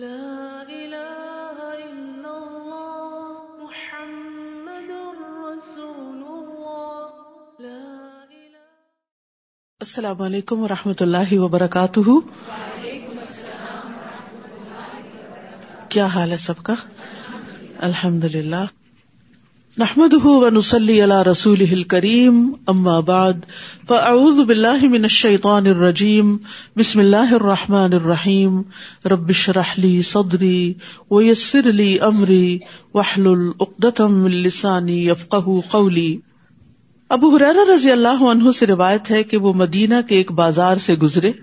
لا إله إلا الله محمد رسول الله لا السلام عليكم ورحمة الله وبركاته کیا حال ہے سب کا الحمد नहमदहू वनुसली अला रसूल करीम अम्माबाद फ़ाऊद बिल्लाशैतरजीम बसमिल्लाहमानीम रबिश रहली सदरी वयसर अली अमरी वाहलुलदतमसानी अफ़क़ू कौली अबू हुरैरा रजी अल्लाह अनहु से रिवायत है कि वो मदीना के एक बाजार से गुजरे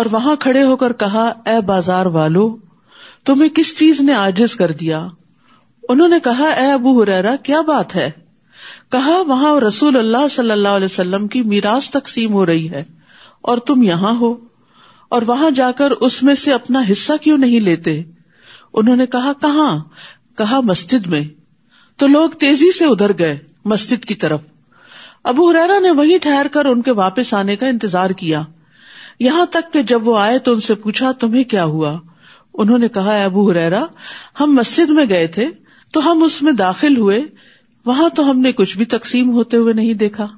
और वहां खड़े होकर कहा ए बाजार वालो तुम्हें किस चीज ने आजिज कर दिया उन्होंने कहा ए अबू हुरैरा क्या बात है कहा वहां रसूल अल्लाह सल्लल्लाहु अलैहि वसल्लम की मीरास तकसीम हो रही है और तुम यहां हो और वहां जाकर उसमें से अपना हिस्सा क्यों नहीं लेते उन्होंने कहा कहा कहा मस्जिद में तो लोग तेजी से उधर गए मस्जिद की तरफ अबू हुरैरा ने वहीं ठहर कर उनके वापस आने का इंतजार किया यहां तक कि जब वो आए तो उनसे पूछा तुम्हें क्या हुआ उन्होंने कहा अबू हुरैरा हम मस्जिद में गए थे तो हम उसमें दाखिल हुए वहां तो हमने कुछ भी तकसीम होते हुए नहीं देखा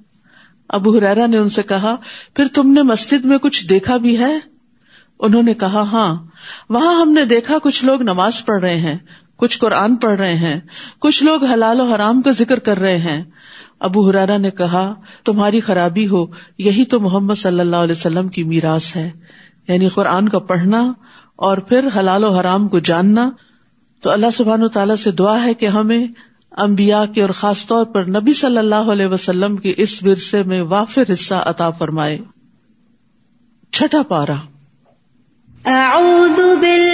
अबू हुरैरा ने उनसे कहा फिर तुमने मस्जिद में कुछ देखा भी है उन्होंने कहा हाँ वहां हमने देखा कुछ लोग नमाज पढ़ रहे हैं कुछ कुरान पढ़ रहे हैं कुछ लोग हलाल और हराम का जिक्र कर रहे हैं अबू हुरैरा ने कहा तुम्हारी खराबी हो यही तो मोहम्मद सल्लल्लाहु अलैहि वसल्लम की मीरास है यानी कुरान का पढ़ना और फिर हलाल और हराम को जानना तो अल्लाह सुबहान तला से दुआ है कि हमें अम्बिया के और खास तौर पर नबी सल्लल्लाहु अलैहि वसल्लम के इस विरसे में वाफिर हिस्सा अता फरमाए छठा पारा أعوذ من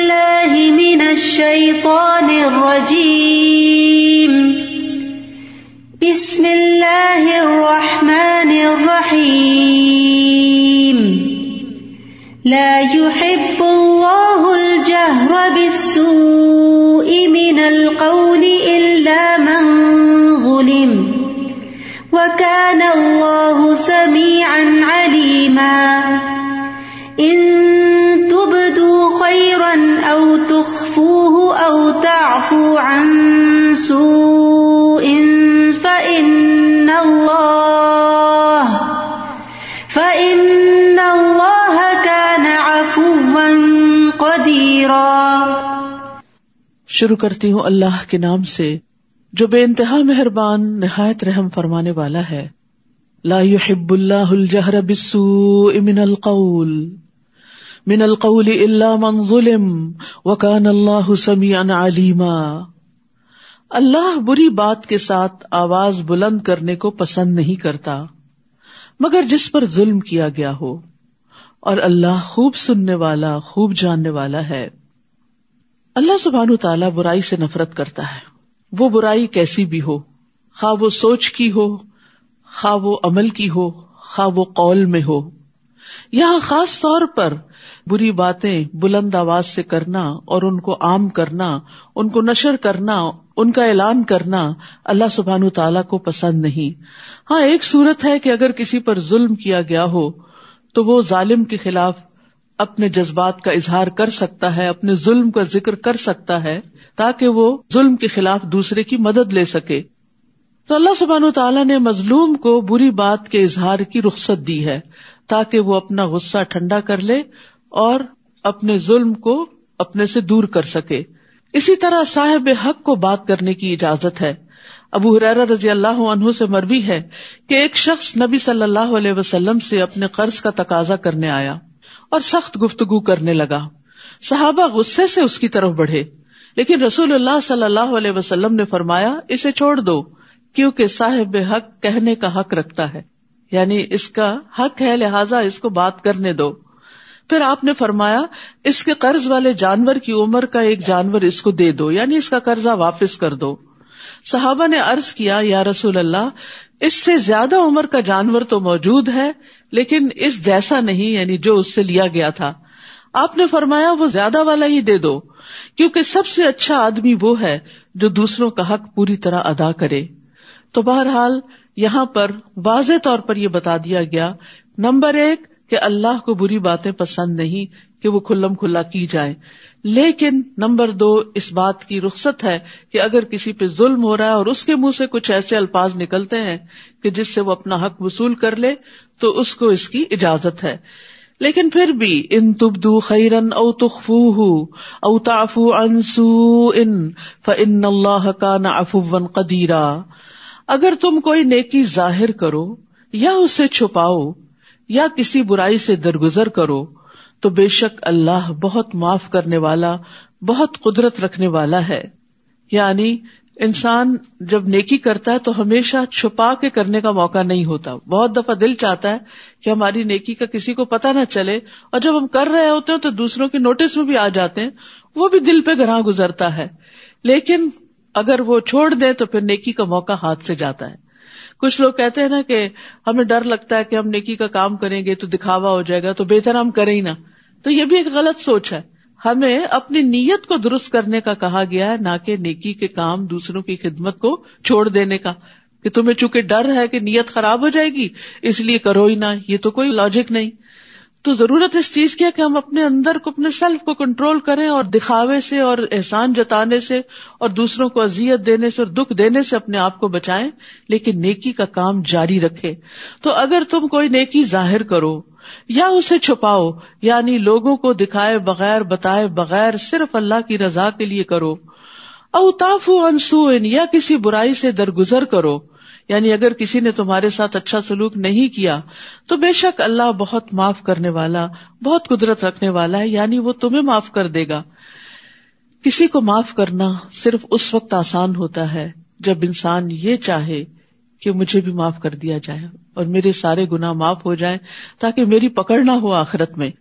بسم الرحمن لا يحب جهر بالسوء من القول إلا من ظلم وكان الله سميعا عليما إن تبدوا خيرا أو تخفوه أو تعفو عن سوء शुरू करती हूँ अल्लाह के नाम से जो बेानतहा मेहरबान नहायत रहम फरमाने वाला है लाहिबुल्लाहर बिस्सू मिनल कौल मिनल कौल मंजुलम वकान अल्लाह समियान अलीमा अल्लाह बुरी बात के साथ आवाज बुलंद करने को पसंद नहीं करता मगर जिस पर जुल्म किया गया हो और अल्लाह खूब सुनने वाला खूब जानने वाला है अल्लाह सुबहानु ताला बुराई से नफरत करता है वो बुराई कैसी भी हो खा वो सोच की हो खा वो अमल की हो खा वो कौल में हो यहाँ खास तौर पर बुरी बातें बुलंद आवाज से करना और उनको आम करना उनको नशर करना उनका ऐलान करना अल्लाह सुबहानु ताला को पसंद नहीं हाँ एक सूरत है कि अगर किसी पर जुल्म किया गया हो तो वो जालिम के खिलाफ अपने जज्बात का इजहार कर सकता है अपने जुल्म का जिक्र कर सकता है ताकि वो जुल्म के खिलाफ दूसरे की मदद ले सके तो अल्लाह सुबहान तला ने मजलूम को बुरी बात के इजहार की रुख्सत दी है ताकि वो अपना गुस्सा ठंडा कर ले और अपने जुल्म को अपने से दूर कर सके इसी तरह साहेब हक को बात करने की इजाजत है अबू हुर रजी अल्लाह से मरवी है कि एक शख्स नबी सल्लल्लाहु से अपने कर्ज का तकाजा करने आया और सख्त गुफ्तगु करने लगा साहबा गुस्से से उसकी तरफ बढ़े लेकिन रसूलुल्लाह सल्लल्लाहु ने फरमाया इसे छोड़ दो क्योंकि साहेब हक कहने का हक रखता है यानी इसका हक है लिहाजा इसको बात करने दो फिर आपने फरमाया इसके कर्ज वाले जानवर की उम्र का एक जानवर इसको दे दो यानी इसका कर्जा वापस कर दो साहबा ने अर्ज किया या रसूल अल्लाह इससे ज्यादा उम्र का जानवर तो मौजूद है लेकिन इस जैसा नहीं यानी जो उससे लिया गया था आपने फरमाया वो ज्यादा वाला ही दे दो क्योंकि सबसे अच्छा आदमी वो है जो दूसरों का हक पूरी तरह अदा करे तो बहरहाल यहाँ पर वाज तौर पर यह बता दिया गया नंबर एक कि अल्लाह को बुरी बातें पसंद नहीं कि वो खुल्लम खुल्ला की जाए लेकिन नंबर दो इस बात की रुख्सत है कि अगर किसी पे जुल्म हो रहा है और उसके मुंह से कुछ ऐसे अल्फाज निकलते हैं कि जिससे वो अपना हक वसूल कर ले तो उसको इसकी इजाजत है लेकिन फिर भी इन तुबदू खन औ तुखफू औ ताफू अनसू इन इन अल्लाह का नाफुवन कदीरा अगर तुम कोई नेकी जाहिर करो या उसे छुपाओ या किसी बुराई से दरगुजर करो तो बेशक अल्लाह बहुत माफ करने वाला बहुत कुदरत रखने वाला है यानी इंसान जब नेकी करता है तो हमेशा छुपा के करने का मौका नहीं होता बहुत दफा दिल चाहता है कि हमारी नेकी का किसी को पता ना चले और जब हम कर रहे होते हैं तो दूसरों के नोटिस में भी आ जाते हैं वो भी दिल पे ग्रह गुजरता है लेकिन अगर वो छोड़ दे तो फिर नेकी का मौका हाथ से जाता है कुछ लोग कहते हैं ना कि हमें डर लगता है कि हम नेकी का काम करेंगे तो दिखावा हो जाएगा तो बेहतर हम करें ना तो ये भी एक गलत सोच है हमें अपनी नीयत को दुरुस्त करने का कहा गया है ना कि नेकी के काम दूसरों की खिदमत को छोड़ देने का कि तुम्हें चूंकि डर है कि नीयत खराब हो जाएगी इसलिए करो ही ना ये तो कोई लॉजिक नहीं तो जरूरत इस चीज की है कि हम अपने अंदर को अपने सेल्फ को कंट्रोल करें और दिखावे से और एहसान जताने से और दूसरों को अजियत देने से और दुख देने से अपने आप को बचाएं लेकिन नेकी का काम जारी रखें तो अगर तुम कोई नेकी जाहिर करो या उसे छुपाओ यानी लोगों को दिखाए बगैर बताए बगैर सिर्फ अल्लाह की रजा के लिए करो अवताफू अनसून या किसी बुराई से दरगुजर करो यानी अगर किसी ने तुम्हारे साथ अच्छा सलूक नहीं किया तो बेशक अल्लाह बहुत माफ करने वाला बहुत कुदरत रखने वाला है यानी वो तुम्हें माफ कर देगा किसी को माफ करना सिर्फ उस वक्त आसान होता है जब इंसान ये चाहे कि मुझे भी माफ कर दिया जाए और मेरे सारे गुना माफ हो जाए ताकि मेरी पकड़ ना हो आखरत में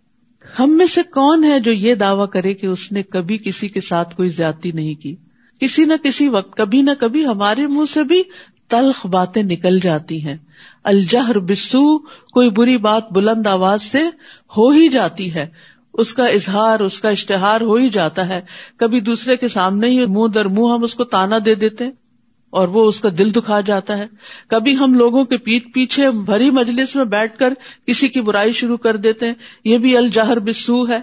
हम में से कौन है जो ये दावा करे कि उसने कभी किसी के साथ कोई ज्यादती नहीं की किसी न किसी वक्त कभी न कभी हमारे मुंह से भी तलख बातें निकल जाती हैं अलजहर बिस्सू कोई बुरी बात बुलंद आवाज से हो ही जाती है उसका इजहार उसका इश्तेहार हो ही जाता है कभी दूसरे के सामने ही मुंह दर मुंह हम उसको ताना दे देते हैं और वो उसका दिल दुखा जाता है कभी हम लोगों के पीठ पीछे भरी मजलिस में बैठकर किसी की बुराई शुरू कर देते हैं ये भी अलजहर बिस्सू है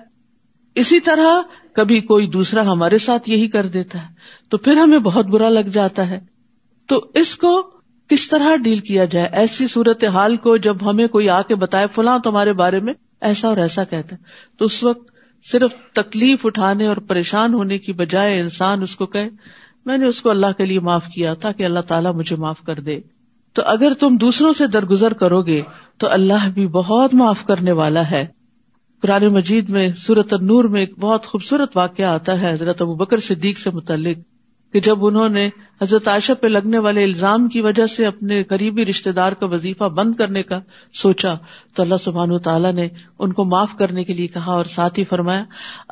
इसी तरह कभी कोई दूसरा हमारे साथ यही कर देता है तो फिर हमें बहुत बुरा लग जाता है तो इसको किस तरह डील किया जाए ऐसी सूरत हाल को जब हमें कोई आके बताए फुला तुम्हारे बारे में ऐसा और ऐसा कहता है तो उस वक्त सिर्फ तकलीफ उठाने और परेशान होने की बजाय इंसान उसको कहे मैंने उसको अल्लाह के लिए माफ किया ताकि अल्लाह ताला मुझे माफ कर दे तो अगर तुम दूसरों से दरगुजर करोगे तो अल्लाह भी बहुत माफ करने वाला है कुरान मजीद में सूरत नूर में एक बहुत खूबसूरत वाक्य आता है हजरत अबू बकर सिद्दीक से मुतलिक कि जब उन्होंने हजरत आयशा पे लगने वाले इल्जाम की वजह से अपने करीबी रिश्तेदार का वजीफा बंद करने का सोचा तो अल्लाह सुबहान तला ने उनको माफ करने के लिए कहा और साथ ही फरमाया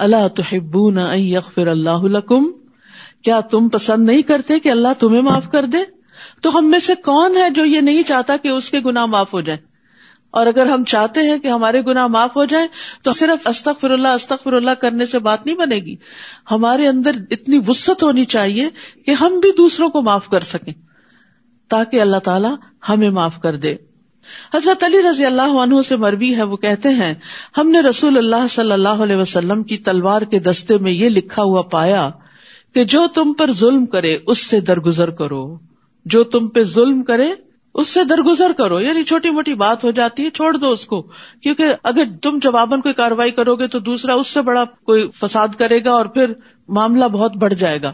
अल्लाह तो हिब्बू नकफिर अल्लाह क्या तुम पसंद नहीं करते कि अल्लाह तुम्हें माफ कर दे तो हम में से कौन है जो ये नहीं चाहता कि उसके गुनाह माफ हो जाए और अगर हम चाहते हैं कि हमारे गुनाह माफ हो जाए तो सिर्फ अस्तक फिर अस्तफिरल्ला फिर करने से बात नहीं बनेगी हमारे अंदर इतनी वसत होनी चाहिए कि हम भी दूसरों को माफ कर सकें ताकि अल्लाह ताला हमें माफ कर दे हजरत अली रजी अल्लाह से मरवी है वो कहते हैं हमने रसूल अल्लाह सल्लल्लाहु अलैहि की तलवार के दस्ते में ये लिखा हुआ पाया कि जो तुम पर जुल्म करे उससे दरगुजर करो जो तुम पे जुल्म करे उससे दरगुजर करो यानी छोटी मोटी बात हो जाती है छोड़ दो उसको क्योंकि अगर तुम जवाबन कोई कार्रवाई करोगे तो दूसरा उससे बड़ा कोई फसाद करेगा और फिर मामला बहुत बढ़ जाएगा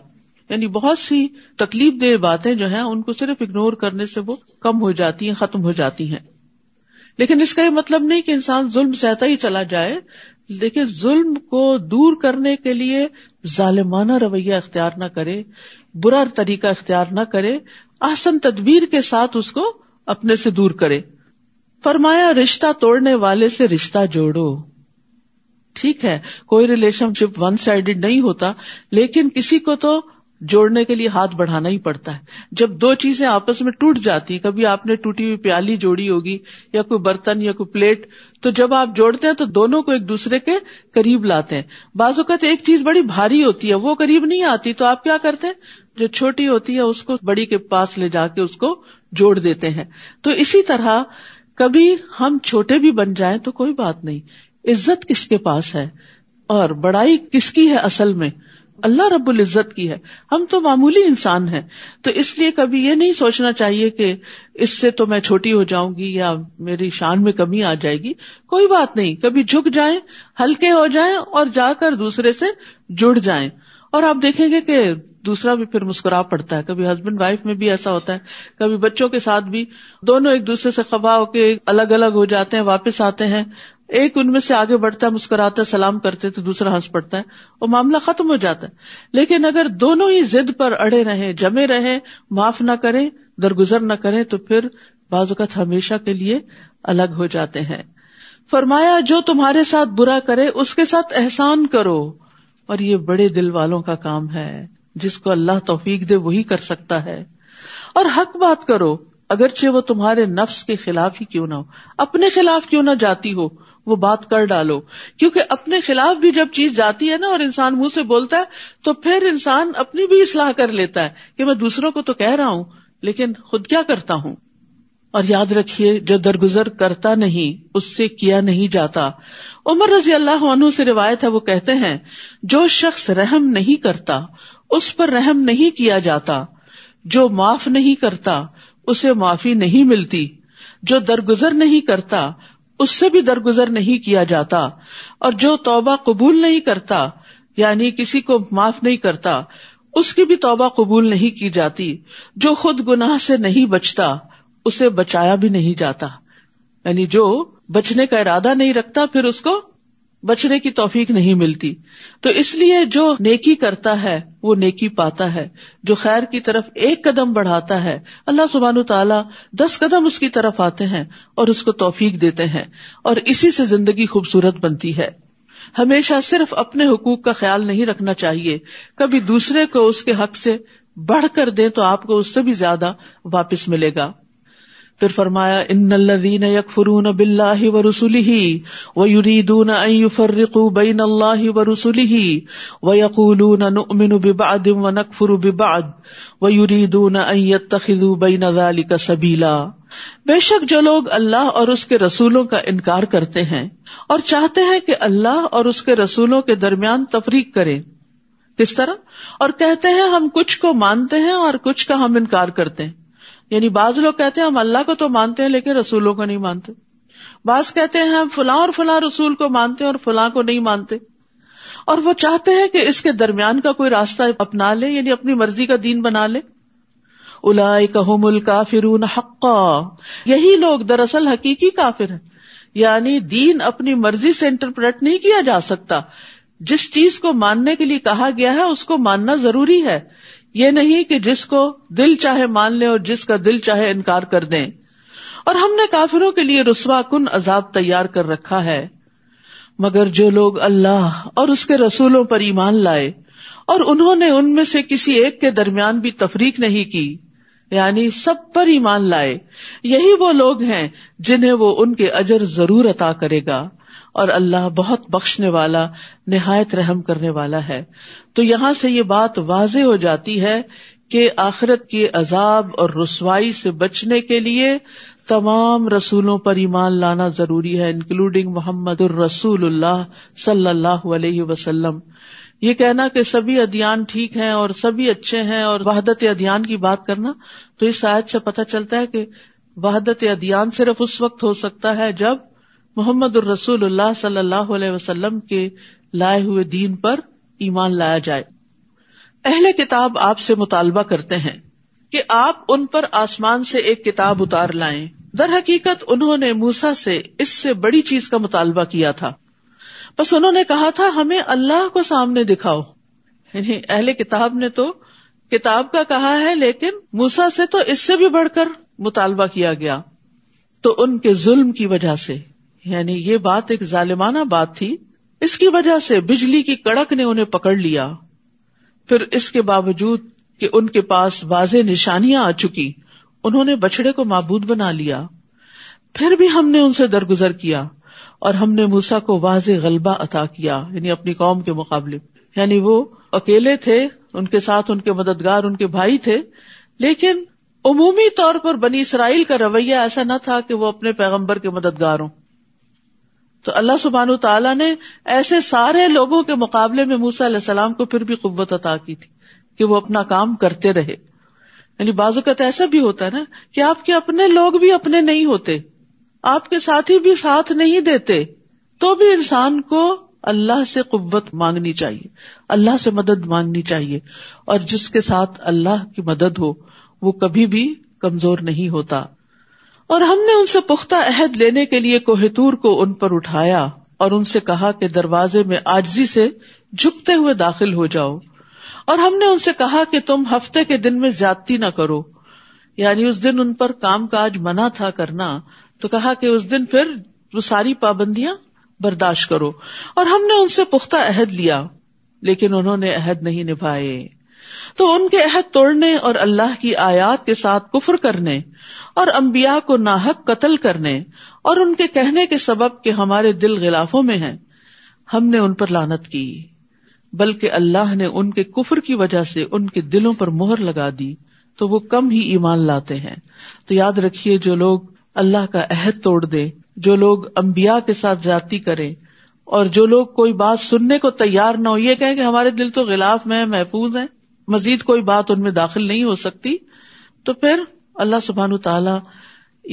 यानी बहुत सी तकलीफ देह बातें जो है उनको सिर्फ इग्नोर करने से वो कम हो जाती है खत्म हो जाती है लेकिन इसका यह मतलब नहीं कि इंसान जुल्म सहता ही चला जाए लेकिन जुल्म को दूर करने के लिए जालिमाना रवैया अख्तियार ना करे बुरा तरीका अख्तियार ना करे आसन तदबीर के साथ उसको अपने से दूर करे फरमाया रिश्ता तोड़ने वाले से रिश्ता जोड़ो ठीक है कोई रिलेशनशिप वन साइडेड नहीं होता लेकिन किसी को तो जोड़ने के लिए हाथ बढ़ाना ही पड़ता है जब दो चीजें आपस में टूट जाती हैं कभी आपने टूटी हुई प्याली जोड़ी होगी या कोई बर्तन या कोई प्लेट तो जब आप जोड़ते हैं तो दोनों को एक दूसरे के करीब लाते हैं बाजुकत एक चीज बड़ी भारी होती है वो करीब नहीं आती तो आप क्या करते हैं जो छोटी होती है उसको बड़ी के पास ले जाके उसको जोड़ देते हैं तो इसी तरह कभी हम छोटे भी बन जाए तो कोई बात नहीं इज्जत किसके पास है और बड़ाई किसकी है असल में अल्लाह रब्बुल इज्जत की है हम तो मामूली इंसान है तो इसलिए कभी ये नहीं सोचना चाहिए कि इससे तो मैं छोटी हो जाऊंगी या मेरी शान में कमी आ जाएगी कोई बात नहीं कभी झुक जाए हल्के हो जाए और जाकर दूसरे से जुड़ जाए और आप देखेंगे कि दूसरा भी फिर मुस्कुरा पड़ता है कभी हस्बैंड वाइफ में भी ऐसा होता है कभी बच्चों के साथ भी दोनों एक दूसरे से खबा होकर अलग अलग हो जाते हैं वापस आते हैं एक उनमें से आगे बढ़ता है मुस्कुराता है सलाम करते तो दूसरा हंस पड़ता है और मामला खत्म हो जाता है लेकिन अगर दोनों ही जिद पर अड़े रहे जमे रहे माफ ना करें दरगुजर ना करें तो फिर बाजुकत हमेशा के लिए अलग हो जाते हैं फरमाया जो तुम्हारे साथ बुरा करे उसके साथ एहसान करो और ये बड़े दिल वालों का काम है जिसको अल्लाह तोफीक दे वही कर सकता है और हक बात करो अगरचे वो तुम्हारे नफ्स के खिलाफ ही क्यों ना हो अपने खिलाफ क्यों ना जाती हो वो बात कर डालो क्योंकि अपने खिलाफ भी जब चीज जाती है ना और इंसान मुंह से बोलता है तो फिर इंसान अपनी भी इसलाह कर लेता है कि मैं दूसरों को तो कह रहा हूं लेकिन खुद क्या करता हूं और याद रखिए जो दरगुजर करता नहीं उससे किया नहीं जाता उमर रजी अल्लाह अनु से रिवायत है वो कहते हैं जो शख्स रहम नहीं करता उस पर रहम नहीं किया जाता जो माफ नहीं करता उसे माफी नहीं मिलती जो दरगुजर नहीं करता उससे भी दरगुजर नहीं किया जाता और जो तोबा कबूल नहीं करता यानी किसी को माफ नहीं करता उसकी भी तोबा कबूल नहीं की जाती जो खुद गुनाह से नहीं बचता उसे बचाया भी नहीं जाता यानी जो बचने का इरादा नहीं रखता फिर उसको बचने की तोफीक नहीं मिलती तो इसलिए जो नेकी करता है वो नेकी पाता है जो खैर की तरफ एक कदम बढ़ाता है अल्लाह सुबहान तला दस कदम उसकी तरफ आते हैं और उसको तोफीक देते हैं और इसी से जिंदगी खूबसूरत बनती है हमेशा सिर्फ अपने हकूक का ख्याल नहीं रखना चाहिए कभी दूसरे को उसके हक से बढ़कर दे तो आपको उससे भी ज्यादा वापस मिलेगा फिर फरमाया इन नल्लदीन यकफरून बिल्लाह व रसुली व युरीदून अयुफर्रिकू बैन अल्लाह व रसुली व यकूलून नुमिनु बिबाद व नकफुरु बिबाद व युरीदून अयत्तखिदू बैन ذلك सबीला बेशक जो लोग अल्लाह और उसके रसूलों का इनकार करते हैं और चाहते हैं कि अल्लाह और उसके रसूलों के दरमियान तफरीक करें किस तरह और कहते हैं हम कुछ को मानते हैं और कुछ का हम इनकार करते हैं यानी बाज लोग कहते हैं हम अल्लाह को तो मानते हैं लेकिन रसूलों को नहीं मानते बाज कहते हैं हम फुला और फुला रसूल को मानते हैं और फुला को नहीं मानते और वो चाहते हैं कि इसके दरमियान का कोई रास्ता अपना ले यानी अपनी मर्जी का दीन बना ले उलाय कहमुल काफिरून हक्का यही लोग दरअसल हकीकी काफिर हैं यानी दीन अपनी मर्जी से इंटरप्रेट नहीं किया जा सकता जिस चीज को मानने के लिए कहा गया है उसको मानना जरूरी है ये नहीं कि जिसको दिल चाहे मान ले और जिसका दिल चाहे इनकार कर दें और हमने काफिरों के लिए रसवाकुन अजाब तैयार कर रखा है मगर जो लोग अल्लाह और उसके रसूलों पर ईमान लाए और उन्होंने उनमें से किसी एक के दरमियान भी तफरीक नहीं की यानी सब पर ईमान लाए यही वो लोग हैं जिन्हें वो उनके अजर जरूर अता करेगा और अल्लाह बहुत बख्शने वाला निहायत रहम करने वाला है तो यहाँ से ये बात वाज हो जाती है कि आखिरत के अजाब और रसवाई से बचने के लिए तमाम रसूलों पर ईमान लाना जरूरी है इंक्लूडिंग मोहम्मद रसूलुल्लाह सल्लाह वसलम ये कहना कि सभी अध्ययन ठीक हैं और सभी अच्छे हैं और वहादत अध्ययन की बात करना तो इस शायद से पता चलता है कि वहादत अध्ययन सिर्फ उस वक्त हो सकता है जब मोहम्मद रसूलुल्लाह सल्लल्लाहु के लाए हुए दीन पर ईमान लाया जाए अहले किताब आपसे मुतालबा करते हैं कि आप उन पर आसमान से एक किताब उतार लाए दर हकीकत उन्होंने मूसा से इससे बड़ी चीज का मुतालबा किया था बस उन्होंने कहा था हमें अल्लाह को सामने दिखाओ अहले किताब ने तो किताब का कहा है लेकिन मूसा से तो इससे भी बढ़कर मुतालबा किया गया तो उनके जुल्म की वजह से यानी ये बात एक जालिमाना बात थी इसकी वजह से बिजली की कड़क ने उन्हें पकड़ लिया फिर इसके बावजूद कि उनके पास वाजे निशानियां आ चुकी उन्होंने बछड़े को माबूद बना लिया फिर भी हमने उनसे दरगुजर किया और हमने मूसा को वाज गलबा अता किया यानी अपनी कौम के मुकाबले यानी वो अकेले थे उनके साथ उनके मददगार उनके भाई थे लेकिन अमूमी तौर पर बनी इसराइल का रवैया ऐसा न था कि वो अपने पैगम्बर के मददगार हों तो अल्लाह सुबहान तला ने ऐसे सारे लोगों के मुकाबले में मूसा सलाम को फिर भी कुत अता की थी कि वो अपना काम करते रहे यानी बाजुकत ऐसा भी होता है ना कि आपके अपने लोग भी अपने नहीं होते आपके साथी भी साथ नहीं देते तो भी इंसान को अल्लाह से कुत मांगनी चाहिए अल्लाह से मदद मांगनी चाहिए और जिसके साथ अल्लाह की मदद हो वो कभी भी कमजोर नहीं होता और हमने उनसे पुख्ता अहद लेने के लिए कोहतूर को उन पर उठाया और उनसे कहा कि दरवाजे में आजजी से झुकते हुए दाखिल हो जाओ और हमने उनसे कहा कि तुम हफ्ते के दिन में ज्यादती ना करो यानी उस दिन उन पर काम काज मना था करना तो कहा कि उस दिन फिर वो सारी पाबंदियां बर्दाश्त करो और हमने उनसे पुख्ता अहद लिया लेकिन उन्होंने अहद नहीं निभाए तो उनके अहद तोड़ने और अल्लाह की आयात के साथ कुफर करने और अम्बिया को नाहक कतल करने और उनके कहने के सबब के हमारे दिल गिलाफों में है हमने उन पर लानत की बल्कि अल्लाह ने उनके कुफर की वजह से उनके दिलों पर मोहर लगा दी तो वो कम ही ईमान लाते हैं तो याद रखिये जो लोग अल्लाह का अहद तोड़ दे जो लोग अम्बिया के साथ जाति करे और जो लोग कोई बात सुनने को तैयार ना हो ये कहें कि हमारे दिल तो गिलाफ में महफूज है मजीद कोई बात उनमें दाखिल नहीं हो सकती तो फिर अल्लाह सुबहान ताला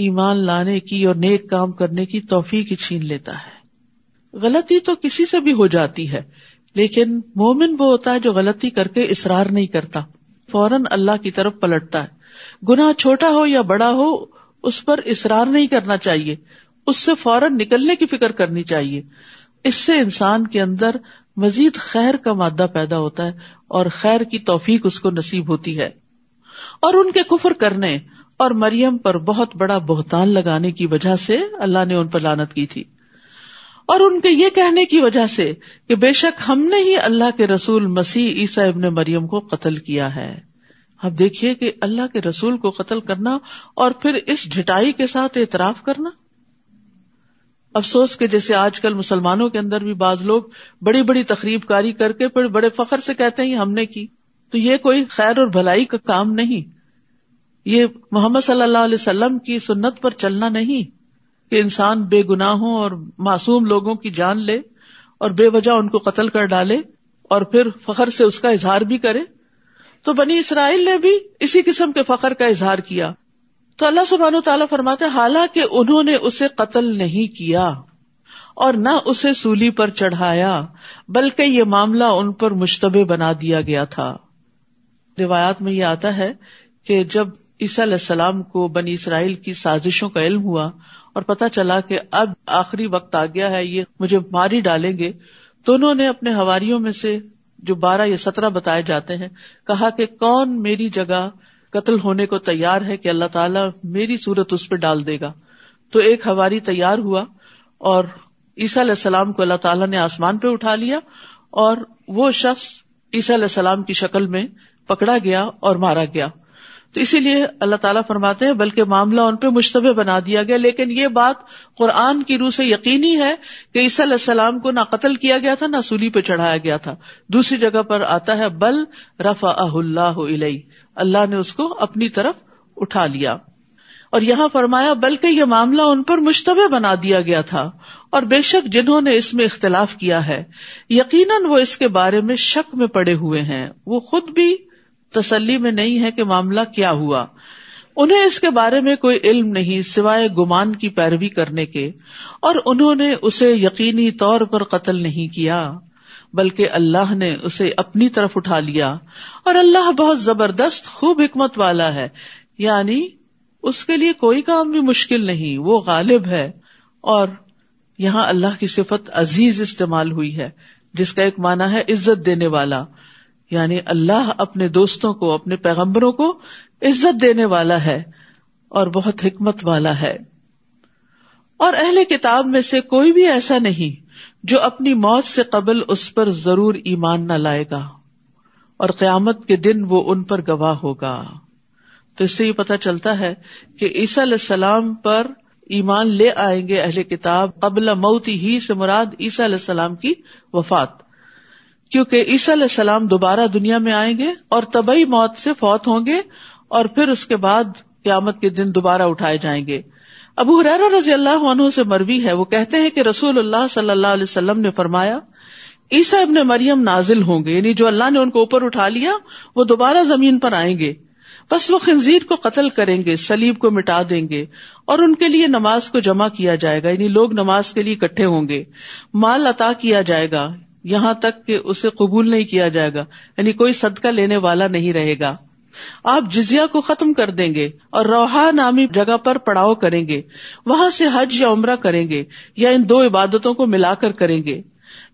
ईमान लाने की और नेक काम करने की तोफीक ही छीन लेता है गलती तो किसी से भी हो जाती है लेकिन मोमिन वो होता है जो गलती करके इसरार नहीं करता फौरन अल्लाह की तरफ पलटता है गुना छोटा हो या बड़ा हो उस पर इसरार नहीं करना चाहिए उससे फौरन निकलने की फिक्र करनी चाहिए इससे इंसान के अंदर मजीद खैर का मादा पैदा होता है और खैर की तोफीक उसको नसीब होती है और उनके कुफर करने और मरियम पर बहुत बड़ा बोहतान लगाने की वजह से अल्लाह ने उन पर लानत की थी और उनके ये कहने की वजह से कि बेशक हमने ही अल्लाह के रसूल मसीह ईसा इबन मरियम को कत्ल किया है अब देखिए कि अल्लाह के रसूल को कत्ल करना और फिर इस झिटाई के साथ एतराफ करना अफसोस के जैसे आजकल मुसलमानों के अंदर भी बाज लोग बड़ी बड़ी तकरीबकारी करके फिर बड़े फखर से कहते हैं हमने की तो ये कोई खैर और भलाई का काम नहीं ये मोहम्मद सल्लल्लाहु अलैहि वसल्लम की सुन्नत पर चलना नहीं कि इंसान बेगुनाहों और मासूम लोगों की जान ले और बेवजह उनको कत्ल कर डाले और फिर फखर से उसका इजहार भी करे तो बनी इसराइल ने भी इसी किस्म के फखर का इजहार किया तो अल्लाह सुबहान तला फरमाते हालांकि उन्होंने उसे कत्ल नहीं किया और न उसे सूली पर चढ़ाया बल्कि ये मामला उन पर मुश्तबे बना दिया गया था रिवायात में यह आता है कि जब ईसा सलाम को बनी इसराइल की साजिशों का इल्म हुआ और पता चला कि अब आखिरी वक्त आ गया है ये मुझे मारी डालेंगे तो उन्होंने अपने हवारियों में से जो बारह या सत्रह बताए जाते हैं कहा कि कौन मेरी जगह कत्ल होने को तैयार है कि अल्लाह ताला मेरी सूरत उस पर डाल देगा तो एक हवारी तैयार हुआ और ईसा सलाम को अल्लाह ताला ने आसमान पे उठा लिया और वो शख्स ईसा सलाम की शक्ल में पकड़ा गया और मारा गया तो इसीलिए अल्लाह ताला फरमाते हैं बल्कि मामला उन पर मुश्तबे बना दिया गया लेकिन ये बात कुरान की रूह से यकीनी है कि ईसा सलाम को ना कत्ल किया गया था ना सूली पे चढ़ाया गया था दूसरी जगह पर आता है बल रफा इलई अल्लाह ने उसको अपनी तरफ उठा लिया और यहाँ फरमाया बल्कि यह मामला उन पर मुश्तबे बना दिया गया था और बेशक जिन्होंने इसमें इख्तलाफ किया है यकीनन वो इसके बारे में शक में पड़े हुए हैं वो खुद भी तसली में नहीं है कि मामला क्या हुआ उन्हें इसके बारे में कोई इल्म नहीं सिवाय गुमान की पैरवी करने के और उन्होंने उसे यकीनी तौर पर कत्ल नहीं किया बल्कि अल्लाह ने उसे अपनी तरफ उठा लिया और अल्लाह बहुत जबरदस्त खूब हिकमत वाला है यानी उसके लिए कोई काम भी मुश्किल नहीं वो गालिब है और यहाँ अल्लाह की सिफत अजीज इस्तेमाल हुई है जिसका एक माना है इज्जत देने वाला यानी अल्लाह अपने दोस्तों को अपने पैगम्बरों को इज्जत देने वाला है और बहुत हिकमत वाला है और अहले किताब में से कोई भी ऐसा नहीं जो अपनी मौत से कबल उस पर जरूर ईमान न लाएगा और क्यामत के दिन वो उन पर गवाह होगा तो इससे ये पता चलता है कि ईसा सलाम पर ईमान ले आएंगे अहले किताब कबल मऊती ही से मुराद ईसा सलाम की वफात क्योंकि ईसा सलाम दोबारा दुनिया में आएंगे और तबई मौत से फौत होंगे और फिर उसके बाद क्यामत के दिन दोबारा उठाए जाएंगे अबू हुरैरा रजी अल्लाह अनहु से मरवी है वो कहते हैं कि रसूल सल्लल्लाहु अलैहि वसल्लम ने फरमाया ईसा इब्न मरियम नाजिल होंगे यानी जो अल्लाह ने उनको ऊपर उठा लिया वो दोबारा जमीन पर आएंगे बस वो खनजीर को कत्ल करेंगे सलीब को मिटा देंगे और उनके लिए नमाज को जमा किया जाएगा यानी लोग नमाज के लिए इकट्ठे होंगे माल अता किया जाएगा यहाँ तक कि उसे कबूल नहीं किया जाएगा यानी कोई सदका लेने वाला नहीं रहेगा आप जिजिया को खत्म कर देंगे और रोहा नामी जगह पर पड़ाव करेंगे वहां से हज या उमरा करेंगे या इन दो इबादतों को मिलाकर करेंगे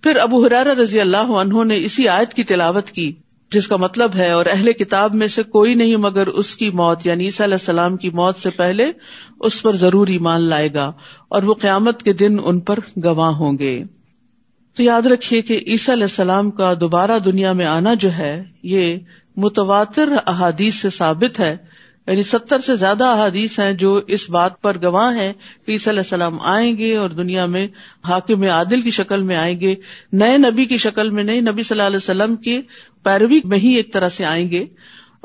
फिर अबू हुरारा रजी अल्लाह ने इसी आयत की तिलावत की जिसका मतलब है और अहले किताब में से कोई नहीं मगर उसकी मौत यानी ईसा सलाम की मौत से पहले उस पर जरूर ईमान लाएगा और वो क्यामत के दिन उन पर गवाह होंगे तो याद रखिए कि ईसा सलाम का दोबारा दुनिया में आना जो है ये मुतवातिर अहादीस से साबित है यानी सत्तर से ज्यादा अहादीस हैं जो इस बात पर गवाह हैं कि ईसा सलाम आएंगे और दुनिया में हाकिम आदिल की शक्ल में आएंगे नए नबी की शक्ल में नहीं नबी सल्लल्लाहु अलैहि वसल्लम की पैरवी में ही एक तरह से आएंगे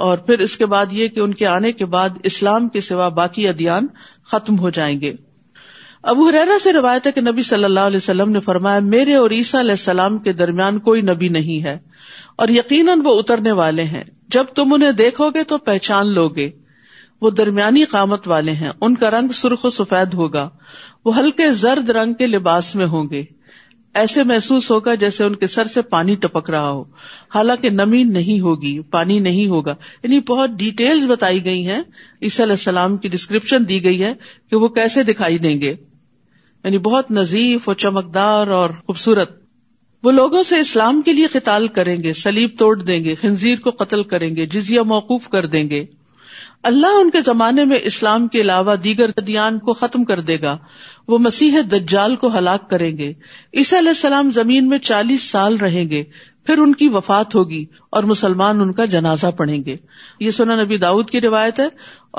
और फिर इसके बाद ये कि उनके आने के बाद इस्लाम के सिवा बाकी अदियान खत्म हो जाएंगे अबू हुरैरा से रवायत है कि नबी सल्लल्लाहु अलैहि वसल्लम ने फरमाया मेरे और ईसा सलाम के दरमियान कोई नबी नहीं है और यकीनन वो उतरने वाले हैं जब तुम उन्हें देखोगे तो पहचान लोगे वो दरमियानी कामत वाले हैं उनका रंग सुर्ख सफेद होगा वो हल्के जर्द रंग के लिबास में होंगे ऐसे महसूस होगा जैसे उनके सर से पानी टपक रहा हो हालांकि नमी नहीं होगी पानी नहीं होगा यानी बहुत डिटेल्स बताई गई हैं ईसा सलाम की डिस्क्रिप्शन दी गई है कि वो कैसे दिखाई देंगे यानी बहुत नजीफ और चमकदार और खूबसूरत वो लोगों से इस्लाम के लिए कताल करेंगे सलीब तोड़ देंगे खंजीर को कत्ल करेंगे जिजिया मौकूफ कर देंगे अल्लाह उनके जमाने में इस्लाम के अलावा दीगर ददियान को खत्म कर देगा वो मसीह दज्जाल को हलाक करेंगे ईसा सलाम जमीन में चालीस साल रहेंगे फिर उनकी वफात होगी और मुसलमान उनका जनाजा पढ़ेंगे ये सुना नबी दाऊद की रिवायत है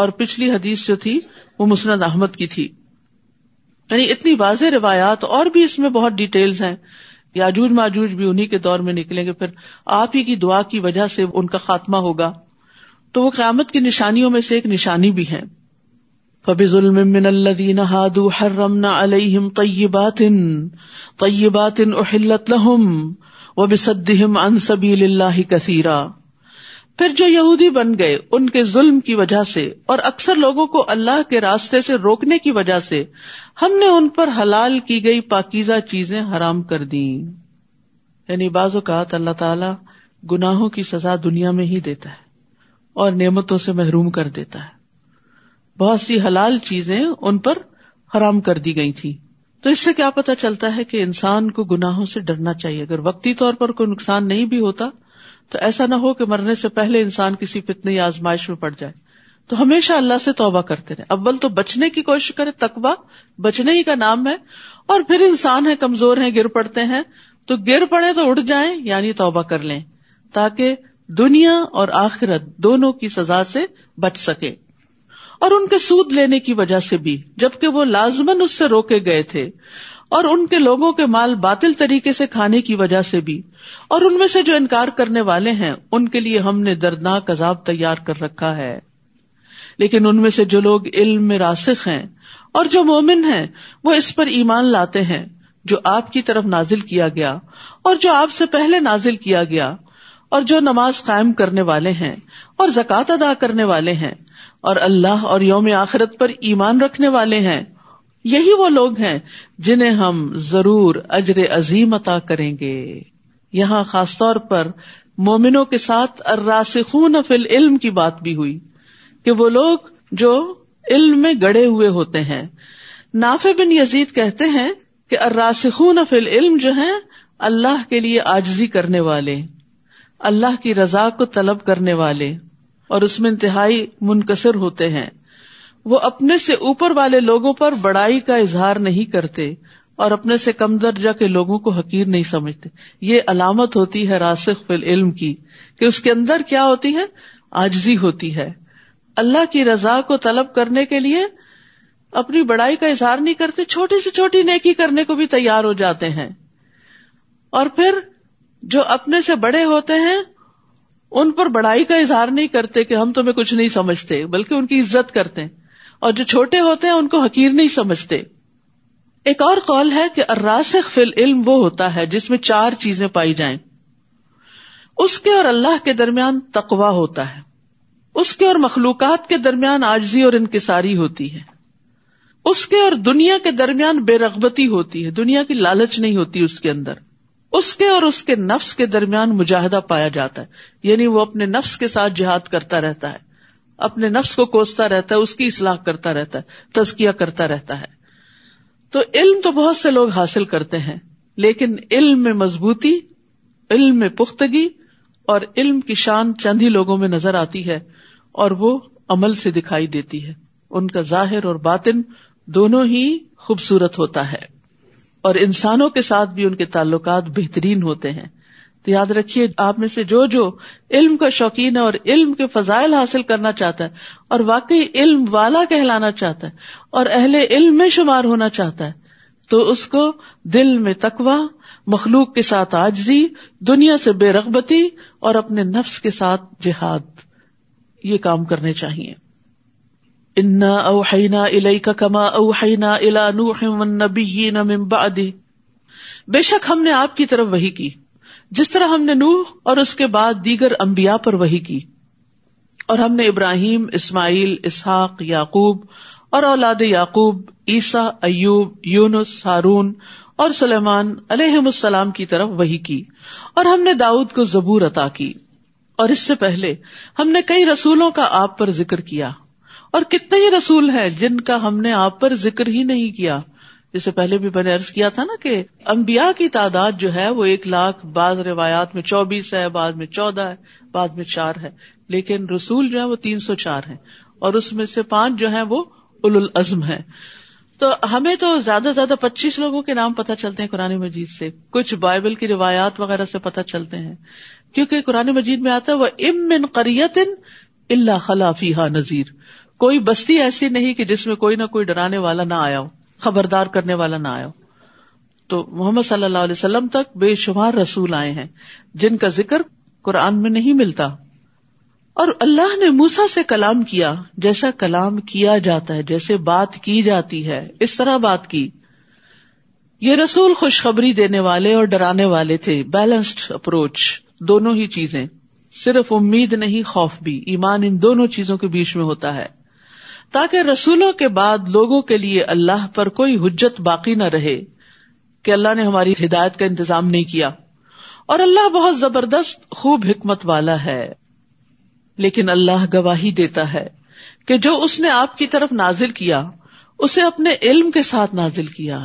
और पिछली हदीस जो थी वो मुसनद अहमद की थी यानी इतनी वाज रिवायात और भी इसमें बहुत डिटेल्स हैं याजूज माजूज भी उन्हीं के दौर में निकलेंगे फिर आप ही की दुआ की वजह से उनका खात्मा होगा तो वो क्यामत की निशानियों में से एक निशानी भी है फबिजुलमिन हादू हर्रमना अलहिम तय्यबातिन तय्यबातिन उहिल्लत लहुम व बिसदहिम अन सबील कसीरा फिर जो यहूदी बन गए उनके जुल्म की वजह से और अक्सर लोगों को अल्लाह के रास्ते से रोकने की वजह से हमने उन पर हलाल की गई पाकिजा चीजें हराम कर दी यानी बाजुकात अल्लाह ताला गुनाहों की सजा दुनिया में ही देता है और नियमतों से महरूम कर देता है बहुत सी हलाल चीजें उन पर हराम कर दी गई थी तो इससे क्या पता चलता है कि इंसान को गुनाहों से डरना चाहिए अगर वक्ती तौर पर कोई नुकसान नहीं भी होता तो ऐसा ना हो कि मरने से पहले इंसान किसी फितने या आजमाइश में पड़ जाए तो हमेशा अल्लाह से तौबा करते रहे अव्वल तो बचने की कोशिश करे तकवा बचने ही का नाम है और फिर इंसान है कमजोर है गिर पड़ते हैं तो गिर पड़े तो उठ जाए यानी तौबा कर लें ताकि दुनिया और आखिरत दोनों की सजा से बच सके और उनके सूद लेने की वजह से भी जबकि वो लाजमन उससे रोके गए थे और उनके लोगों के माल बातिल तरीके से खाने की वजह से भी और उनमें से जो इनकार करने वाले हैं उनके लिए हमने दर्दनाक अजाब तैयार कर रखा है लेकिन उनमें से जो लोग इल्म में रासिक हैं और जो मोमिन हैं वो इस पर ईमान लाते हैं जो आपकी तरफ नाजिल किया गया और जो आपसे पहले नाजिल किया गया और जो नमाज कायम करने वाले हैं और जक़ात अदा करने वाले हैं और अल्लाह और योम आखिरत पर ईमान रखने वाले हैं यही वो लोग हैं जिन्हें हम जरूर अजर अजीम अता करेंगे यहाँ खास तौर पर मोमिनो के साथ अर्रासिखून फिल इल्म की बात भी हुई कि वो लोग जो इल्म में गड़े हुए होते हैं नाफे बिन यजीद कहते हैं कि अर्रासिखून फिल इल्म जो है अल्लाह के लिए आजजी करने वाले अल्लाह की रजा को तलब करने वाले और उसमें इंतहाई मुनकसर होते हैं वो अपने से ऊपर वाले लोगों पर बड़ाई का इजहार नहीं करते और अपने से कम दर्जा के लोगों को हकीर नहीं समझते ये अलामत होती है रासिक फिल इल्म की कि उसके अंदर क्या होती है आजजी होती है अल्लाह की रजा को तलब करने के लिए अपनी बड़ाई का इजहार नहीं करते छोटी से छोटी नेकी करने को भी तैयार हो जाते हैं और फिर जो अपने से बड़े होते हैं उन पर बड़ाई का इजहार नहीं करते कि हम तुम्हें कुछ नहीं समझते बल्कि उनकी इज्जत करते हैं और जो छोटे होते हैं उनको हकीर नहीं समझते एक और कौल है कि अर्रासिख फिल इल्म वो होता है जिसमें चार चीजें पाई जाएं। उसके और अल्लाह के दरमियान तकवा होता है उसके और मखलूकत के दरमियान आजजी और इनकसारी होती है उसके और दुनिया के दरमियान बेरगबती होती है दुनिया की लालच नहीं होती उसके अंदर उसके और उसके नफ्स के दरमियान मुजाहदा पाया जाता है यानी वो अपने नफ्स के साथ जिहाद करता रहता है अपने नफ्स को कोसता रहता है उसकी इसलाह करता रहता है तस्किया करता रहता है तो इल्म तो बहुत से लोग हासिल करते हैं लेकिन इल्म में मजबूती इल्म में पुख्तगी और इल्म की शान चंद ही लोगों में नजर आती है और वो अमल से दिखाई देती है उनका जाहिर और बातिन दोनों ही खूबसूरत होता है और इंसानों के साथ भी उनके ताल्लुकात बेहतरीन होते हैं तो याद रखिए आप में से जो जो इल्म का शौकीन है और इल्म के फजाइल हासिल करना चाहता है और वाकई इल्म वाला कहलाना चाहता है और अहले इल्म में शुमार होना चाहता है तो उसको दिल में तकवा मखलूक के साथ आजजी दुनिया से बेरगबती और अपने नफ्स के साथ जिहाद ये काम करने चाहिए इन्ना ओहना इलई का कमा ओहना इला नूह नबी नमिम बेशक हमने आपकी तरफ वही की जिस तरह हमने नूह और उसके बाद दीगर अंबिया पर वही की और हमने इब्राहिम इस्माइल इसहाक याकूब और औलाद याकूब ईसा अयूब यूनुस हारून और सलेमान अलहमसलाम की तरफ वही की और हमने दाऊद को जबूर अता की और इससे पहले हमने कई रसूलों का आप पर जिक्र किया और कितने ही रसूल हैं जिनका हमने आप पर जिक्र ही नहीं किया जिससे पहले भी मैंने अर्ज किया था ना कि अम्बिया की तादाद जो है वो एक लाख बाद रिवायात में चौबीस है बाद में चौदह है बाद में चार है लेकिन रसूल जो है वो तीन सौ चार है और उसमें से पांच जो है वो उल उल अजम है तो हमें तो ज्यादा से ज्यादा पच्चीस लोगों के नाम पता चलते हैं कुरानी मजीद से कुछ बाइबल की रिवायात वगैरह से पता चलते हैं क्योंकि कुरानी मजीद में आता है वह इम मिन करियत इल्ला खलाफी नजीर कोई बस्ती ऐसी नहीं कि जिसमें कोई ना कोई डराने वाला ना आया हो खबरदार करने वाला ना आयो तो मोहम्मद सल्लल्लाहु अलैहि वसल्लम तक बेशुमार रसूल आए हैं जिनका जिक्र कुरान में नहीं मिलता और अल्लाह ने मूसा से कलाम किया जैसा कलाम किया जाता है जैसे बात की जाती है इस तरह बात की ये रसूल खुशखबरी देने वाले और डराने वाले थे बैलेंस्ड अप्रोच दोनों ही चीजें सिर्फ उम्मीद नहीं खौफ भी ईमान इन दोनों चीजों के बीच में होता है ताकि रसूलों के बाद लोगों के लिए अल्लाह पर कोई हुज्जत बाकी न रहे कि अल्लाह ने हमारी हिदायत का इंतजाम नहीं किया और अल्लाह बहुत जबरदस्त खूब हिकमत वाला है लेकिन अल्लाह गवाही देता है कि जो उसने आपकी तरफ नाजिल किया उसे अपने इल्म के साथ नाजिल किया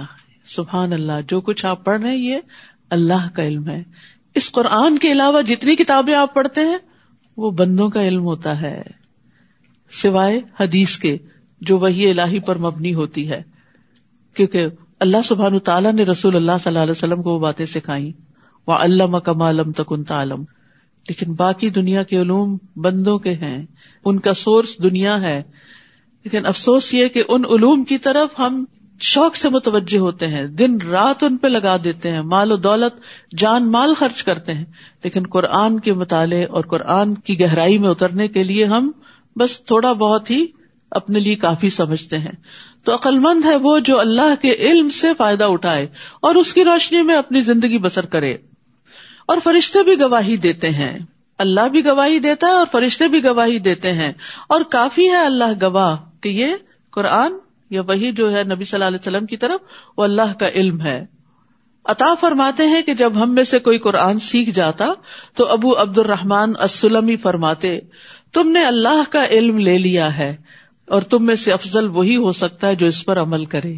सुबहान अल्लाह जो कुछ आप पढ़ रहे ये अल्लाह का इल्म है इस कुरान के अलावा जितनी किताबें आप पढ़ते हैं वो बंदों का इल्म होता है सिवाय हदीस के जो वही इलाही पर मबनी होती है क्योंकि अल्लाह सुबहान तला ने रसूल अल्लाह सल्लाम को वो बातें सिखाई व अल्लाह कमालम तकुन तालम लेकिन बाकी दुनिया के उलूम बंदों के हैं उनका सोर्स दुनिया है लेकिन अफसोस ये कि उन उलूम की तरफ हम शौक से मुतवजे होते हैं दिन रात उन पे लगा देते हैं माल और दौलत जान माल खर्च करते हैं लेकिन कुरान के मुताले और कुरान की गहराई में उतरने के लिए हम बस थोड़ा बहुत ही अपने लिए काफी समझते हैं तो अक्लमंद है वो जो अल्लाह के इल्म से फायदा उठाए और उसकी रोशनी में अपनी जिंदगी बसर करे और फरिश्ते भी गवाही देते हैं अल्लाह भी गवाही देता है और फरिश्ते भी गवाही देते हैं और काफी है अल्लाह गवाह कि ये कुरान या वही जो है नबी सल्लल्लाहु अलैहि की तरफ वो अल्लाह का इल्म है अता फरमाते हैं कि जब हम में से कोई कुरान सीख जाता तो अबू अब्दुलरहमान असलमी फरमाते तुमने अल्लाह का इल्म ले लिया है और तुम में से अफजल वही हो सकता है जो इस पर अमल करे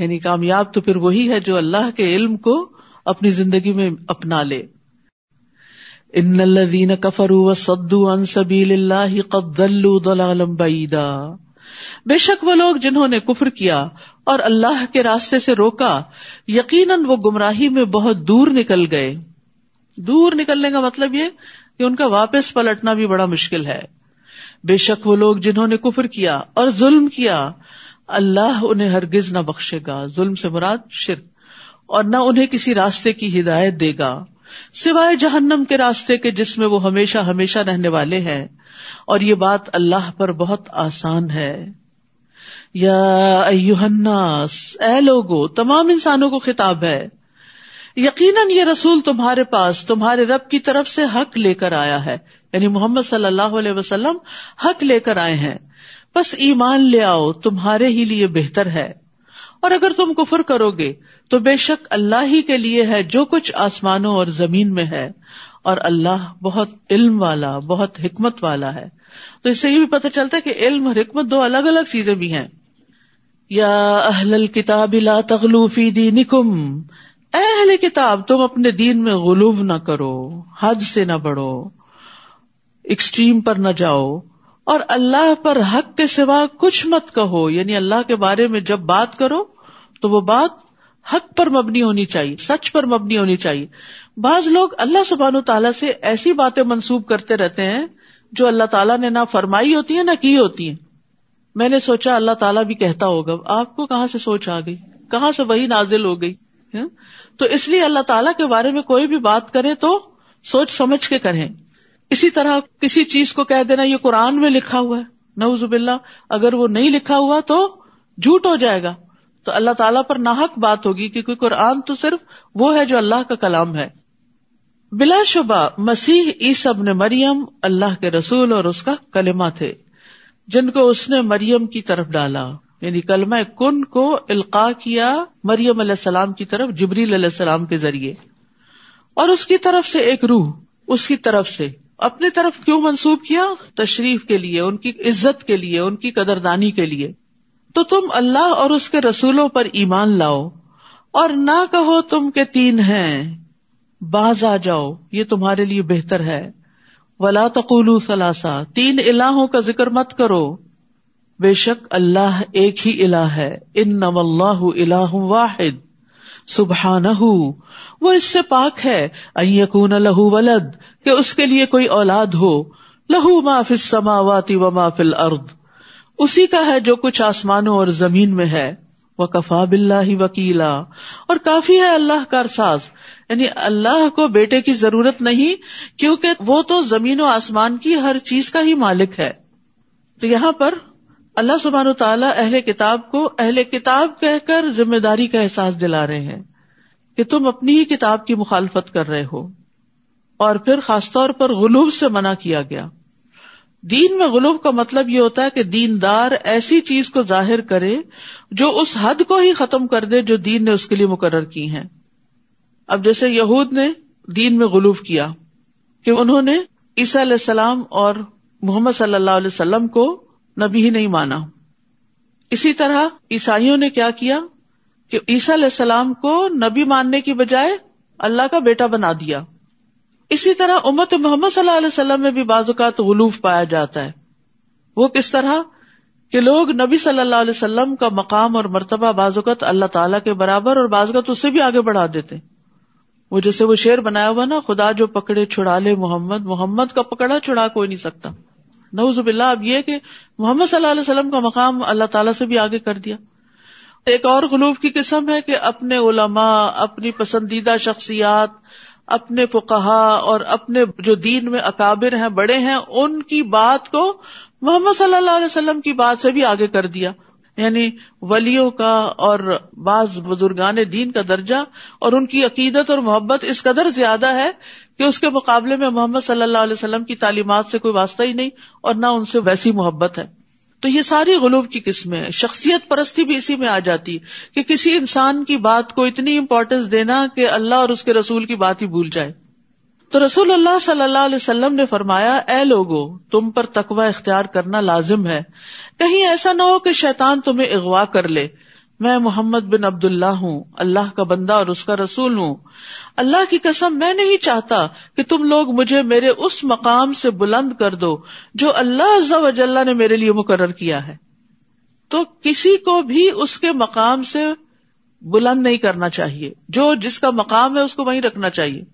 यानी कामयाब तो फिर वही है जो अल्लाह के इल्म को अपनी जिंदगी में अपना ले इन कफरू व सद्दू अन सबील कदल्लूदा बेशक वो लोग जिन्होंने कुफर किया और अल्लाह के रास्ते से रोका यकीनन वो गुमराही में बहुत दूर निकल गए दूर निकलने का मतलब ये कि उनका वापस पलटना भी बड़ा मुश्किल है बेशक वो लोग जिन्होंने कुफर किया और जुल्म किया अल्लाह उन्हें हरगिज न बख्शेगा जुल्म से मुराद शिर और न उन्हें किसी रास्ते की हिदायत देगा सिवाय जहन्नम के रास्ते के जिसमें वो हमेशा हमेशा रहने वाले हैं और ये बात अल्लाह पर बहुत आसान है या अयुहन्नास ए लोगो तमाम इंसानों को खिताब है यकीन ये रसूल तुम्हारे पास तुम्हारे रब की तरफ से हक लेकर आया है यानी मोहम्मद सल्लल्लाहु अलैहि वसल्लम हक लेकर आए हैं बस ईमान ले आओ तुम्हारे ही लिए बेहतर है और अगर तुम कुफर करोगे तो बेशक अल्लाह ही के लिए है जो कुछ आसमानों और जमीन में है और अल्लाह बहुत इल्म वाला बहुत हिकमत वाला है तो इससे ये भी पता चलता है कि इल्म और हिकमत दो अलग अलग चीजें भी हैं या अहल किताब तगलूफी दी निकुम अहले किताब तुम अपने दीन में गुलूब ना करो हद से ना बढ़ो एक्सट्रीम पर ना जाओ और अल्लाह पर हक के सिवा कुछ मत कहो यानी अल्लाह के बारे में जब बात करो तो वो बात हक पर मबनी होनी चाहिए सच पर मबनी होनी चाहिए बाज लोग अल्लाह सुबहान तला से ऐसी बातें मंसूब करते रहते हैं जो अल्लाह ताला ने ना फरमाई होती है ना की होती है मैंने सोचा अल्लाह ताला भी कहता होगा आपको कहाँ से सोच आ गई कहाँ से वही नाजिल हो गई है? तो इसलिए अल्लाह ताला के बारे में कोई भी बात करे तो सोच समझ के करें इसी तरह किसी चीज को कह देना ये कुरान में लिखा हुआ है नवजुबिल्ला अगर वो नहीं लिखा हुआ तो झूठ हो जाएगा तो अल्लाह ताला पर नाहक बात होगी क्योंकि कुरान तो सिर्फ वो है जो अल्लाह का कलाम है बिला शुबा मसीह ईसब ने मरियम अल्लाह के रसूल और उसका कलिमा थे जिनको उसने मरियम की तरफ डाला यानी कलमा कुन को इल्का किया मरियम सलाम की तरफ जबरील सलाम के जरिए और उसकी तरफ से एक रूह उसकी तरफ से अपनी तरफ क्यों मंसूब किया तशरीफ के लिए उनकी इज्जत के लिए उनकी कदरदानी के लिए तो तुम अल्लाह और उसके रसूलों पर ईमान लाओ और ना कहो तुम के तीन हैं बाज आ जाओ ये तुम्हारे लिए बेहतर है वला तकुलू सलासा तीन इलाहों का जिक्र मत करो बेशक अल्लाह एक ही इलाह है इन नवल्लाह इलाह वाहिद सुबहान वो इससे पाक है अयकून लहू वलद कि उसके लिए कोई औलाद हो लहू माफिल समावाती व माफिल अर्द उसी का है जो कुछ आसमानों और जमीन में है व कफा बिल्लाही वकीला और काफी है अल्लाह का अरसास यानी अल्लाह को बेटे की जरूरत नहीं क्योंकि वो तो जमीन और आसमान की हर चीज का ही मालिक है तो यहाँ पर अल्लाह सुबहान तला अहले किताब को अहले किताब कहकर जिम्मेदारी का एहसास दिला रहे हैं कि तुम अपनी ही किताब की मुखालफत कर रहे हो और फिर खासतौर पर गुलूब से मना किया गया दीन में गुलूब का मतलब यह होता है कि दीनदार ऐसी चीज को जाहिर करे जो उस हद को ही खत्म कर दे जो दीन ने उसके लिए मुकर्र की है अब जैसे यहूद ने दीन में गुलूब किया कि उन्होंने ईसा सलाम और मोहम्मद सल्लाम को नबी ही नहीं माना इसी तरह ईसाइयों ने क्या किया कि ईसा सलाम को नबी मानने की बजाय अल्लाह का बेटा बना दिया इसी तरह उम्मत मोहम्मद सल्लाम में भी बाजुकात गलूफ पाया जाता है वो किस तरह कि लोग नबी सल्लल्लाहु अलैहि वसल्लम का मकाम और मरतबा बाजुकत अल्लाह ताला के बराबर और बाजुकत उससे भी आगे बढ़ा देते वो जैसे वो शेर बनाया हुआ ना खुदा जो पकड़े छुड़ा ले मोहम्मद मोहम्मद का पकड़ा छुड़ा कोई नहीं सकता नवजुबिल्ला अब यह कि मोहम्मद सल्लल्लाहु का मकाम अल्लाह ताला से भी आगे कर दिया एक और गलूफ की किस्म है कि अपने उलमा अपनी पसंदीदा शख्सियात अपने फुकाहा और अपने जो दीन में अकाबिर हैं बड़े हैं उनकी बात को मोहम्मद सल्लल्लाहु अलैहि की बात से भी आगे कर दिया यानी वलियों का और बाज बुजुर्गान दीन का दर्जा और उनकी अकीदत और मोहब्बत इस कदर ज्यादा है कि उसके मुकाबले में मोहम्मद सल्लल्लाहु अलैहि वसल्लम की तालीमत से कोई वास्ता ही नहीं और ना उनसे वैसी मोहब्बत है तो ये सारी गलूब की किस्में हैं शख्सियत परस्ती भी इसी में आ जाती है कि किसी इंसान की बात को इतनी इम्पोर्टेंस देना कि अल्लाह और उसके रसूल की बात ही भूल जाए तो रसूल अल्लाह सल्लल्लाहु अलैहि वसल्लम ने फरमाया ए लोगो तुम पर तकवा इख्तियार करना लाजिम है कहीं ऐसा ना हो कि शैतान तुम्हें अगवा कर ले मैं मोहम्मद बिन अब्दुल्ला हूँ अल्लाह का बंदा और उसका रसूल हूँ अल्लाह की कसम मैं नहीं चाहता कि तुम लोग मुझे मेरे उस मकाम से बुलंद कर दो जो अल्लाह अज्जा ने मेरे लिए मुकर किया है तो किसी को भी उसके मकाम से बुलंद नहीं करना चाहिए जो जिसका मकाम है उसको वहीं रखना चाहिए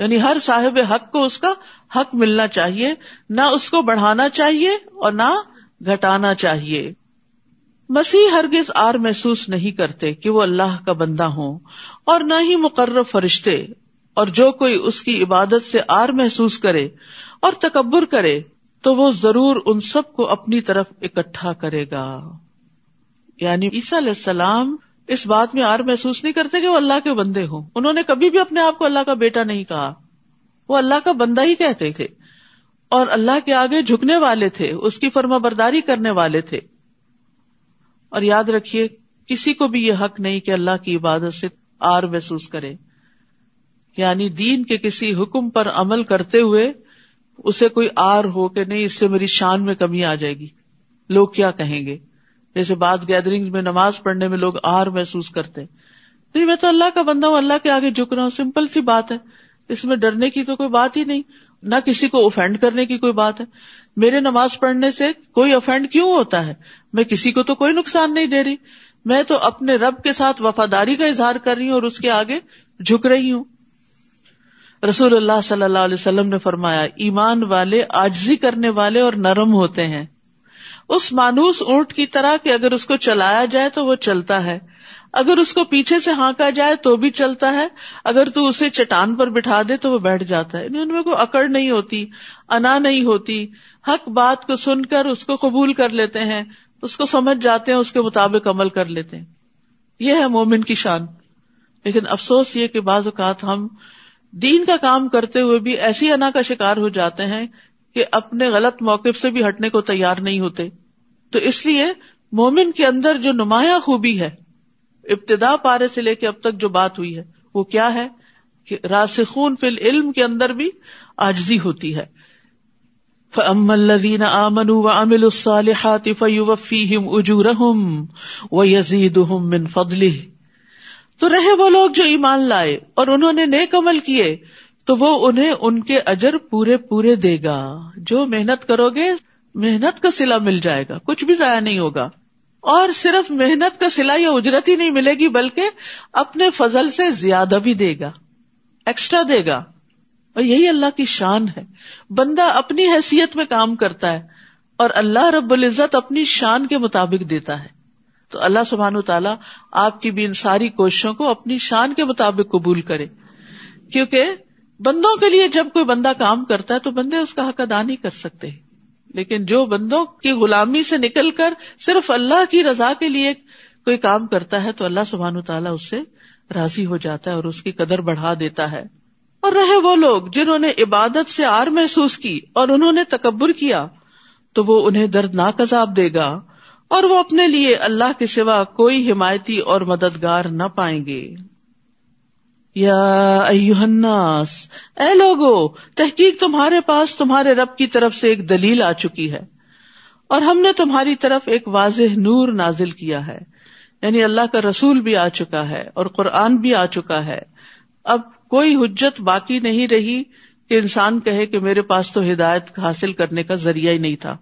यानी हर साहिब हक को उसका हक मिलना चाहिए ना उसको बढ़ाना चाहिए और ना घटाना चाहिए मसीह हरगिज आर महसूस नहीं करते कि वो अल्लाह का बंदा हो और न ही मुकर्र फरिश्ते और जो कोई उसकी इबादत से आर महसूस करे और तकबर करे तो वो जरूर उन सबको अपनी तरफ इकट्ठा करेगा यानी ईसा सलाम इस बात में आर महसूस नहीं करते कि वो अल्लाह के बंदे हों उन्होंने कभी भी अपने आप को अल्लाह का बेटा नहीं कहा वो अल्लाह का बंदा ही कहते थे और अल्लाह के आगे झुकने वाले थे उसकी फर्मा बरदारी करने वाले थे और याद रखिए किसी को भी यह हक नहीं कि अल्लाह की इबादत से आर महसूस करे यानी दीन के किसी हुक्म पर अमल करते हुए उसे कोई आर हो के नहीं इससे मेरी शान में कमी आ जाएगी लोग क्या कहेंगे जैसे बात गैदरिंग में नमाज पढ़ने में लोग आर महसूस करते नहीं मैं तो अल्लाह का बंदा हूं अल्लाह के आगे झुक रहा हूं सिंपल सी बात है इसमें डरने की तो कोई बात ही नहीं ना किसी को ऑफेंड करने की कोई बात है मेरे नमाज पढ़ने से कोई ऑफेंड क्यों होता है मैं किसी को तो कोई नुकसान नहीं दे रही मैं तो अपने रब के साथ वफादारी का इजहार कर रही हूँ और उसके आगे झुक रही हूं रसूल सल्लाम ने फरमाया ईमान वाले आजजी करने वाले और नरम होते हैं उस मानूस ऊंट की तरह कि अगर उसको चलाया जाए तो वो चलता है अगर उसको पीछे से हाका जाए तो भी चलता है अगर तू उसे चटान पर बिठा दे तो वो बैठ जाता है उनमें कोई अकड़ नहीं होती अना नहीं होती हक बात को सुनकर उसको कबूल कर लेते हैं उसको समझ जाते हैं उसके मुताबिक अमल कर लेते हैं यह है मोमिन की शान लेकिन अफसोस ये कि बाज अवत हम दीन का काम करते हुए भी ऐसी अना का शिकार हो जाते हैं कि अपने गलत मौके से भी हटने को तैयार नहीं होते तो इसलिए मोमिन के अंदर जो नुमाया खूबी है इब्तदा पारे से लेके अब तक जो बात हुई है वो क्या है कि रासिखून फिल इल्म के अंदर भी आजजी होती है فأما الذين آمنوا وعملوا الصالحات فيوفيهم أجورهم ويزيدهم من فضله तो रहे वो लोग जो ईमान लाए और उन्होंने नेक अमल किए तो वो उन्हें उनके अजर पूरे पूरे देगा जो मेहनत करोगे मेहनत का सिला मिल जाएगा कुछ भी जाया नहीं होगा और सिर्फ मेहनत का सिला या उजरत ही नहीं मिलेगी बल्कि अपने फजल से ज्यादा भी देगा एक्स्ट्रा देगा और यही अल्लाह की शान है बंदा अपनी हैसियत में काम करता है और अल्लाह रब्बुल इज़्ज़त अपनी शान के मुताबिक देता है तो अल्लाह सुबहान तला आपकी भी इन सारी कोशिशों को अपनी शान के मुताबिक कबूल करे क्योंकि बंदों के लिए जब कोई बंदा काम करता है तो बंदे उसका हक अदा नहीं कर सकते लेकिन जो बंदों की गुलामी से निकलकर सिर्फ अल्लाह की रजा के लिए कोई काम करता है तो अल्लाह सुबहान तला उससे राजी हो जाता है और उसकी कदर बढ़ा देता है और रहे वो लोग जिन्होंने इबादत से आर महसूस की और उन्होंने तकबर किया तो वो उन्हें दर्दनाक अजाब देगा और वो अपने लिए अल्लाह के सिवा कोई हिमायती और मददगार न पाएंगे या ए लोगो तहकीक तुम्हारे पास तुम्हारे रब की तरफ से एक दलील आ चुकी है और हमने तुम्हारी तरफ एक वाज नूर नाजिल किया है यानी अल्लाह का रसूल भी आ चुका है और कुरान भी आ चुका है अब कोई हुज्जत बाकी नहीं रही कि इंसान कहे कि मेरे पास तो हिदायत हासिल करने का जरिया ही नहीं था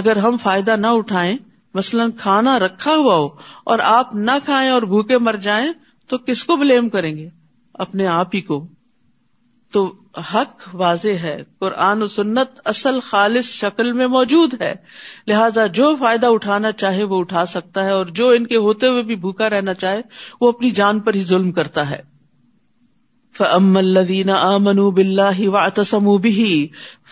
अगर हम फायदा ना उठाएं मसलन खाना रखा हुआ हो और आप ना खाएं और भूखे मर जाएं तो किसको ब्लेम करेंगे अपने आप ही को तो हक वाजे है कुरान सुन्नत असल खालिस शक्ल में मौजूद है लिहाजा जो फायदा उठाना चाहे वो उठा सकता है और जो इनके होते हुए भी भूखा रहना चाहे वो अपनी जान पर ही जुल्म करता है فأما الذين آمنوا بالله واعتصموا به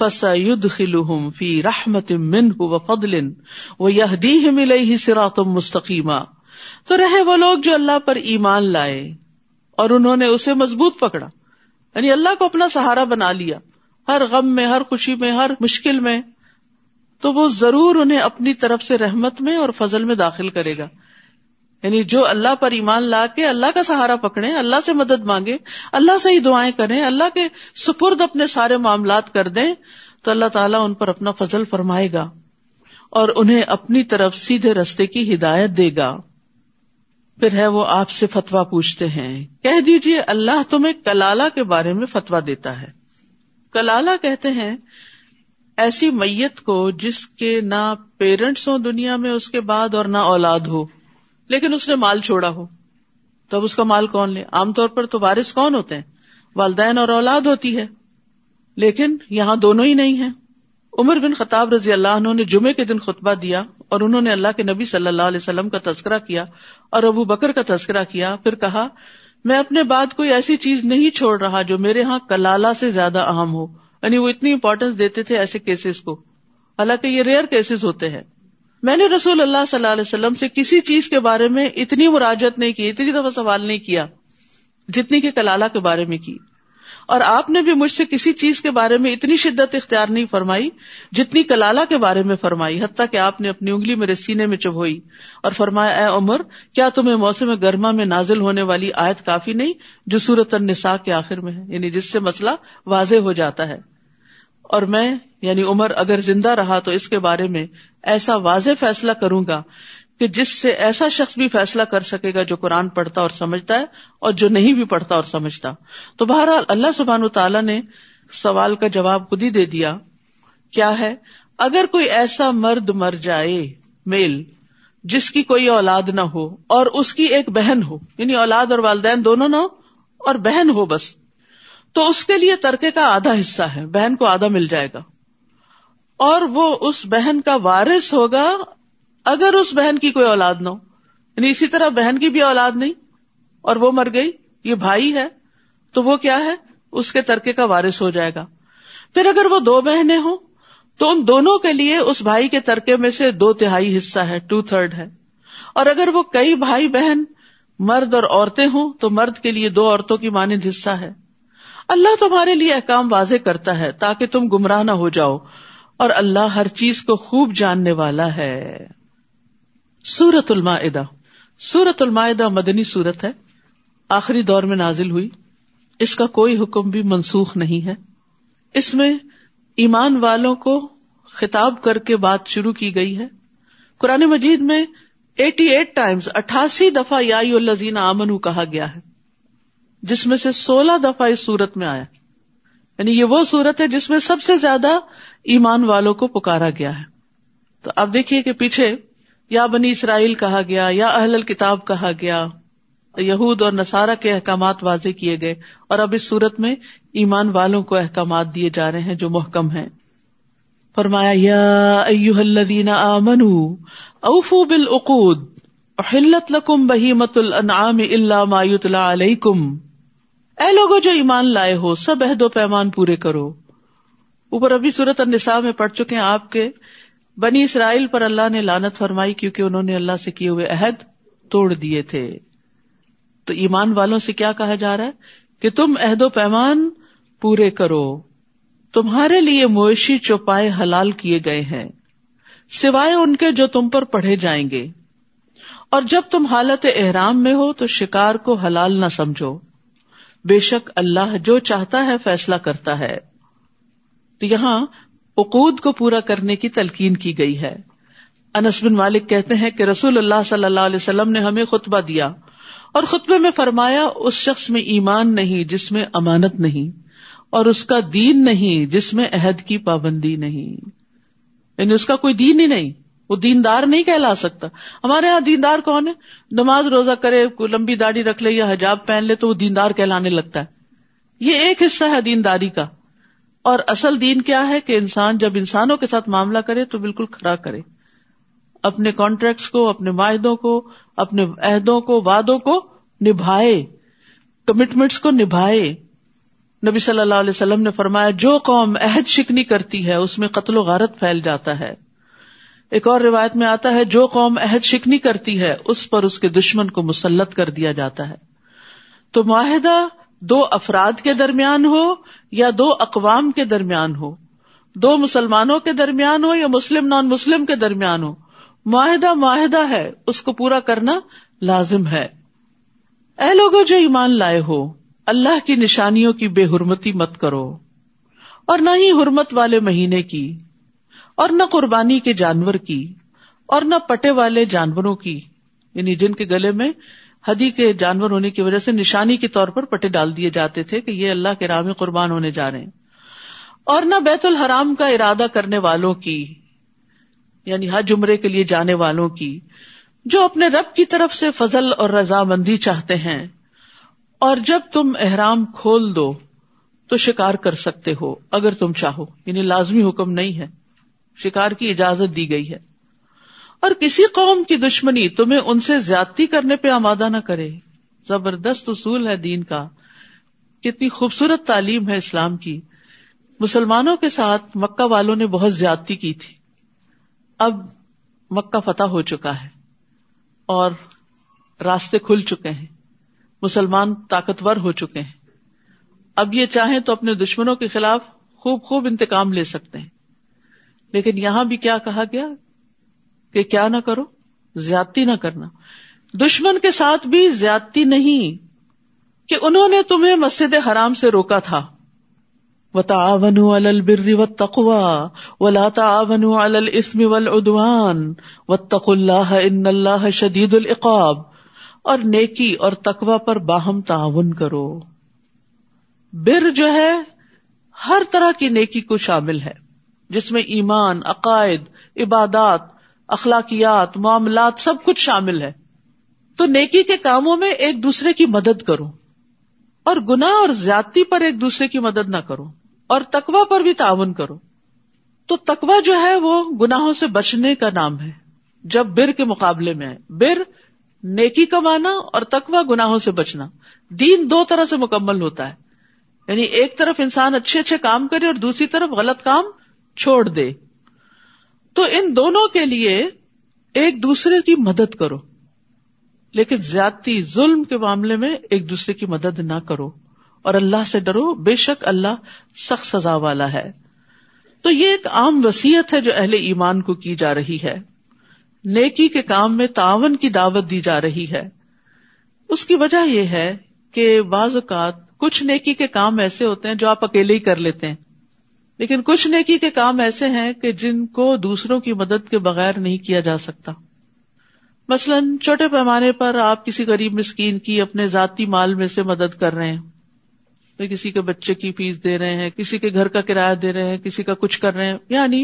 فسيدخلهم في رحمة منه وفضل ويهديهم إليه صراطا مستقيما तो रहे वो लोग जो अल्लाह पर ईमान लाए और उन्होंने उसे मजबूत पकड़ा यानी अल्लाह को अपना सहारा बना लिया हर गम में हर खुशी में हर मुश्किल में तो वो जरूर उन्हें अपनी तरफ से रहमत में और फजल में दाखिल करेगा यानी जो अल्लाह पर ईमान ला के अल्लाह का सहारा पकड़े अल्लाह से मदद मांगे अल्लाह से ही दुआएं करें अल्लाह के सुपुर्द अपने सारे मामला कर दे तो अल्लाह तला उन पर अपना फजल फरमाएगा और उन्हें अपनी तरफ सीधे रस्ते की हिदायत देगा फिर है वो आपसे फतवा पूछते हैं कह दीजिए अल्लाह तुम्हें कलाला के बारे में फतवा देता है कलाला कहते हैं ऐसी मैयत को जिसके ना पेरेंट्स हो दुनिया में उसके बाद और ना औलाद हो लेकिन उसने माल छोड़ा हो तो अब उसका माल कौन ले आमतौर पर तो वारिस कौन होते हैं वालदेन और औलाद होती है लेकिन यहाँ दोनों ही नहीं है उमर बिन खताब रजी अल्लाह ने जुमे के दिन खुतबा दिया और उन्होंने अल्लाह के नबी सल्लल्लाहु अलैहि वसल्लम का तस्करा किया और अबू बकर का तस्करा किया फिर कहा मैं अपने बाद कोई ऐसी चीज नहीं छोड़ रहा जो मेरे यहाँ कलाला से ज्यादा अहम हो यानी वो इतनी इम्पोर्टेंस देते थे ऐसे केसेस को हालांकि ये रेयर केसेस होते हैं मैंने रसूल अल्लाह सल्लल्लाहु अलैहि वसल्लम से किसी चीज के बारे में इतनी मुराजत नहीं की इतनी दफा सवाल नहीं किया जितनी के कलाला के बारे में की और आपने भी मुझसे किसी चीज के बारे में इतनी शिद्दत इख्तियार नहीं फरमाई जितनी कलाला के बारे में फरमाई हती कि आपने अपनी उंगली मेरे सीने में चुभोई और फरमाया ए उमर क्या तुम्हें मौसम गर्मा में नाजिल होने वाली आयत काफी नहीं जो सूरत निसा के आखिर में है यानी जिससे मसला वाज हो जाता है और मैं यानी उमर अगर जिंदा रहा तो इसके बारे में ऐसा वाज फैसला करूंगा कि जिससे ऐसा शख्स भी फैसला कर सकेगा जो कुरान पढ़ता और समझता है और जो नहीं भी पढ़ता और समझता तो बहरहाल अल्लाह सुबहान तला ने सवाल का जवाब खुद ही दे दिया क्या है अगर कोई ऐसा मर्द मर जाए मेल जिसकी कोई औलाद ना हो और उसकी एक बहन हो यानी औलाद और वालदेन दोनों ना हो और बहन हो बस तो उसके लिए तरके का आधा हिस्सा है बहन को आधा मिल जाएगा और वो उस बहन का वारिस होगा अगर उस बहन की कोई औलाद ना हो यानी इसी तरह बहन की भी औलाद नहीं और वो मर गई ये भाई है तो वो क्या है उसके तरके का वारिस हो जाएगा फिर अगर वो दो बहने हो तो उन दोनों के लिए उस भाई के तरके में से दो तिहाई हिस्सा है टू थर्ड है और अगर वो कई भाई बहन मर्द और औरतें हों तो मर्द के लिए दो औरतों की मानद हिस्सा है अल्लाह तुम्हारे लिए अहकाम वाजे करता है ताकि तुम गुमराह ना हो जाओ और अल्लाह हर चीज को खूब जानने वाला है सूरतुल माइदा सूरतुल माइदा मदनी सूरत है आखिरी दौर में नाजिल हुई इसका कोई हुक्म भी मनसूख नहीं है इसमें ईमान वालों को खिताब करके बात शुरू की गई है कुरान मजीद में 88 टाइम्स अट्ठासी दफा याजीन आमनू कहा गया है जिसमें से सोलह दफा इस सूरत में आया यानी ये वो सूरत है जिसमें सबसे ज्यादा ईमान वालों को पुकारा गया है तो आप देखिए कि पीछे या बनी इसराइल कहा गया या अहल किताब कहा गया यहूद और नसारा के अहकाम वाजे किए गए और अब इस सूरत में ईमान वालों को अहकाम दिए जा रहे हैं जो मोहकम है फरमाया यादीना आमनु औफू लकुम बहीमतुल अनआम इल्ला मायुतला अलैकुम ऐ लोगो जो ईमान लाए हो सब अहदो पैमान पूरे करो ऊपर अभी सूरत और निसा में पढ़ चुके हैं आपके बनी इसराइल पर अल्लाह ने लानत फरमाई क्योंकि उन्होंने अल्लाह से किए हुए अहद तोड़ दिए थे तो ईमान वालों से क्या कहा जा रहा है कि तुम अहदो पैमान पूरे करो तुम्हारे लिए मोयशी चौपाए हलाल किए गए हैं सिवाय उनके जो तुम पर पढ़े जाएंगे और जब तुम हालत एहराम में हो तो शिकार को हलाल ना समझो बेशक अल्लाह जो चाहता है फैसला करता है तो यहां उकूद को पूरा करने की तलकीन की गई है अनस बिन मालिक कहते हैं कि रसूल अल्लाह सल्लल्लाहु अलैहि वसल्लम ने हमें खुतबा दिया और खुतबे में फरमाया उस शख्स में ईमान नहीं जिसमें अमानत नहीं और उसका दीन नहीं जिसमें अहद की पाबंदी नहीं यानी उसका कोई दीन ही नहीं वो दीनदार नहीं कहला सकता हमारे यहाँ दीनदार कौन है नमाज रोजा करे लंबी दाढ़ी रख ले या हजाब पहन ले तो वो दीनदार कहलाने लगता है ये एक हिस्सा है दीनदारी का और असल दीन क्या है कि इंसान जब इंसानों के साथ मामला करे तो बिल्कुल खड़ा करे अपने कॉन्ट्रैक्ट्स को अपने वायदों को अपने अहदों को वादों को निभाए कमिटमेंट्स को निभाए नबी सल्लल्लाहु अलैहि वसल्लम ने फरमाया जो कौम अहद शिकनी करती है उसमें कत्लो गारत फैल जाता है एक और रिवायत में आता है जो कौम अहद शिकनी करती है उस पर उसके दुश्मन को मुसलत कर दिया जाता है तो माहिदा दो अफराद के दरमियान हो या दो अकवाम के दरमियान हो दो मुसलमानों के दरमियान हो या मुस्लिम नॉन मुस्लिम के दरमियान हो माहिदा माहिदा है उसको पूरा करना लाजिम है ए लोगों जो ईमान लाए हो अल्लाह की निशानियों की बेहरमती मत करो और न ही हरमत वाले महीने की और न कुर्बानी के जानवर की और न पटे वाले जानवरों की यानी जिनके गले में हदी के जानवर होने की वजह से निशानी के तौर पर पटे डाल दिए जाते थे कि ये अल्लाह के राम में कुर्बान होने जा रहे हैं और न बैतुल हराम का इरादा करने वालों की यानी हर जुमरे के लिए जाने वालों की जो अपने रब की तरफ से फजल और रजामंदी चाहते हैं और जब तुम एहराम खोल दो तो शिकार कर सकते हो अगर तुम चाहो यानी लाजमी हुक्म नहीं है शिकार की इजाजत दी गई है और किसी कौम की दुश्मनी तुम्हें उनसे ज्यादती करने पर आमादा ना करे जबरदस्त उसूल है दीन का कितनी खूबसूरत तालीम है इस्लाम की मुसलमानों के साथ मक्का वालों ने बहुत ज्यादती की थी अब मक्का फतह हो चुका है और रास्ते खुल चुके हैं मुसलमान ताकतवर हो चुके हैं अब ये चाहें तो अपने दुश्मनों के खिलाफ खूब खूब इंतकाम ले सकते हैं लेकिन यहां भी क्या कहा गया कि क्या ना करो ज्यादती ना करना दुश्मन के साथ भी ज्यादती नहीं कि उन्होंने तुम्हें मस्जिद हराम से रोका था वतावनु अल बिर्रि व तकवा वला अल अलल इसम वल उदवान व वत्तकुल्लाह इन्नल्लाह शदीदुल इकाब और नेकी और तकवा पर बाहम ताउन करो बिर जो है हर तरह की नेकी को शामिल है जिसमें ईमान अकायद इबादत अखलाकियात मामला सब कुछ शामिल है तो नेकी के कामों में एक दूसरे की मदद करो और गुनाह और ज्यादा पर एक दूसरे की मदद ना करो और तकवा पर भी ताउन करो तो तकवा जो है वो गुनाहों से बचने का नाम है जब बिर के मुकाबले में है बिर नेकी कमाना और तकवा गुनाहों से बचना दीन दो तरह से मुकम्मल होता है यानी एक तरफ इंसान अच्छे अच्छे काम करे और दूसरी तरफ गलत काम छोड़ दे तो इन दोनों के लिए एक दूसरे की मदद करो लेकिन ज्यादती जुल्म के मामले में एक दूसरे की मदद ना करो और अल्लाह से डरो बेशक अल्लाह सख्त सजा वाला है तो ये एक आम वसीयत है जो अहले ईमान को की जा रही है नेकी के काम में तावन की दावत दी जा रही है उसकी वजह यह है कि बाजात कुछ नेकी के काम ऐसे होते हैं जो आप अकेले ही कर लेते हैं लेकिन कुछ नेकी के काम ऐसे हैं कि जिनको दूसरों की मदद के बगैर नहीं किया जा सकता मसलन छोटे पैमाने पर आप किसी गरीब मिस्कीन की अपने जाति माल में से मदद कर रहे हैं तो किसी के बच्चे की फीस दे रहे हैं किसी के घर का किराया दे रहे हैं किसी का कुछ कर रहे हैं यानी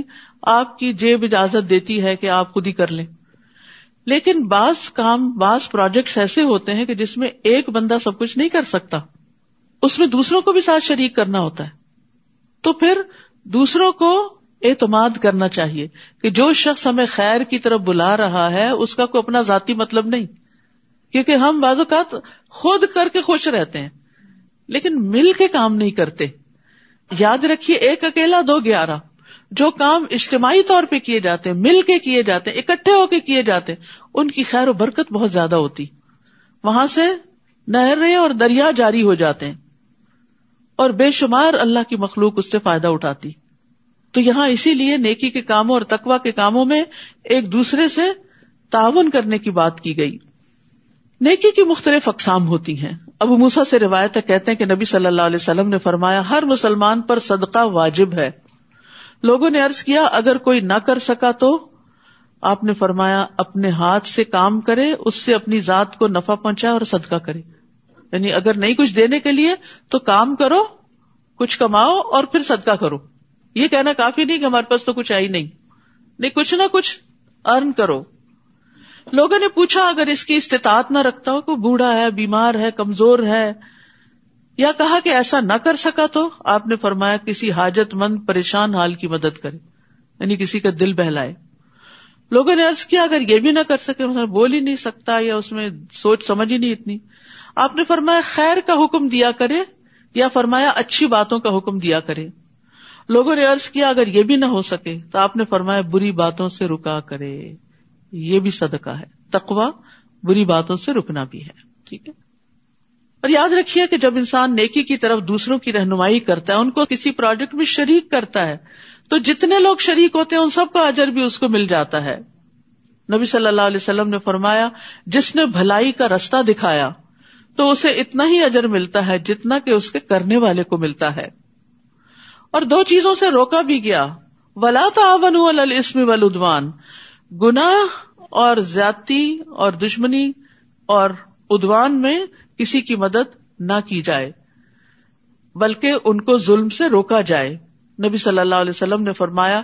आपकी जेब इजाजत देती है कि आप खुद ही कर लें लेकिन बास काम बास प्रोजेक्ट्स ऐसे होते हैं कि जिसमें एक बंदा सब कुछ नहीं कर सकता उसमें दूसरों को भी साथ शरीक करना होता है तो फिर दूसरों को एतमाद करना चाहिए कि जो शख्स हमें खैर की तरफ बुला रहा है उसका कोई अपना जाती मतलब नहीं क्योंकि हम बाजुकात खुद करके खुश रहते हैं लेकिन मिल के काम नहीं करते याद रखिए एक अकेला दो ग्यारह जो काम इज्तमाही तौर पे किए जाते हैं मिल के किए जाते हैं इकट्ठे होके किए जाते हैं उनकी खैर बरकत बहुत ज्यादा होती वहां से नहरें और दरिया जारी हो जाते हैं और बेशुमार अल्लाह की मखलूक उससे फायदा उठाती तो यहां इसीलिए नेकी के कामों और तकवा के कामों में एक दूसरे से तावन करने की बात की गई नेकी की मुख्तलिफ अकसाम होती हैं अबू मूसा से रिवायत है कहते हैं कि नबी सल्लल्लाहु अलैहि वसल्लम ने फरमाया हर मुसलमान पर सदका वाजिब है लोगों ने अर्ज किया अगर कोई ना कर सका तो आपने फरमाया अपने हाथ से काम करे उससे अपनी जात को नफा पहुंचाए और सदका करे यानी अगर नहीं कुछ देने के लिए तो काम करो कुछ कमाओ और फिर सदका करो ये कहना काफी नहीं कि हमारे पास तो कुछ आई नहीं नहीं कुछ ना कुछ अर्न करो लोगों ने पूछा अगर इसकी इस्तेतात ना रखता हो को बूढ़ा है बीमार है कमजोर है या कहा कि ऐसा ना कर सका तो आपने फरमाया किसी हाजतमंद परेशान हाल की मदद करे यानी किसी का दिल बहलाए लोगों ने अर्ज किया अगर ये भी ना कर सके मतलब बोल ही नहीं सकता या उसमें सोच समझ ही नहीं इतनी आपने फरमाया खैर का हुक्म दिया करे या फरमाया अच्छी बातों का हुक्म दिया करे लोगों ने अर्ज किया अगर ये भी ना हो सके तो आपने फरमाया बुरी बातों से रुका करे ये भी सदका है तकवा बुरी बातों से रुकना भी है ठीक है और याद रखिए कि जब इंसान नेकी की तरफ दूसरों की रहनुमाई करता है उनको किसी प्रोजेक्ट में शरीक करता है तो जितने लोग शरीक होते हैं उन सबका अजर भी उसको मिल जाता है नबी सल्लल्लाहु अलैहि वसल्लम ने फरमाया जिसने भलाई का रास्ता दिखाया तो उसे इतना ही अजर मिलता है जितना के उसके करने वाले को मिलता है और दो चीजों से रोका भी गया वला आवन अल इसम वल उद्वान गुनाह और ज्यादा और दुश्मनी और उदवान में किसी की मदद ना की जाए बल्कि उनको जुल्म से रोका जाए नबी सल्लल्लाहु अलैहि वसल्लम ने फरमाया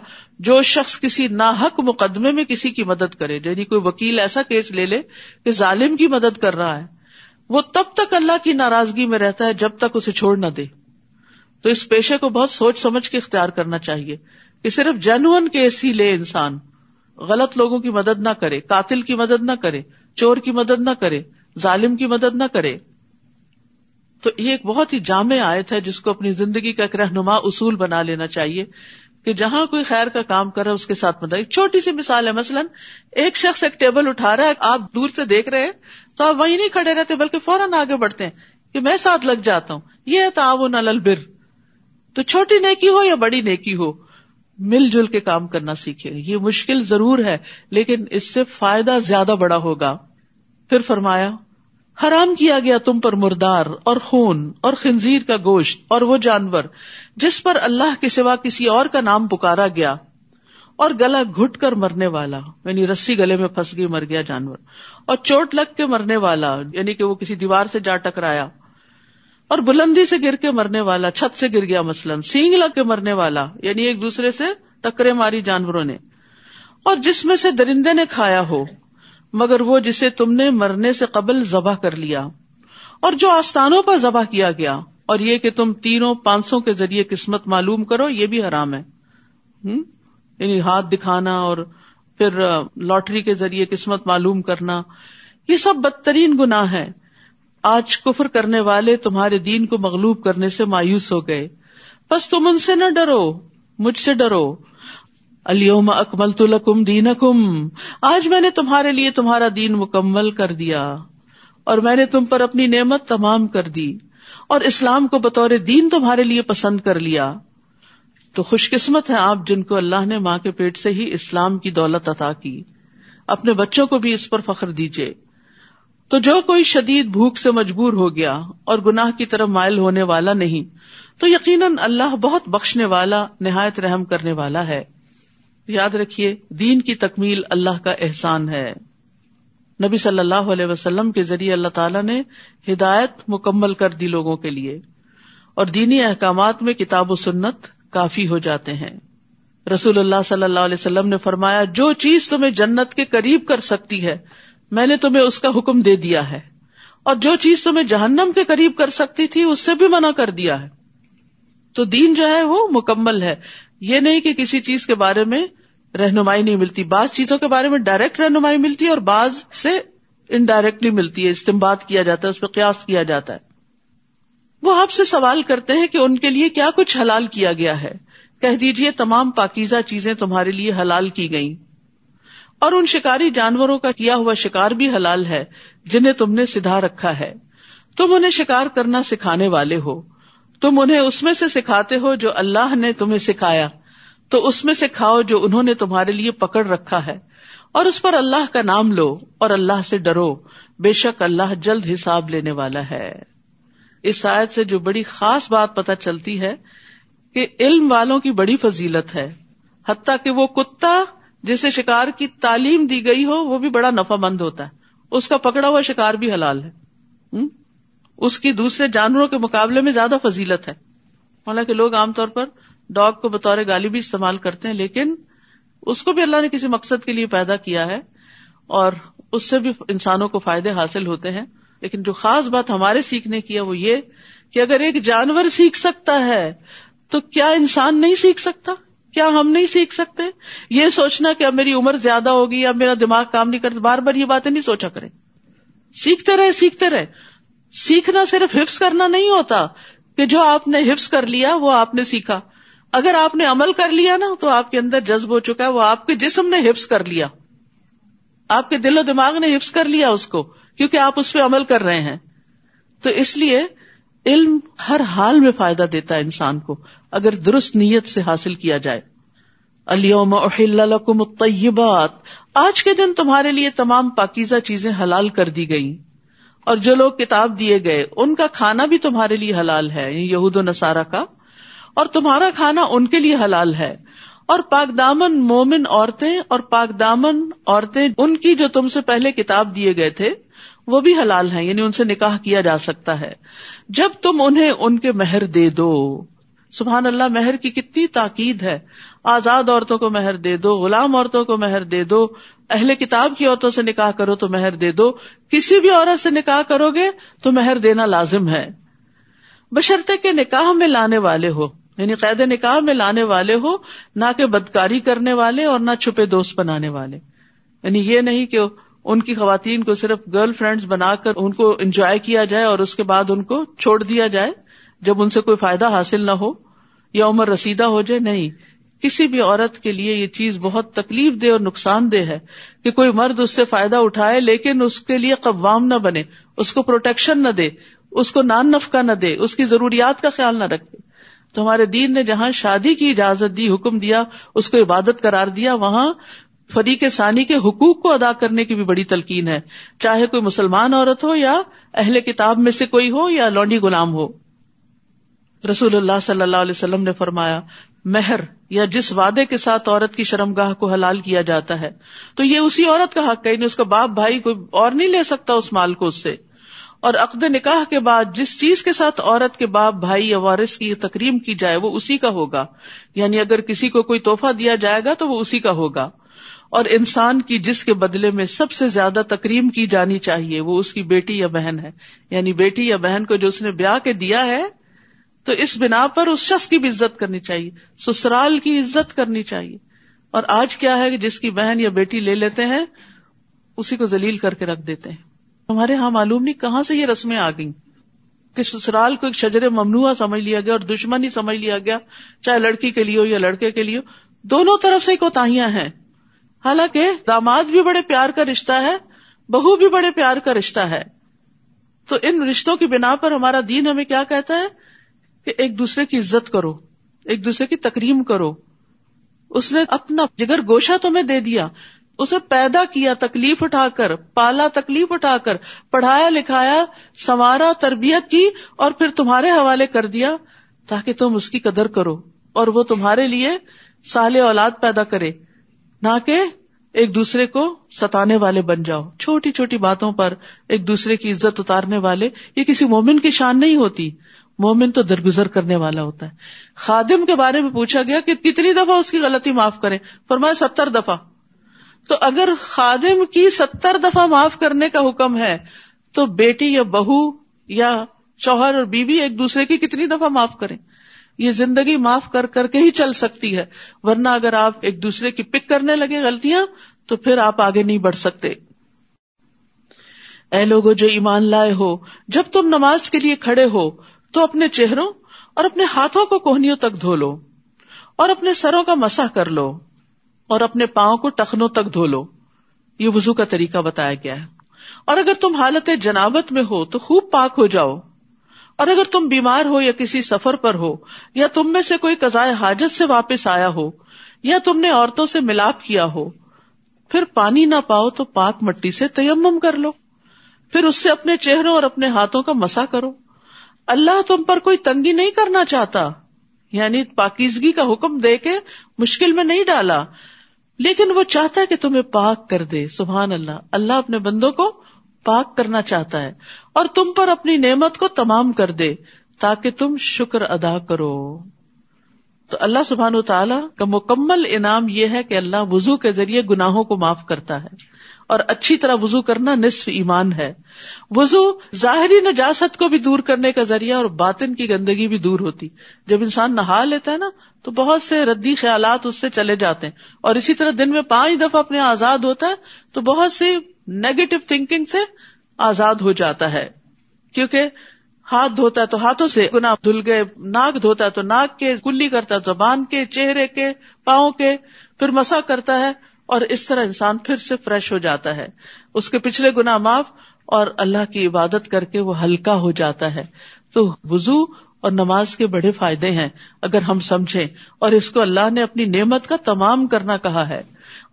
जो शख्स किसी नाहक मुकदमे में किसी की मदद करे यदि कोई वकील ऐसा केस ले ले कि जालिम की मदद कर रहा है वो तब तक अल्लाह की नाराजगी में रहता है जब तक उसे छोड़ ना दे तो इस पेशे को बहुत सोच समझ के इख्तियार करना चाहिए कि सिर्फ जेनुअन के ही ले इंसान गलत लोगों की मदद ना करे कातिल की मदद ना करे चोर की मदद ना करे जालिम की मदद ना करे तो ये एक बहुत ही जाम आयत है जिसको अपनी जिंदगी का एक रहनुमा उसूल बना लेना चाहिए कि जहां कोई खैर का काम कर रहा है उसके साथ मतलब एक छोटी सी मिसाल है मसलन एक शख्स एक टेबल उठा रहा है आप दूर से देख रहे हैं तो आप वहीं नहीं खड़े रहते बल्कि फौरन आगे बढ़ते हैं कि मैं साथ लग जाता हूं ये है ताउन अलल बिर तो छोटी नेकी हो या बड़ी नेकी हो मिलजुल के काम करना सीखे ये मुश्किल जरूर है लेकिन इससे फायदा ज्यादा बड़ा होगा फिर फरमाया हराम किया गया तुम पर मुर्दार और खून और खंजीर का गोश्त और वो जानवर जिस पर अल्लाह के सिवा किसी और का नाम पुकारा गया और गला घुट कर मरने वाला यानी रस्सी गले में फंस गई मर गया जानवर और चोट लग के मरने वाला यानी कि वो किसी दीवार से जा टकराया और बुलंदी से गिर के मरने वाला छत से गिर गया मसलन सींग लग के मरने वाला यानी एक दूसरे से टकरे मारी जानवरों ने और जिसमें से दरिंदे ने खाया हो मगर वो जिसे तुमने मरने से कबल जबा कर लिया और जो आस्थानों पर जबा किया गया और ये कि तुम तीनों पांचों के जरिए किस्मत मालूम करो ये भी हराम है हम्म? यानी हाथ दिखाना और फिर लॉटरी के जरिए किस्मत मालूम करना ये सब बदतरीन गुनाह है आज कुफर करने वाले तुम्हारे दीन को मगलूब करने से मायूस हो गए बस तुम उनसे न डरो मुझसे डरो अलियोम अकमल तुलकुम दीनकुम आज मैंने तुम्हारे लिए तुम्हारा दीन मुकम्मल कर दिया और मैंने तुम पर अपनी नेमत तमाम कर दी और इस्लाम को बतौर दीन तुम्हारे तो लिए पसंद कर लिया तो खुशकिस्मत है आप जिनको अल्लाह ने माँ के पेट से ही इस्लाम की दौलत अता की अपने बच्चों को भी इस पर फख्र दीजिए तो जो कोई शदीद भूख से मजबूर हो गया और गुनाह की तरफ मायल होने वाला नहीं तो यकीन अल्लाह बहुत बख्शने वाला नहायत रहम करने वाला है याद रखिये दीन की तकमील अल्लाह का एहसान है नबी सल्लल्लाहु अलैहि वसल्लम के जरिए अल्लाह ताला ने हिदायत मुकम्मल कर दी लोगों के लिए और दीनी अहकाम में किताब सुन्नत काफी हो जाते हैं रसूलुल्लाह सल्लल्लाहु अलैहि वसल्लम ने फरमाया जो चीज तुम्हें जन्नत के करीब कर सकती है मैंने तुम्हें उसका हुक्म दे दिया है और जो चीज तुम्हें जहन्नम के करीब कर सकती थी उससे भी मना कर दिया है तो दीन जो है वो मुकम्मल है ये नहीं कि किसी चीज के बारे में रहनुमाई नहीं मिलती बाज चीजों के बारे में डायरेक्ट रहनुमाई मिलती है और बाज से इनडायरेक्टली मिलती है इस्तेमबाद किया जाता है उस पर क्यास किया जाता है वो आपसे सवाल करते हैं कि उनके लिए क्या कुछ हलाल किया गया है कह दीजिए तमाम पाकिजा चीजें तुम्हारे लिए हलाल की गई और उन शिकारी जानवरों का किया हुआ शिकार भी हलाल है जिन्हें तुमने सिधा रखा है तुम उन्हें शिकार करना सिखाने वाले हो तुम उन्हें उसमें से सिखाते हो जो अल्लाह ने तुम्हें सिखाया तो उसमें से खाओ जो उन्होंने तुम्हारे लिए पकड़ रखा है और उस पर अल्लाह का नाम लो और अल्लाह से डरो बेशक अल्लाह जल्द हिसाब लेने वाला है इस शायद से जो बड़ी खास बात पता चलती है कि इल्म वालों की बड़ी फजीलत है हती कि वो कुत्ता जिसे शिकार की तालीम दी गई हो वो भी बड़ा नफामंद होता है उसका पकड़ा हुआ शिकार भी हलाल है हुँ? हम्म? उसकी दूसरे जानवरों के मुकाबले में ज्यादा फजीलत है हालांकि लोग आमतौर पर डॉग को बतौर गाली भी इस्तेमाल करते हैं लेकिन उसको भी अल्लाह ने किसी मकसद के लिए पैदा किया है और उससे भी इंसानों को फायदे हासिल होते हैं लेकिन जो खास बात हमारे सीखने की है वो ये कि अगर एक जानवर सीख सकता है तो क्या इंसान नहीं सीख सकता क्या हम नहीं सीख सकते ये सोचना कि अब मेरी उम्र ज्यादा होगी अब मेरा दिमाग काम नहीं करता बार बार ये बातें नहीं सोचा करें सीखते रहे सीखते रहे सीखना सिर्फ हिफ्स करना नहीं होता कि जो आपने हिफ्स कर लिया वो आपने सीखा अगर आपने अमल कर लिया ना तो आपके अंदर जज्ब हो चुका है वो आपके जिस्म ने हिप्स कर लिया आपके दिलो दिमाग ने हिप्स कर लिया उसको क्योंकि आप उस पर अमल कर रहे हैं तो इसलिए इल्म हर हाल में फायदा देता है इंसान को अगर दुरुस्त नीयत से हासिल किया जाए अलियोमत आज के दिन तुम्हारे लिए तमाम पाकिजा चीजें हलाल कर दी गई और जो लोग किताब दिए गए उनका खाना भी तुम्हारे लिए हलाल है यहूद नसारा का और तुम्हारा खाना उनके लिए हलाल है और पाकदामन मोमिन औरतें और पाकदामन औरतें उनकी जो तुमसे पहले किताब दिए गए थे वो भी हलाल हैं यानी उनसे निकाह किया जा सकता है जब तुम उन्हें उनके मेहर दे दो सुबहान अल्लाह मेहर की कितनी ताकीद है आजाद औरतों को मेहर दे दो गुलाम औरतों को मेहर दे दो अहले किताब की औरतों से निकाह करो तो मेहर दे दो किसी भी औरत से निकाह करोगे तो मेहर देना लाजिम है बशर्ते के निकाह में लाने वाले हो यानी कैद निकाह में लाने वाले हो ना कि बदकारी करने वाले और ना छुपे दोस्त बनाने वाले यानी ये नहीं कि उनकी खातन को सिर्फ गर्ल फ्रेंड्स बनाकर उनको इंजॉय किया जाए और उसके बाद उनको छोड़ दिया जाए जब उनसे कोई फायदा हासिल ना हो या उम्र रसीदा हो जाए नहीं किसी भी औरत के लिए ये चीज बहुत तकलीफ दे और नुकसानदेह है कि कोई मर्द उससे फायदा उठाए लेकिन उसके लिए कवाम ना बने उसको प्रोटेक्शन न दे उसको नान नफका न दे उसकी जरूरियात का ख्याल न रखे तो हमारे दीन ने जहां शादी की इजाजत दी हुक्म दिया उसको इबादत करार दिया वहां फरीक सानी के हुकूक को अदा करने की भी बड़ी तलकीन है चाहे कोई मुसलमान औरत हो या अहले किताब में से कोई हो या लौंडी गुलाम हो रसूल सल्लाम ने फरमाया मेहर या जिस वादे के साथ औरत की शर्मगाह को हलाल किया जाता है तो ये उसी औरत का हक है उसका बाप भाई कोई और नहीं ले सकता उस माल को उससे और अकद निकाह के बाद जिस चीज के साथ औरत के बाप भाई या वारिस की तकरीम की जाए वो उसी का होगा यानी अगर किसी को कोई तोहफा दिया जाएगा तो वो उसी का होगा और इंसान की जिसके बदले में सबसे ज्यादा तकरीम की जानी चाहिए वो उसकी बेटी या बहन है यानी बेटी या बहन को जो उसने ब्याह के दिया है तो इस बिना पर उस शख्स की भी इज्जत करनी चाहिए ससुराल की इज्जत करनी चाहिए और आज क्या है कि जिसकी बहन या बेटी ले लेते हैं उसी को जलील करके रख देते हैं हमारे यहाँ मालूम नहीं कहाँ से ये रस्में आ गई कि ससुराल को एक शजर ममनुआ समझ लिया गया और दुश्मन ही समझ लिया गया चाहे लड़की के लिए हो या लड़के के लिए हो दोनों तरफ से कोताहियां हैं हालांकि दामाद भी बड़े प्यार का रिश्ता है बहू भी बड़े प्यार का रिश्ता है तो इन रिश्तों की बिना पर हमारा दीन हमें क्या कहता है कि एक दूसरे की इज्जत करो एक दूसरे की तकरीम करो उसने अपना जिगर गोशा तुम्हें दे दिया उसे पैदा किया तकलीफ उठाकर पाला तकलीफ उठाकर पढ़ाया लिखाया संवारा तरबियत की और फिर तुम्हारे हवाले कर दिया ताकि तुम उसकी कदर करो और वो तुम्हारे लिए साले औलाद पैदा करे ना के एक दूसरे को सताने वाले बन जाओ छोटी छोटी बातों पर एक दूसरे की इज्जत उतारने वाले ये किसी मोमिन की शान नहीं होती मोमिन तो दरगुजर करने वाला होता है खादिम के बारे में पूछा गया कि कितनी दफा उसकी गलती माफ करें फरमाया सत्तर दफा तो अगर खादिम की सत्तर दफा माफ करने का हुक्म है तो बेटी या बहू या चौहर और बीवी एक दूसरे की कितनी दफा माफ करें ये जिंदगी माफ कर करके ही चल सकती है वरना अगर आप एक दूसरे की पिक करने लगे गलतियां तो फिर आप आगे नहीं बढ़ सकते ऐ लोगो जो ईमान लाए हो जब तुम नमाज के लिए खड़े हो तो अपने चेहरों और अपने हाथों को कोहनियों तक धो लो और अपने सरों का मसा कर लो और अपने पाओ को टखनों तक धो लो ये वजू का तरीका बताया गया है और अगर तुम हालत जनाबत में हो तो खूब पाक हो जाओ और अगर तुम बीमार हो या किसी सफर पर हो या तुम में से कोई कजाय हाजत से वापस आया हो या तुमने औरतों से मिलाप किया हो फिर पानी ना पाओ तो पाक मट्टी से तयम कर लो फिर उससे अपने चेहरों और अपने हाथों का मसा करो अल्लाह तुम पर कोई तंगी नहीं करना चाहता यानी पाकिजगी का हुक्म दे के मुश्किल में नहीं डाला लेकिन वो चाहता है कि तुम्हें पाक कर दे सुबहान अल्लाह अल्लाह अपने बंदों को पाक करना चाहता है और तुम पर अपनी नेमत को तमाम कर दे ताकि तुम शुक्र अदा करो तो अल्लाह सुबहान तला का मुकम्मल इनाम यह है कि अल्लाह वजू के जरिए गुनाहों को माफ करता है और अच्छी तरह वजू करना निसफ ईमान है वजू जाहरी नजासत को भी दूर करने का जरिया और बातिन की गंदगी भी दूर होती जब इंसान नहा लेता है ना तो बहुत से रद्दी ख्याल उससे चले जाते हैं और इसी तरह दिन में पांच दफा अपने आजाद होता है तो बहुत सी नेगेटिव थिंकिंग से आजाद हो जाता है क्योंकि हाथ धोता है तो हाथों से गुना धुल गए नाक धोता है तो नाक के कुल्ली करता है तो जबान के चेहरे के पाओ के फिर मसा करता है और इस तरह इंसान फिर से फ्रेश हो जाता है उसके पिछले गुना माफ और अल्लाह की इबादत करके वो हल्का हो जाता है तो वजू और नमाज के बड़े फायदे हैं अगर हम समझें और इसको अल्लाह ने अपनी नेमत का तमाम करना कहा है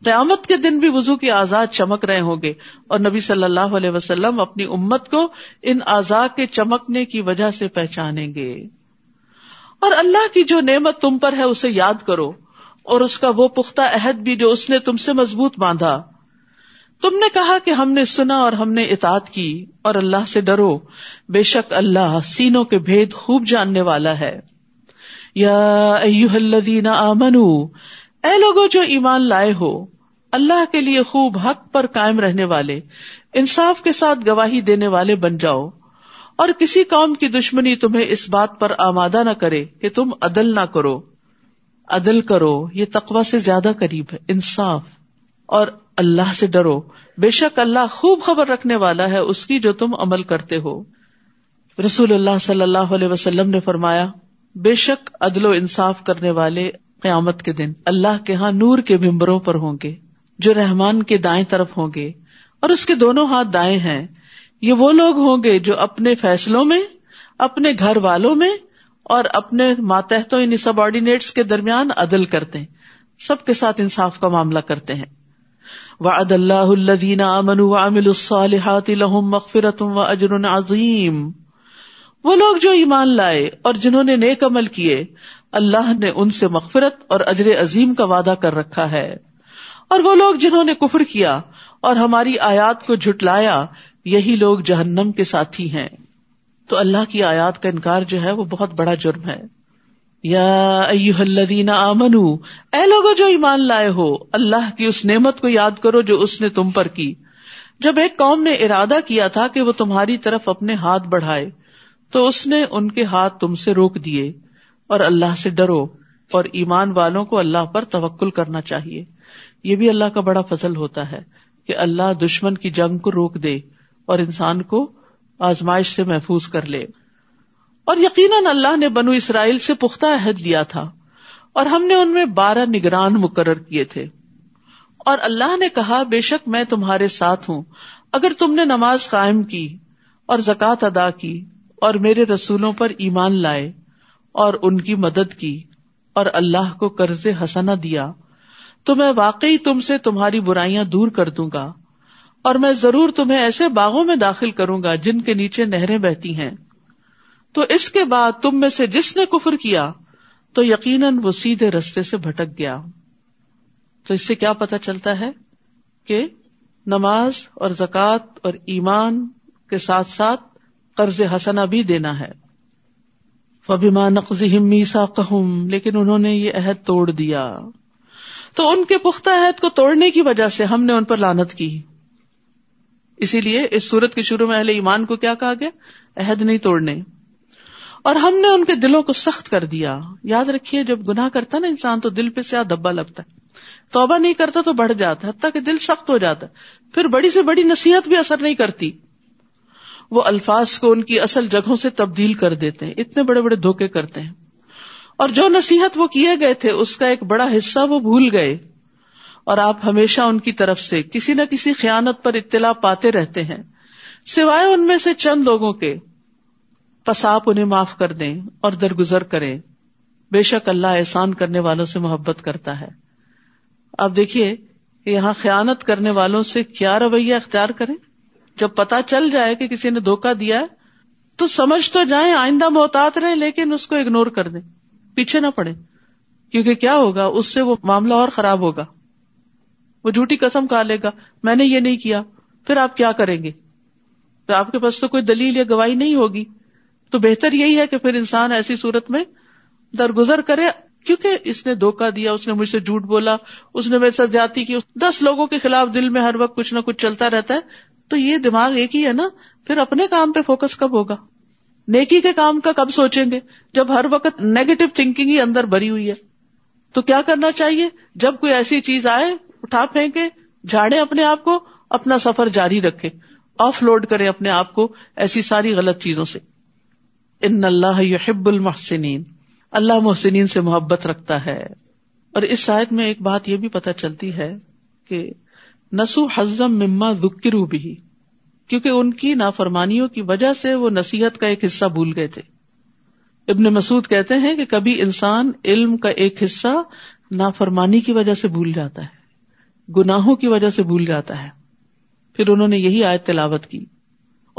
क्यामत के दिन भी वजू की आजाद चमक रहे होंगे और नबी सल्लल्लाहु अलैहि वसल्लम अपनी उम्मत को इन आजाद के चमकने की वजह से पहचानेंगे और अल्लाह की जो नेमत तुम पर है उसे याद करो और उसका वो पुख्ता अहद भी जो उसने तुमसे मजबूत बांधा तुमने कहा कि हमने सुना और हमने इताद की और अल्लाह से डरो बेशक अल्लाह सीनों के भेद खूब जानने वाला है या आमनू ए लोगो जो ईमान लाए हो अल्लाह के लिए खूब हक पर कायम रहने वाले इंसाफ के साथ गवाही देने वाले बन जाओ और किसी कौम की दुश्मनी तुम्हें इस बात पर आमादा न करे कि तुम अदल न करो अदल करो ये तकवा से ज्यादा करीब है इंसाफ और अल्लाह से डरो बेशक अल्लाह खूब खबर रखने वाला है उसकी जो तुम अमल करते हो रसूल अल्लाह सल्लल्लाहु अलैहि वसल्लम ने फरमाया बेशक अदलो इंसाफ करने वाले क्यामत के दिन अल्लाह के यहाँ नूर के बिम्बरों पर होंगे जो रहमान के दाए तरफ होंगे और उसके दोनों हाथ दाए हैं ये वो लोग होंगे जो अपने फैसलों में अपने घर वालों में और अपने मातहतों यानी सबऑर्डिनेट्स के दरमियान अदल करते हैं सबके साथ इंसाफ का मामला करते हैं वादीना अमन वामिलहम व अजर अजीम वो लोग जो ईमान लाए और जिन्होंने नेक अमल किए अल्लाह ने उनसे मगफिरत और अजर अजीम का वादा कर रखा है और वो लोग जिन्होंने कुफर किया और हमारी आयात को झुटलाया यही लोग जहन्नम के साथी हैं तो अल्लाह की आयात का इनकार जो है वो बहुत बड़ा जुर्म है यादीना आमनू ए लोगो जो ईमान लाए हो अल्लाह की उस नेमत को याद करो जो उसने तुम पर की जब एक कौम ने इरादा किया था कि वो तुम्हारी तरफ अपने हाथ बढ़ाए तो उसने उनके हाथ तुमसे रोक दिए और अल्लाह से डरो और ईमान वालों को अल्लाह पर तवक्ल करना चाहिए ये भी अल्लाह का बड़ा फसल होता है कि अल्लाह दुश्मन की जंग को रोक दे और इंसान को आजमाइश से महफूज कर ले और यकीन अल्लाह ने बनु इसराइल से पुख्ता अहद लिया था और हमने उनमें बारह निगरान मुकर किए थे और अल्लाह ने कहा बेशक मैं तुम्हारे साथ हूं अगर तुमने नमाज कायम की और जक़ात अदा की और मेरे रसूलों पर ईमान लाए और उनकी मदद की और अल्लाह को कर्ज हसना दिया तो मैं वाकई तुमसे तुम्हारी बुराइयां दूर कर दूंगा और मैं जरूर तुम्हें ऐसे बागों में दाखिल करूंगा जिनके नीचे नहरें बहती हैं तो इसके बाद तुम में से जिसने कुफर किया तो यकीनन वो सीधे रस्ते से भटक गया तो इससे क्या पता चलता है कि नमाज और जक़ात और ईमान के साथ साथ कर्ज हसना भी देना है फबिमा नकजिम मीसा कहम लेकिन उन्होंने ये अहद तोड़ दिया तो उनके पुख्ता अहद को तोड़ने की वजह से हमने उन पर लानत की इसीलिए इस सूरत के शुरू में अहले ईमान को क्या कहा गया अहद नहीं तोड़ने और हमने उनके दिलों को सख्त कर दिया याद रखिए जब गुनाह करता ना इंसान तो दिल पे से धब्बा लगता है तोबा नहीं करता तो बढ़ जाता हत्या तक दिल सख्त हो जाता है फिर बड़ी से बड़ी नसीहत भी असर नहीं करती वो अल्फाज को उनकी असल जगहों से तब्दील कर देते हैं इतने बड़े बड़े धोखे करते हैं और जो नसीहत वो किए गए थे उसका एक बड़ा हिस्सा वो भूल गए और आप हमेशा उनकी तरफ से किसी न किसी खयानत पर इतला पाते रहते हैं सिवाय उनमें से चंद लोगों के बस आप उन्हें माफ कर दें और दरगुजर करें बेशक अल्लाह एहसान करने वालों से मोहब्बत करता है आप देखिए यहां खयानत करने वालों से क्या रवैया अख्तियार करें जब पता चल जाए कि किसी ने धोखा दिया है तो समझ तो जाए आइंदा मोहतात रहे लेकिन उसको इग्नोर कर दें पीछे ना पड़े क्योंकि क्या होगा उससे वो मामला और खराब होगा वो झूठी कसम खा लेगा मैंने ये नहीं किया फिर आप क्या करेंगे तो आपके पास तो कोई दलील या गवाही नहीं होगी तो बेहतर यही है कि फिर इंसान ऐसी सूरत में दरगुजर करे क्योंकि इसने धोखा दिया उसने मुझसे झूठ बोला उसने मेरे साथ जाती की दस लोगों के खिलाफ दिल में हर वक्त कुछ ना कुछ चलता रहता है तो ये दिमाग एक ही है ना फिर अपने काम पे फोकस कब होगा नेकी के काम का कब सोचेंगे जब हर वक्त नेगेटिव थिंकिंग ही अंदर भरी हुई है तो क्या करना चाहिए जब कोई ऐसी चीज आए उठा फेंके झाड़े अपने आप को अपना सफर जारी रखे ऑफ लोड करें अपने आप को ऐसी सारी गलत चीजों से इन अल्लाह यहिब्बुल महसिनीन अल्लाह मोहसिन से मोहब्बत रखता है और इस शायद में एक बात यह भी पता चलती है कि नसु हजम मिम्मा जुक्रू भी क्योंकि उनकी नाफरमानियों की वजह से वो नसीहत का एक हिस्सा भूल गए थे इब्न मसूद कहते हैं कि कभी इंसान इल्म का एक हिस्सा नाफरमानी की वजह से भूल जाता है गुनाहों की वजह से भूल जाता है फिर उन्होंने यही आयत तिलावत की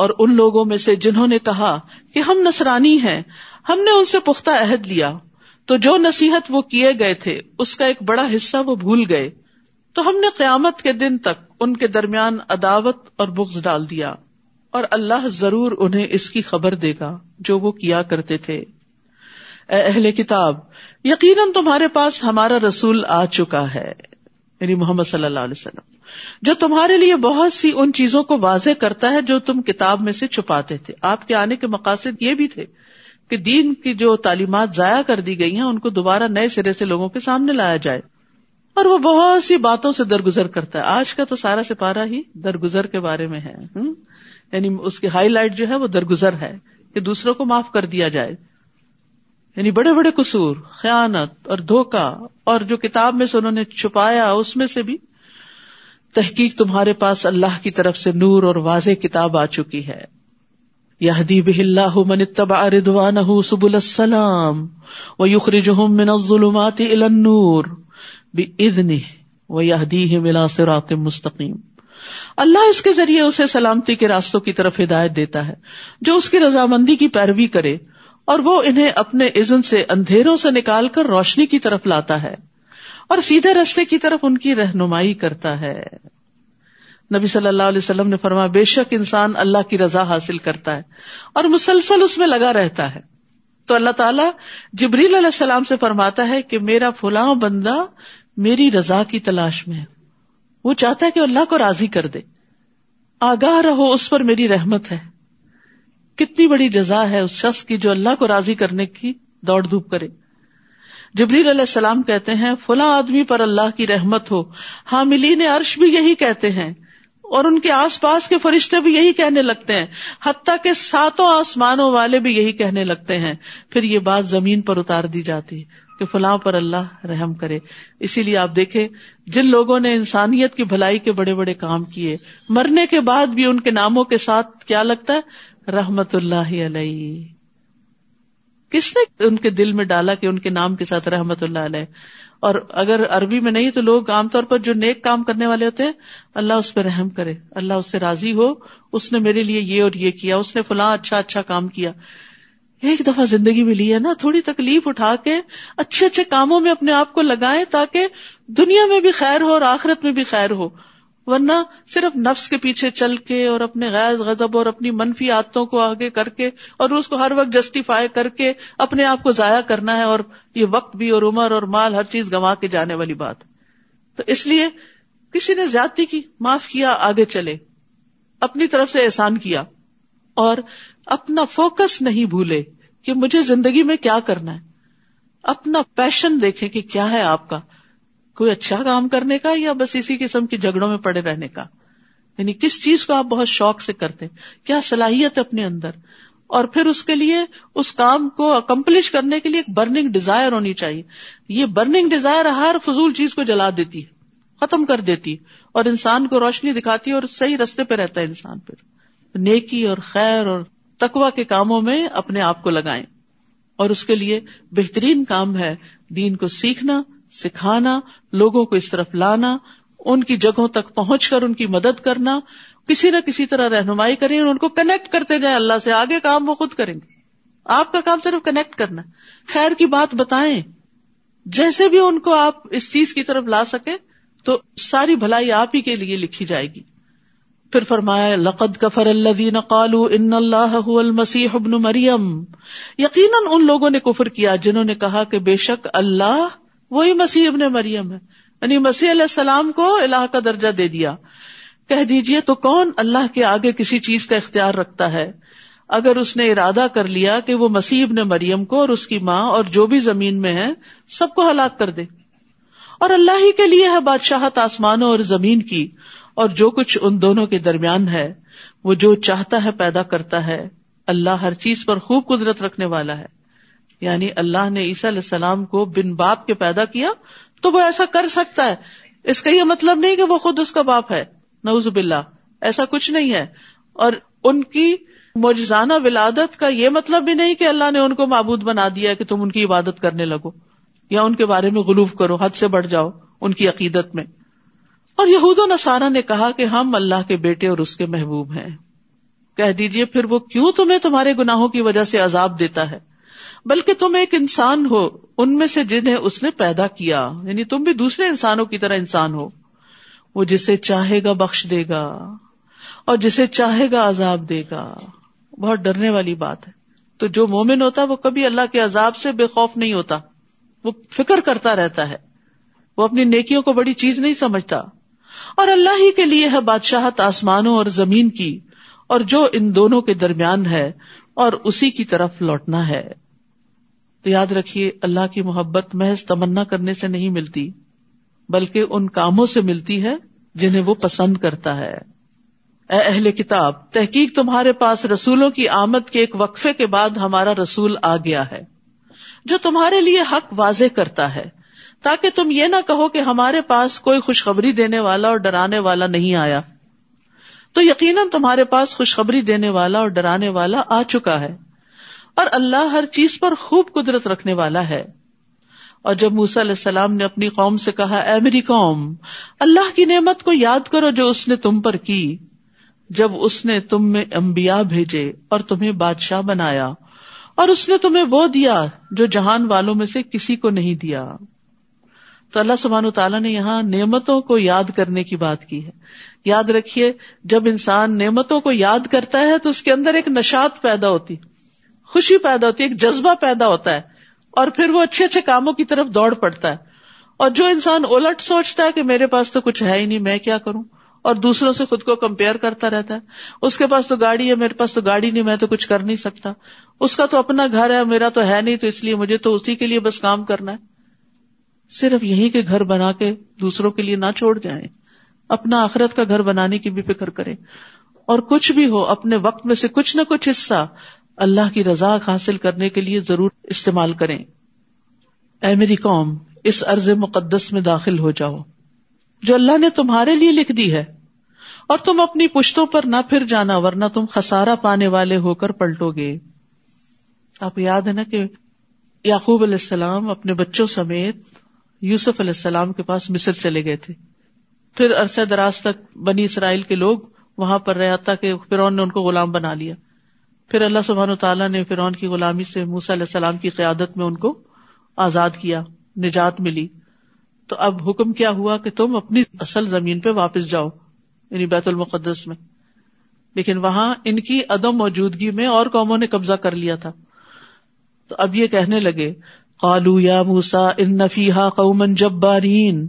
और उन लोगों में से जिन्होंने कहा कि हम नसरानी हैं हमने उनसे पुख्ता अहद लिया तो जो नसीहत वो किए गए थे उसका एक बड़ा हिस्सा वो भूल गए तो हमने क्यामत के दिन तक उनके दरमियान अदावत और बुक्स डाल दिया और अल्लाह जरूर उन्हें इसकी खबर देगा जो वो किया करते थे अहले किताब यकीनन तुम्हारे पास हमारा रसूल आ चुका है यानी मोहम्मद सल्लल्लाहु अलैहि वसल्लम जो तुम्हारे लिए बहुत सी उन चीजों को वाजह करता है जो तुम किताब में से छुपाते थे आपके आने के मकासद ये भी थे कि दीन की जो तालीमत जाया कर दी गई हैं उनको दोबारा नए सिरे से लोगों के सामने लाया जाए और वो बहुत सी बातों से दरगुजर करता है आज का तो सारा सिपारा ही दरगुजर के बारे में है हम्म? यानी उसकी हाईलाइट जो है वो दरगुजर है कि दूसरों को माफ कर दिया जाए यानी बड़े बड़े कसूर खयानत और धोखा और जो किताब में से उन्होंने छुपाया उसमें से भी तहकीक तुम्हारे पास अल्लाह की तरफ से नूर और वाज किताब आ चुकी है यहदी बिल्लाह मन तबा रिदवान सुबुलसलाम व युखरिजहम मिनजुलुमात इलन्नूर बिइदनि व यहदीहिम इला सिरातिम मुस्तकीम अल्लाह इसके जरिए उसे सलामती के रास्तों की तरफ हिदायत देता है जो उसकी रजामंदी की पैरवी करे और वो इन्हें अपने इजन से अंधेरों से निकालकर रोशनी की तरफ लाता है और सीधे रस्ते की तरफ उनकी रहनुमाई करता है नबी सल्लल्लाहु अलैहि वसल्लम ने फरमाया बेशक इंसान अल्लाह की रजा हासिल करता है और मुसलसल उसमें लगा रहता है तो अल्लाह ताला जबरील सलाम से फरमाता है कि मेरा फुलां बंदा मेरी रजा की तलाश में है वो चाहता है कि अल्लाह को राजी कर दे आगाह रहो उस पर मेरी रहमत है कितनी बड़ी जजा है उस शख्स की जो अल्लाह को राजी करने की दौड़ धूप करे जबरील सलाम कहते हैं फुला आदमी पर अल्लाह की रहमत हो हामिली ने अर्श भी यही कहते हैं और उनके आस पास के फरिश्ते भी यही कहने लगते हैं हती के सातों आसमानों वाले भी यही कहने लगते हैं फिर ये बात जमीन पर उतार दी जाती है कि फुलां पर अल्लाह रहम करे इसीलिए आप देखें जिन लोगों ने इंसानियत की भलाई के बड़े बड़े काम किए मरने के बाद भी उनके नामों के साथ क्या लगता है रहमत अलई किसने उनके दिल में डाला कि उनके नाम के साथ रहमत अलह और अगर अरबी में नहीं तो लोग आमतौर पर जो नेक काम करने वाले होते हैं अल्लाह उस पर रहम करे अल्लाह उससे राजी हो उसने मेरे लिए ये और ये किया उसने फला अच्छा अच्छा काम किया एक दफा जिंदगी में लिया ना थोड़ी तकलीफ उठा के अच्छे अच्छे कामों में अपने आप को लगाए ताकि दुनिया में भी खैर हो और आखिरत में भी खैर हो वरना सिर्फ नफ्स के पीछे चल के और अपने गैज गजब और अपनी मनफी आदतों को आगे करके और उसको हर वक्त जस्टिफाई करके अपने आप को जाया करना है और ये वक्त भी और उम्र और माल हर चीज गंवा के जाने वाली बात तो इसलिए किसी ने ज्यादा की माफ किया आगे चले अपनी तरफ से एहसान किया और अपना फोकस नहीं भूले कि मुझे जिंदगी में क्या करना है अपना पैशन देखे कि क्या है आपका कोई अच्छा काम करने का या बस इसी किस्म के झगड़ों में पड़े रहने का यानी किस चीज को आप बहुत शौक से करते क्या सलाहियत है अपने अंदर और फिर उसके लिए उस काम को अकम्पलिश करने के लिए एक बर्निंग डिजायर होनी चाहिए ये बर्निंग डिजायर हर फजूल चीज को जला देती है खत्म कर देती है और इंसान को रोशनी दिखाती है और सही रस्ते पे रहता है इंसान फिर नेकी और खैर और तकवा के कामों में अपने आप को लगाए और उसके लिए बेहतरीन काम है दीन को सीखना सिखाना लोगों को इस तरफ लाना उनकी जगहों तक पहुंचकर उनकी मदद करना किसी न किसी तरह रहनुमाई करें और उनको कनेक्ट करते जाए अल्लाह से आगे काम वो खुद करेंगे आपका काम सिर्फ कनेक्ट करना खैर की बात बताएं जैसे भी उनको आप इस चीज की तरफ ला सके तो सारी भलाई आप ही के लिए लिखी जाएगी फिर फरमाया लकद कफर अल्लादीन कालू इन मसीह अबन मरियम यकीनन उन लोगों ने कुफर किया जिन्होंने कहा कि बेशक अल्लाह वही मसीह ने मरियम है यानी मसीह सलाम को अल्लाह का दर्जा दे दिया कह दीजिए तो कौन अल्लाह के आगे किसी चीज का इख्तियार रखता है अगर उसने इरादा कर लिया कि वो मसीब ने मरियम को और उसकी माँ और जो भी जमीन में है सबको हलाक कर दे और अल्लाह ही के लिए है बादशाह आसमानों और जमीन की और जो कुछ उन दोनों के दरमियान है वो जो चाहता है पैदा करता है अल्लाह हर चीज पर खूब कुदरत रखने वाला है यानी अल्लाह ने ईसा सलाम को बिन बाप के पैदा किया तो वो ऐसा कर सकता है इसका यह मतलब नहीं कि वो खुद उसका बाप है नवजुबिल्ला ऐसा कुछ नहीं है और उनकी मोजाना विलादत का यह मतलब भी नहीं कि अल्लाह ने उनको मबूद बना दिया कि तुम उनकी इबादत करने लगो या उनके बारे में गलूफ करो हद से बढ़ जाओ उनकी अकीदत में और यहूदो नसारा ने कहा कि हम अल्लाह के बेटे और उसके महबूब हैं कह दीजिए फिर वो क्यों तुम्हें तुम्हारे गुनाहों की वजह से अजाब देता है बल्कि तुम एक इंसान हो उनमें से जिन्हें उसने पैदा किया यानी तुम भी दूसरे इंसानों की तरह इंसान हो वो जिसे चाहेगा बख्श देगा और जिसे चाहेगा अजाब देगा बहुत डरने वाली बात है तो जो मोमिन होता है वो कभी अल्लाह के अजाब से बेखौफ नहीं होता वो फिक्र करता रहता है वो अपनी नेकियों को बड़ी चीज नहीं समझता और अल्लाह ही के लिए है बादशाहत आसमानों और जमीन की और जो इन दोनों के दरमियान है और उसी की तरफ लौटना है तो याद रखिए अल्लाह की मोहब्बत महज तमन्ना करने से नहीं मिलती बल्कि उन कामों से मिलती है जिन्हें वो पसंद करता है अहले किताब तहकीक तुम्हारे पास रसूलों की आमद के एक वक्फे के बाद हमारा रसूल आ गया है जो तुम्हारे लिए हक वाजे करता है ताकि तुम ये ना कहो कि हमारे पास कोई खुशखबरी देने वाला और डराने वाला नहीं आया तो यकीनन तुम्हारे पास खुशखबरी देने वाला और डराने वाला आ चुका है और अल्लाह हर चीज पर खूब कुदरत रखने वाला है और जब मूसा सलाम ने अपनी कौम से कहा ए मेरी कौम अल्लाह की नेमत को याद करो जो उसने तुम पर की जब उसने तुम में अम्बिया भेजे और तुम्हें बादशाह बनाया और उसने तुम्हें वो दिया जो जहान वालों में से किसी को नहीं दिया तो अल्लाह सुबहान तला ने यहाँ नेमतों को याद करने की बात की है याद रखिए जब इंसान नेमतों को याद करता है तो उसके अंदर एक नशात पैदा होती खुशी पैदा होती है एक जज्बा पैदा होता है और फिर वो अच्छे अच्छे कामों की तरफ दौड़ पड़ता है और जो इंसान उलट सोचता है कि मेरे पास तो कुछ है ही नहीं मैं क्या करूं और दूसरों से खुद को कंपेयर करता रहता है उसके पास तो गाड़ी है मेरे पास तो गाड़ी नहीं मैं तो कुछ कर नहीं सकता उसका तो अपना घर है मेरा तो है नहीं तो इसलिए मुझे तो उसी के लिए बस काम करना है सिर्फ यही के घर बना के दूसरों के लिए ना छोड़ जाए अपना आखरत का घर बनाने की भी फिक्र करें और कुछ भी हो अपने वक्त में से कुछ ना कुछ हिस्सा अल्लाह की रजाक हासिल करने के लिए जरूर इस्तेमाल करें ए मेरी कौम इस अर्ज मुकदस में दाखिल हो जाओ जो अल्लाह ने तुम्हारे लिए लिख दी है और तुम अपनी पुश्तों पर ना फिर जाना वरना तुम खसारा पाने वाले होकर पलटोगे आप याद है ना कि याकूब अलैहिस्सलाम अपने बच्चों समेत यूसुफ अलैहिस्सलाम के पास मिस्र चले गए थे फिर अरसे दराज तक बनी इसराइल के लोग वहां पर रहा था कि फिर उनको गुलाम बना लिया फिर अल्लाह सुबहान तला ने फिर उनकी गुलामी से मूसा सलाम की क्यादत में उनको आजाद किया निजात मिली तो अब हुक्म क्या हुआ कि तुम अपनी असल जमीन पर वापस जाओ यानी बैतुल में लेकिन वहां इनकी अदम मौजूदगी में और कौमों ने कब्जा कर लिया था तो अब ये कहने लगे कालू या मूसा इन नफीहा कौमन जब्बारीन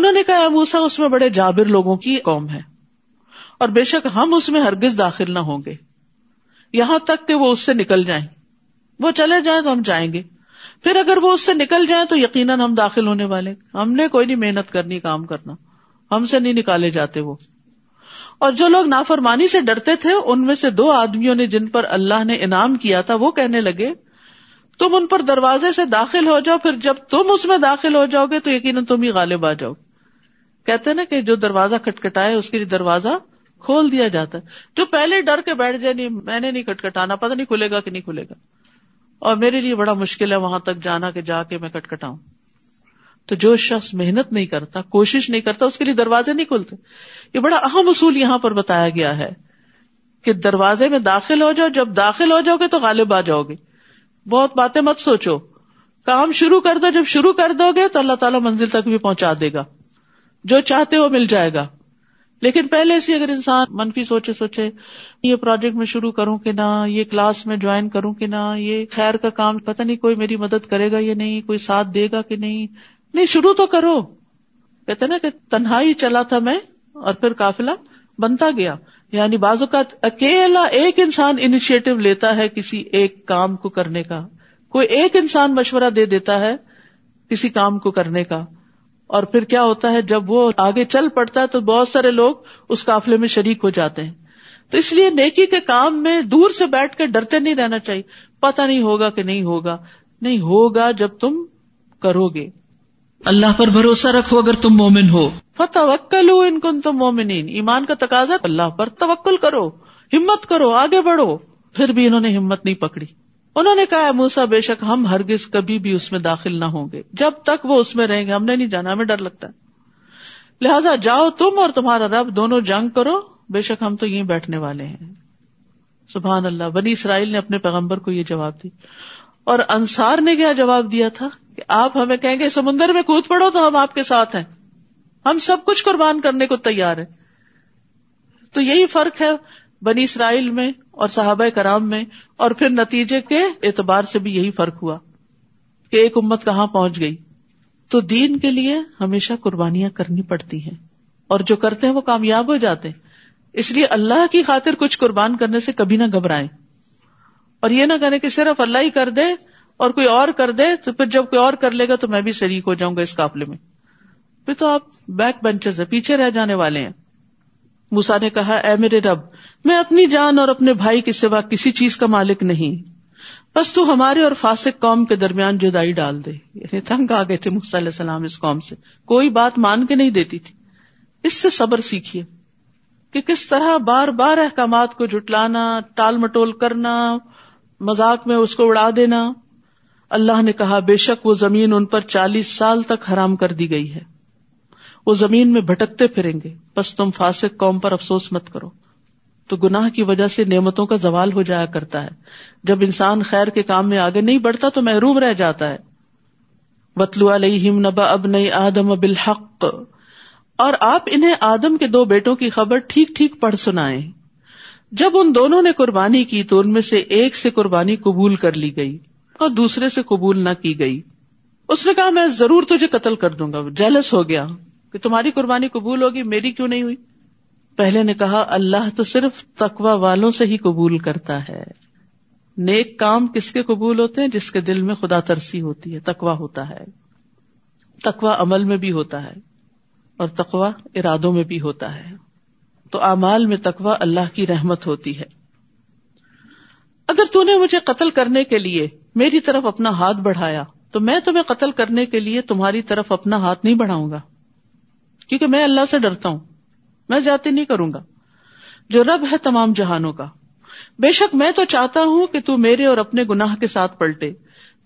उन्होंने कहा मूसा उसमें बड़े जाबिर लोगों की कौम है और बेशक हम उसमें हरगिज दाखिल ना होंगे यहां तक कि वो उससे निकल जाए वो चले जाए तो हम जाएंगे फिर अगर वो उससे निकल जाए तो यकीन हम दाखिल होने वाले हमने कोई नहीं मेहनत करनी काम करना हमसे नहीं निकाले जाते वो और जो लोग नाफरमानी से डरते थे उनमें से दो आदमियों ने जिन पर अल्लाह ने इनाम किया था वो कहने लगे तुम उन पर दरवाजे से दाखिल हो जाओ फिर जब तुम उसमें दाखिल हो जाओगे तो यकीन तुम ही गालिब आ जाओ कहते ना कि जो दरवाजा खटखटाए उसके लिए दरवाजा खोल दिया जाता है जो पहले डर के बैठ जाए नहीं मैंने नहीं कटकटाना पता नहीं खुलेगा कि नहीं खुलेगा और मेरे लिए बड़ा मुश्किल है वहां तक जाना कि जाके मैं कटकटाऊ तो जो शख्स मेहनत नहीं करता कोशिश नहीं करता उसके लिए दरवाजे नहीं खुलते ये बड़ा अहम उसूल यहां पर बताया गया है कि दरवाजे में दाखिल हो जाओ जब दाखिल हो जाओगे तो गालिब आ जाओगे बहुत बातें मत सोचो काम शुरू कर दो जब शुरू कर दोगे तो अल्लाह ताला मंजिल तक भी पहुंचा देगा जो चाहते हो मिल जाएगा लेकिन पहले से अगर इंसान मनफी सोचे सोचे ये प्रोजेक्ट में शुरू करूं कि ना ये क्लास में ज्वाइन करूं कि ना ये खैर का काम पता नहीं कोई मेरी मदद करेगा ये नहीं कोई साथ देगा कि नहीं नहीं शुरू तो करो कहते ना कि तन्हा चला था मैं और फिर काफिला बनता गया यानी बाजू का अकेला एक इंसान इनिशिएटिव लेता है किसी एक काम को करने का कोई एक इंसान मशवरा दे देता है किसी काम को करने का और फिर क्या होता है जब वो आगे चल पड़ता है तो बहुत सारे लोग उस काफिले में शरीक हो जाते हैं तो इसलिए नेकी के काम में दूर से बैठ कर डरते नहीं रहना चाहिए पता नहीं होगा कि नहीं होगा नहीं होगा जब तुम करोगे अल्लाह पर भरोसा रखो अगर तुम मोमिन हो फतवक्कल हो इनको तुम मोमिन ईमान का तकाजा अल्लाह पर तवक्ल करो हिम्मत करो आगे बढ़ो फिर भी इन्होंने हिम्मत नहीं पकड़ी उन्होंने कहा मूसा बेशक हम हरगिज कभी भी उसमें दाखिल ना होंगे जब तक वो उसमें रहेंगे हमने नहीं जाना हमें डर लगता है लिहाजा जाओ तुम और तुम्हारा रब दोनों जंग करो बेशक हम तो यहीं बैठने वाले हैं सुबहान अल्लाह बनी इसराइल ने अपने पैगम्बर को यह जवाब दी और अंसार ने क्या जवाब दिया था कि आप हमें कहेंगे समुन्द्र में कूद पड़ो तो हम आपके साथ हैं हम सब कुछ कुर्बान करने को तैयार है तो यही फर्क है बनी इसराइल में और साहब कराम में और फिर नतीजे के एतबार से भी यही फर्क हुआ कि एक उम्मत कहाँ पहुंच गई तो दीन के लिए हमेशा कुर्बानियां करनी पड़ती हैं और जो करते हैं वो कामयाब हो जाते हैं इसलिए अल्लाह की खातिर कुछ कुर्बान करने से कभी ना घबराएं और ये ना करें कि सिर्फ अल्लाह ही कर दे और कोई और कर दे तो फिर जब कोई और कर लेगा तो मैं भी शरीक हो जाऊंगा इस काफले में फिर तो आप बैक बेंचर्स है पीछे रह जाने वाले हैं मूसा ने कहा ऐ मेरे रब मैं अपनी जान और अपने भाई के सिवा किसी चीज का मालिक नहीं बस तू हमारे और फासिक कौम के दरमियान जुदाई डाल दे यानी तंग आ गए थे मूसा सलाम इस कौम से कोई बात मान के नहीं देती थी इससे सबर सीखिए कि किस तरह बार बार अहकाम को जुटलाना टाल मटोल करना मजाक में उसको उड़ा देना अल्लाह ने कहा बेशक वो जमीन उन पर चालीस साल तक हराम कर दी गई है वो जमीन में भटकते फिरेंगे बस तुम फासिक कौम पर अफसोस मत करो तो गुनाह की वजह से नेमतों का जवाल हो जाया करता है जब इंसान खैर के काम में आगे नहीं बढ़ता तो महरूम रह जाता है वतलु अलहिम नबा अब नई आदम अबिल हक और आप इन्हें आदम के दो बेटों की खबर ठीक ठीक पढ़ सुनाए जब उन दोनों ने कुर्बानी की तो उनमें से एक से कुर्बानी कबूल कर ली गई और दूसरे से कबूल ना की गई उसने कहा मैं जरूर तुझे कत्ल कर दूंगा जेलस हो गया कि तुम्हारी कुर्बानी कबूल होगी मेरी क्यों नहीं हुई पहले ने कहा अल्लाह तो सिर्फ तकवा वालों से ही कबूल करता है नेक काम किसके कबूल होते हैं जिसके दिल में खुदा तरसी होती है तकवा होता है तकवा अमल में भी होता है और तकवा इरादों में भी होता है तो अमाल में तकवा अल्लाह की रहमत होती है अगर तूने मुझे कत्ल करने के लिए मेरी तरफ अपना हाथ बढ़ाया तो मैं तुम्हें कत्ल करने के लिए तुम्हारी तरफ अपना हाथ नहीं बढ़ाऊंगा क्योंकि मैं अल्लाह से डरता हूं मैं ज्यादा नहीं करूंगा जो रब है तमाम जहानों का बेशक मैं तो चाहता हूं कि तू मेरे और अपने गुनाह के साथ पलटे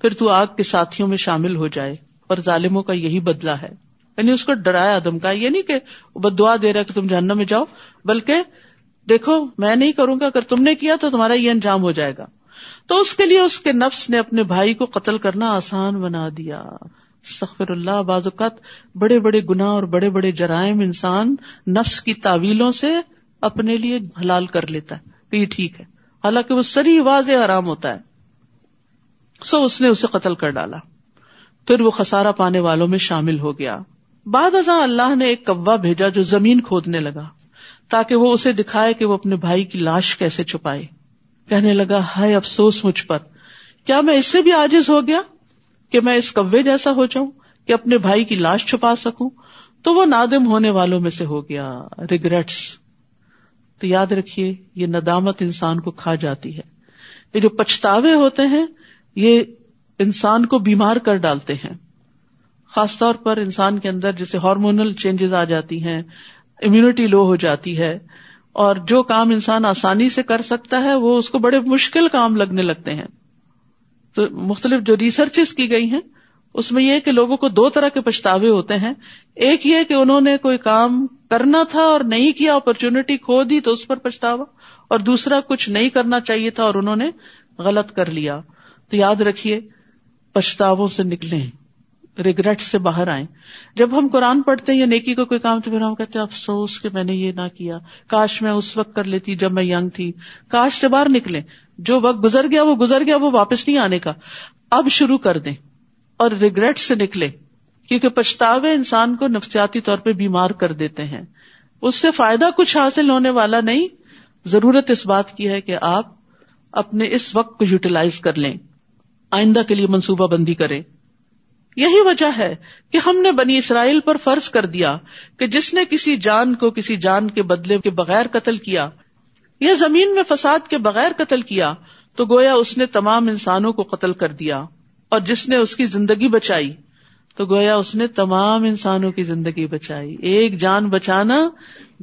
फिर तू आग के साथियों में शामिल हो जाए और जालिमों का यही बदला है यानी उसको डराया धमकाया ये नहीं कि बदवा दे रहा है कि तुम जहन्नम में जाओ बल्कि देखो मैं नहीं करूंगा अगर तुमने किया तो तुम्हारा ये अंजाम हो जाएगा तो उसके लिए उसके नफ्स ने अपने भाई को कत्ल करना आसान बना दिया सखिरल्ला बाजुकत बड़े बड़े गुनाह और बड़े बड़े जराइम इंसान नफ्स की तावीलों से अपने लिए हलाल कर लेता है तो ये ठीक है हालांकि वो सरी वाज आराम होता है सो उसने उसे कत्ल कर डाला फिर वो खसारा पाने वालों में शामिल हो गया बाद अल्लाह ने एक कव्वा भेजा जो जमीन खोदने लगा ताकि वो उसे दिखाए कि वो अपने भाई की लाश कैसे छुपाए कहने लगा हाय अफसोस मुझ पर क्या मैं इससे भी आजिज हो गया कि मैं इस कव्वे जैसा हो जाऊं कि अपने भाई की लाश छुपा सकूं तो वो नादिम होने वालों में से हो गया रिग्रेट्स तो याद रखिए ये नदामत इंसान को खा जाती है ये जो पछतावे होते हैं ये इंसान को बीमार कर डालते हैं खासतौर पर इंसान के अंदर जैसे हार्मोनल चेंजेस आ जाती हैं इम्यूनिटी लो हो जाती है और जो काम इंसान आसानी से कर सकता है वो उसको बड़े मुश्किल काम लगने लगते हैं तो मुख्तलिफ जो रिसर्चेस की गई है उसमें यह कि लोगों को दो तरह के पछतावे होते हैं एक ये कि उन्होंने कोई काम करना था और नहीं किया अपॉर्चुनिटी खो दी तो उस पर पछतावा और दूसरा कुछ नहीं करना चाहिए था और उन्होंने गलत कर लिया तो याद रखिए पछतावों से निकलें रिग्रेट से बाहर आए जब हम कुरान पढ़ते हैं या नेकी को कोई काम तो फिर हम कहते हैं अफसोस कि मैंने ये ना किया काश मैं उस वक्त कर लेती जब मैं यंग थी काश से बाहर निकले जो वक्त गुजर गया वो गुजर गया वो वापस नहीं आने का अब शुरू कर दें और रिग्रेट से निकले क्योंकि पछतावे इंसान को नफ्सियाती तौर पर बीमार कर देते हैं उससे फायदा कुछ हासिल होने वाला नहीं जरूरत इस बात की है कि आप अपने इस वक्त को यूटिलाइज कर लें आइंदा के लिए मनसूबाबंदी करें यही वजह है कि हमने बनी इसराइल पर फर्ज कर दिया कि जिसने किसी जान को किसी जान के बदले के बगैर कत्ल किया या जमीन में फसाद के बगैर कत्ल किया तो गोया उसने तमाम इंसानों को कत्ल कर दिया और जिसने उसकी जिंदगी बचाई तो गोया उसने तमाम इंसानों की जिंदगी बचाई एक जान बचाना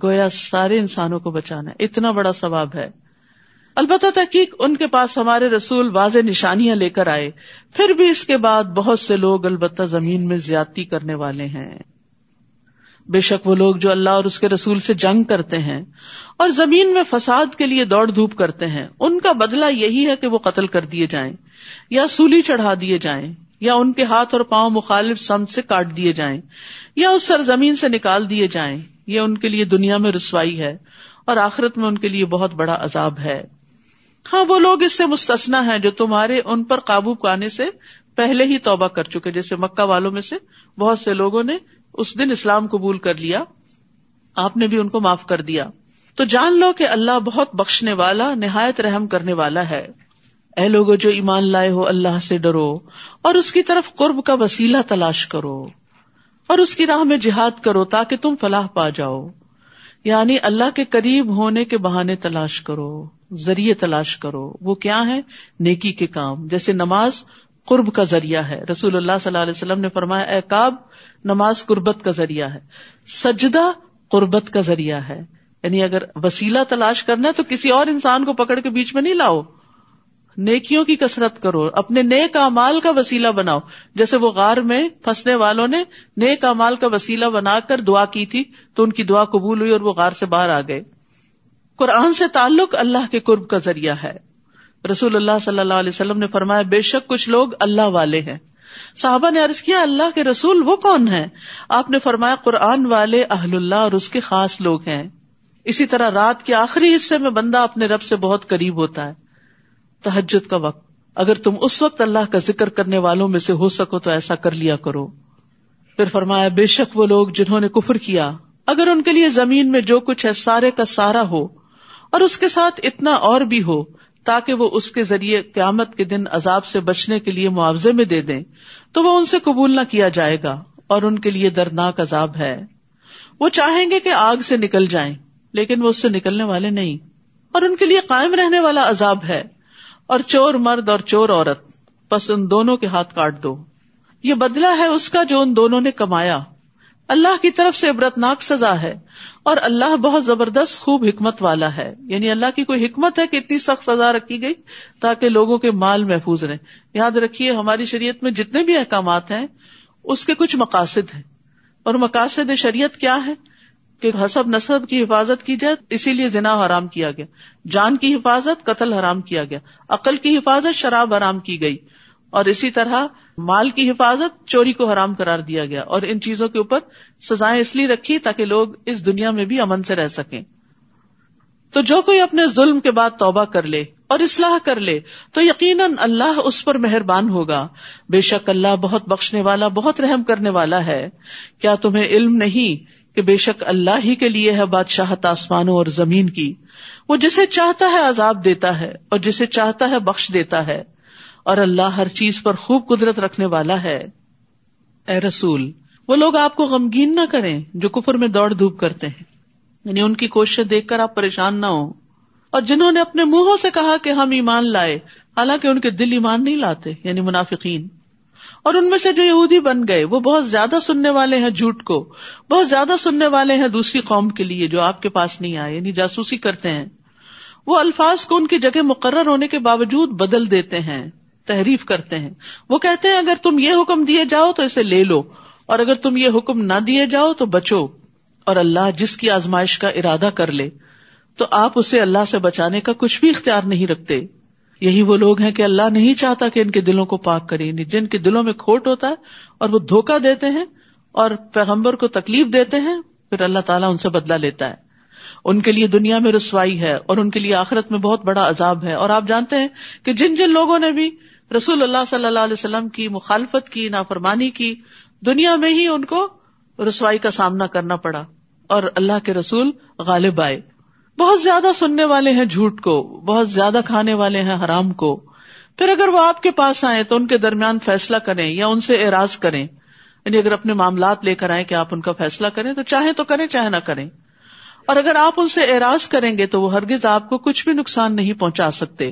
गोया सारे इंसानों को बचाना इतना बड़ा सवाब है अलबत् तहकीक उनके पास हमारे रसूल वाज निशानियां लेकर आए फिर भी इसके बाद बहुत से लोग अलबत् जमीन में ज्यादती करने वाले हैं बेशक वो लोग जो अल्लाह और उसके रसूल से जंग करते हैं और जमीन में फसाद के लिए दौड़ धूप करते हैं उनका बदला यही है कि वो कत्ल कर दिए जाए या सूली चढ़ा दिए जाए या उनके हाथ और पांव मुखालिफ सम से काट दिए जाए या उस सरजमीन से निकाल दिए जाए ये उनके लिए दुनिया में रसवाई है और आखिरत में उनके लिए बहुत बड़ा अजाब है हाँ वो लोग इससे मुस्तना है जो तुम्हारे उन पर काबू पाने से पहले ही तोबा कर चुके जैसे मक्का वालों में से बहुत से लोगों ने उस दिन इस्लाम कबूल कर लिया आपने भी उनको माफ कर दिया तो जान लो कि अल्लाह बहुत बख्शने वाला निहायत रहम करने वाला है ए लोगो जो ईमान लाए हो अल्लाह से डरो और उसकी तरफ कुर्ब का वसीला तलाश करो और उसकी राह में जिहाद करो ताकि तुम फलाह पा जाओ यानी अल्लाह के करीब होने के बहाने तलाश करो जरिए तलाश करो वो क्या है नेकी के काम जैसे नमाज कुर्ब का जरिया है रसूलुल्लाह सल्लल्लाहु अलैहि वसल्लम ने फरमाया एकाब नमाज कुर्बत का जरिया है सजदा कुर्बत का जरिया है यानी अगर वसीला तलाश करना है तो किसी और इंसान को पकड़ के बीच में नहीं लाओ नेकियों की कसरत करो अपने नेक कामाल का वसीला बनाओ जैसे वो गार में फंसने वालों ने नेक कामाल का वसीला बनाकर दुआ की थी तो उनकी दुआ कबूल हुई और वो गार से बाहर आ गए कुरान से ताल्लुक अल्लाह के कुर्ब का जरिया है रसूल अल्लाह सल्लल्लाहु अलैहि वसल्लम ने फरमाया बेशक कुछ लोग अल्लाह वाले हैं साहबा ने अर्ज किया अल्लाह के रसूल वो कौन है आपने फरमाया कुरान वाले अहलुल्ला और उसके खास लोग हैं इसी तरह रात के आखिरी हिस्से में बंदा अपने रब से बहुत करीब होता है तहजद का वक्त अगर तुम उस वक्त अल्लाह का जिक्र करने वालों में से हो सको तो ऐसा कर लिया करो फिर फरमाया बेशक वो लोग जिन्होंने कुफर किया अगर उनके लिए जमीन में जो कुछ है सारे का सारा हो और उसके साथ इतना और भी हो ताकि वो उसके जरिए क्यामत के दिन अजाब से बचने के लिए मुआवजे में दे दें तो वो उनसे कबूल न किया जाएगा और उनके लिए दर्दनाक अजाब है वो चाहेंगे कि आग से निकल जाएं, लेकिन वो उससे निकलने वाले नहीं और उनके लिए कायम रहने वाला अजाब है और चोर मर्द और चोर औरत बस उन दोनों के हाथ काट दो ये बदला है उसका जो उन दोनों ने कमाया अल्लाह की तरफ से इबरतनाक सजा है और अल्लाह बहुत जबरदस्त खूब हिकमत वाला है यानी अल्लाह की कोई हिकमत है कि इतनी सख्त सजा रखी गई ताकि लोगों के माल महफूज रहे याद रखिए हमारी शरीयत में जितने भी अहकाम हैं उसके कुछ मकासद हैं और मकासद शरीयत क्या है कि हसब नसब की हिफाजत की जाए इसीलिए जिना हराम किया गया जान की हिफाजत कतल हराम किया गया अकल की हिफाजत शराब हराम की गई और इसी तरह माल की हिफाजत चोरी को हराम करार दिया गया और इन चीजों के ऊपर सजाएं इसलिए रखी ताकि लोग इस दुनिया में भी अमन से रह सकें तो जो कोई अपने जुल्म के बाद तौबा कर ले और इसलाह कर ले तो यकीनन अल्लाह उस पर मेहरबान होगा बेशक अल्लाह बहुत बख्शने वाला बहुत रहम करने वाला है क्या तुम्हें इल्म नहीं कि बेशक अल्लाह ही के लिए है बादशाह आसमानों और जमीन की वो जिसे चाहता है अजाब देता है और जिसे चाहता है बख्श देता है और अल्लाह हर चीज पर खूब कुदरत रखने वाला है ए रसूल वो लोग आपको गमगीन ना करें जो कुफर में दौड़ धूप करते हैं यानी उनकी कोशिश देखकर आप परेशान ना हो और जिन्होंने अपने मुंहों से कहा कि हम ईमान लाए हालांकि उनके दिल ईमान नहीं लाते यानी मुनाफिकीन और उनमें से जो यहूदी बन गए वो बहुत ज्यादा सुनने वाले हैं झूठ को बहुत ज्यादा सुनने वाले हैं दूसरी कौम के लिए जो आपके पास नहीं आए यानी जासूसी करते हैं वो अल्फाज को उनकी जगह मुकर्र होने के बावजूद बदल देते हैं तहरीफ करते हैं वो कहते हैं अगर तुम ये हुक्म दिए जाओ तो इसे ले लो और अगर तुम ये हुक्म ना दिए जाओ तो बचो और अल्लाह जिसकी आजमाइश का इरादा कर ले तो आप उसे अल्लाह से बचाने का कुछ भी इख्तियार नहीं रखते यही वो लोग हैं कि अल्लाह नहीं चाहता कि इनके दिलों को पाक करें जिनके दिलों में खोट होता है और वो धोखा देते हैं और पैगम्बर को तकलीफ देते हैं फिर अल्लाह ताला उनसे बदला लेता है उनके लिए दुनिया में रसवाई है और उनके लिए आखिरत में बहुत बड़ा अजाब है और आप जानते हैं कि जिन जिन लोगों ने भी रसूल अल्लाह सल्लल्लाहु अलैहि वसल्लम की मुखालफत की नाफरमानी की दुनिया में ही उनको रसवाई का सामना करना पड़ा और अल्लाह के रसूल गालिब आए बहुत ज्यादा सुनने वाले हैं झूठ को बहुत ज्यादा खाने वाले हैं हराम को फिर अगर वो आपके पास आए तो उनके दरमियान फैसला करें या उनसे एराज करें यानी अगर अपने मामला लेकर आए कि आप उनका फैसला करें तो चाहे तो करें चाहे ना करें और अगर आप उनसे एराज करेंगे तो वो हरगिज आपको कुछ भी नुकसान नहीं पहुंचा सकते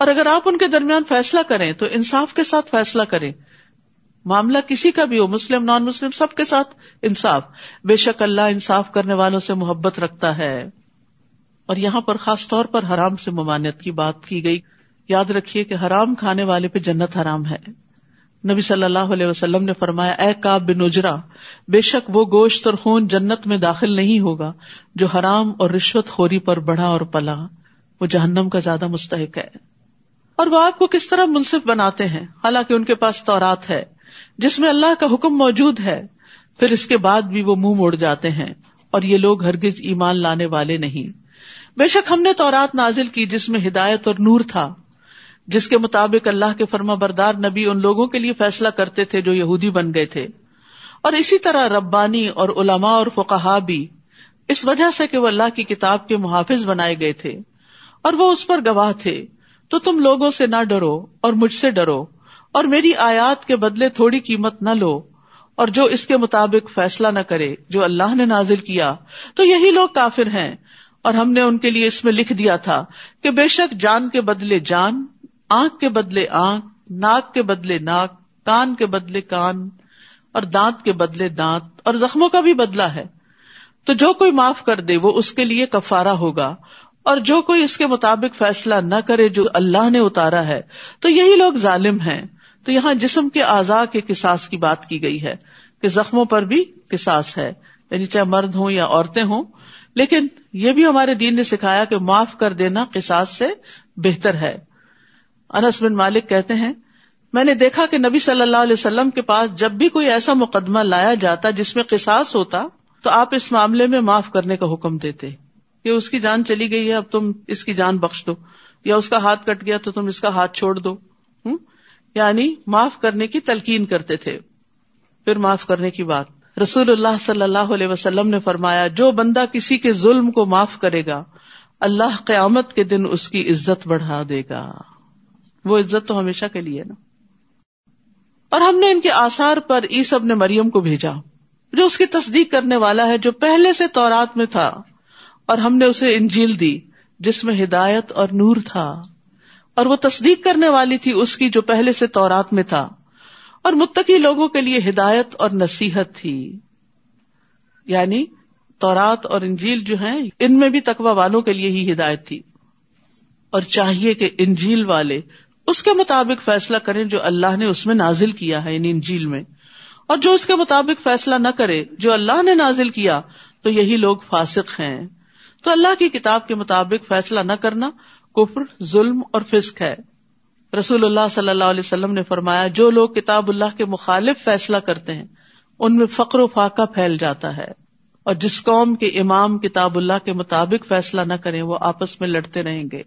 और अगर आप उनके दरमियान फैसला करें तो इंसाफ के साथ फैसला करें मामला किसी का भी हो मुस्लिम नॉन मुस्लिम सबके साथ इंसाफ बेशक अल्लाह इंसाफ करने वालों से मोहब्बत रखता है और यहाँ पर खास तौर पर हराम से ममानियत की बात की गई याद रखिए कि हराम खाने वाले पे जन्नत हराम है नबी सल्लल्लाहु अलैहि वसल्लम ने फरमाया ए काब बिन उजरा बेशक वो गोश्त और खून जन्नत में दाखिल नहीं होगा जो हराम और रिश्वत खोरी पर बढ़ा और पला वो जहन्नम का ज्यादा मुस्तक है और वो आपको किस तरह मुनसिफ बनाते हैं हालांकि उनके पास तौरात है जिसमें अल्लाह का हुक्म मौजूद है फिर इसके बाद भी वो मुंह मोड़ जाते हैं और ये लोग हरगिज ईमान लाने वाले नहीं बेशक हमने तोरात नाजिल की जिसमें हिदायत और नूर था जिसके मुताबिक अल्लाह के फर्मा बरदार नबी उन लोगों के लिए फैसला करते थे जो यहूदी बन गए थे और इसी तरह रब्बानी और उलमा और फुकाहा भी इस वजह से कि वह अल्लाह की किताब के मुहाफिज बनाए गए थे और वह उस पर गवाह थे तो तुम लोगों से ना डरो और मुझसे डरो और मेरी आयात के बदले थोड़ी कीमत न लो और जो इसके मुताबिक फैसला न करे जो अल्लाह ने नाजिल किया तो यही लोग काफिर हैं और हमने उनके लिए इसमें लिख दिया था कि बेशक जान के बदले जान आंख के बदले आंख नाक के बदले नाक कान के बदले कान और दांत के बदले दांत और जख्मों का भी बदला है तो जो कोई माफ कर दे वो उसके लिए कफारा होगा और जो कोई इसके मुताबिक फैसला न करे जो अल्लाह ने उतारा है तो यही लोग जालिम हैं तो यहाँ जिसम के आजा के किसास की बात की गई है कि जख्मों पर भी किसास है यानी चाहे मर्द हो या औरतें हों लेकिन यह भी हमारे दीन ने सिखाया कि माफ कर देना किसास से बेहतर है अनस बिन मालिक कहते हैं मैंने देखा कि नबी सल्लल्लाहु अलैहि वसल्लम के पास जब भी कोई ऐसा मुकदमा लाया जाता जिसमें किसास होता तो आप इस मामले में माफ करने का हुक्म देते कि उसकी जान चली गई है अब तुम इसकी जान बख्श दो या उसका हाथ कट गया तो तुम इसका हाथ छोड़ दो हम्म? यानी माफ करने की तलकीन करते थे फिर माफ करने की बात रसूलुल्लाह सल्लल्लाहु अलैहि वसल्लम ने फरमाया जो बंदा किसी के जुल्म को माफ करेगा अल्लाह क्यामत के दिन उसकी इज्जत बढ़ा देगा वो इज्जत तो हमेशा के लिए ना और हमने इनके आसार पर ईसब ने मरियम को भेजा जो उसकी तस्दीक करने वाला है जो पहले से तौरात में था और हमने उसे इंजील दी जिसमें हिदायत और नूर था और वो तस्दीक करने वाली थी उसकी जो पहले से तौरात में था और मुत्तकी लोगों के लिए हिदायत और नसीहत थी यानी तौरात और इंजील जो है इनमें भी तकवा वालों के लिए ही हिदायत थी और चाहिए कि इंजील वाले उसके मुताबिक फैसला करें जो अल्लाह ने उसमें नाजिल किया है यानी इंजील में और जो उसके मुताबिक फैसला न करे जो अल्लाह ने नाजिल किया तो यही लोग फासिक हैं तो अल्लाह की किताब के मुताबिक फैसला न करना कुफर जुल्म और फिस्क है रसूलुल्लाह सल्लल्लाहु अलैहि वसल्लम ने फरमाया जो लोग किताबुल्लाह के मुखालिफ फैसला करते हैं उनमें फक्र फाका फैल जाता है और जिस कौम के इमाम किताबुल्लाह के मुताबिक फैसला न करें वो आपस में लड़ते रहेंगे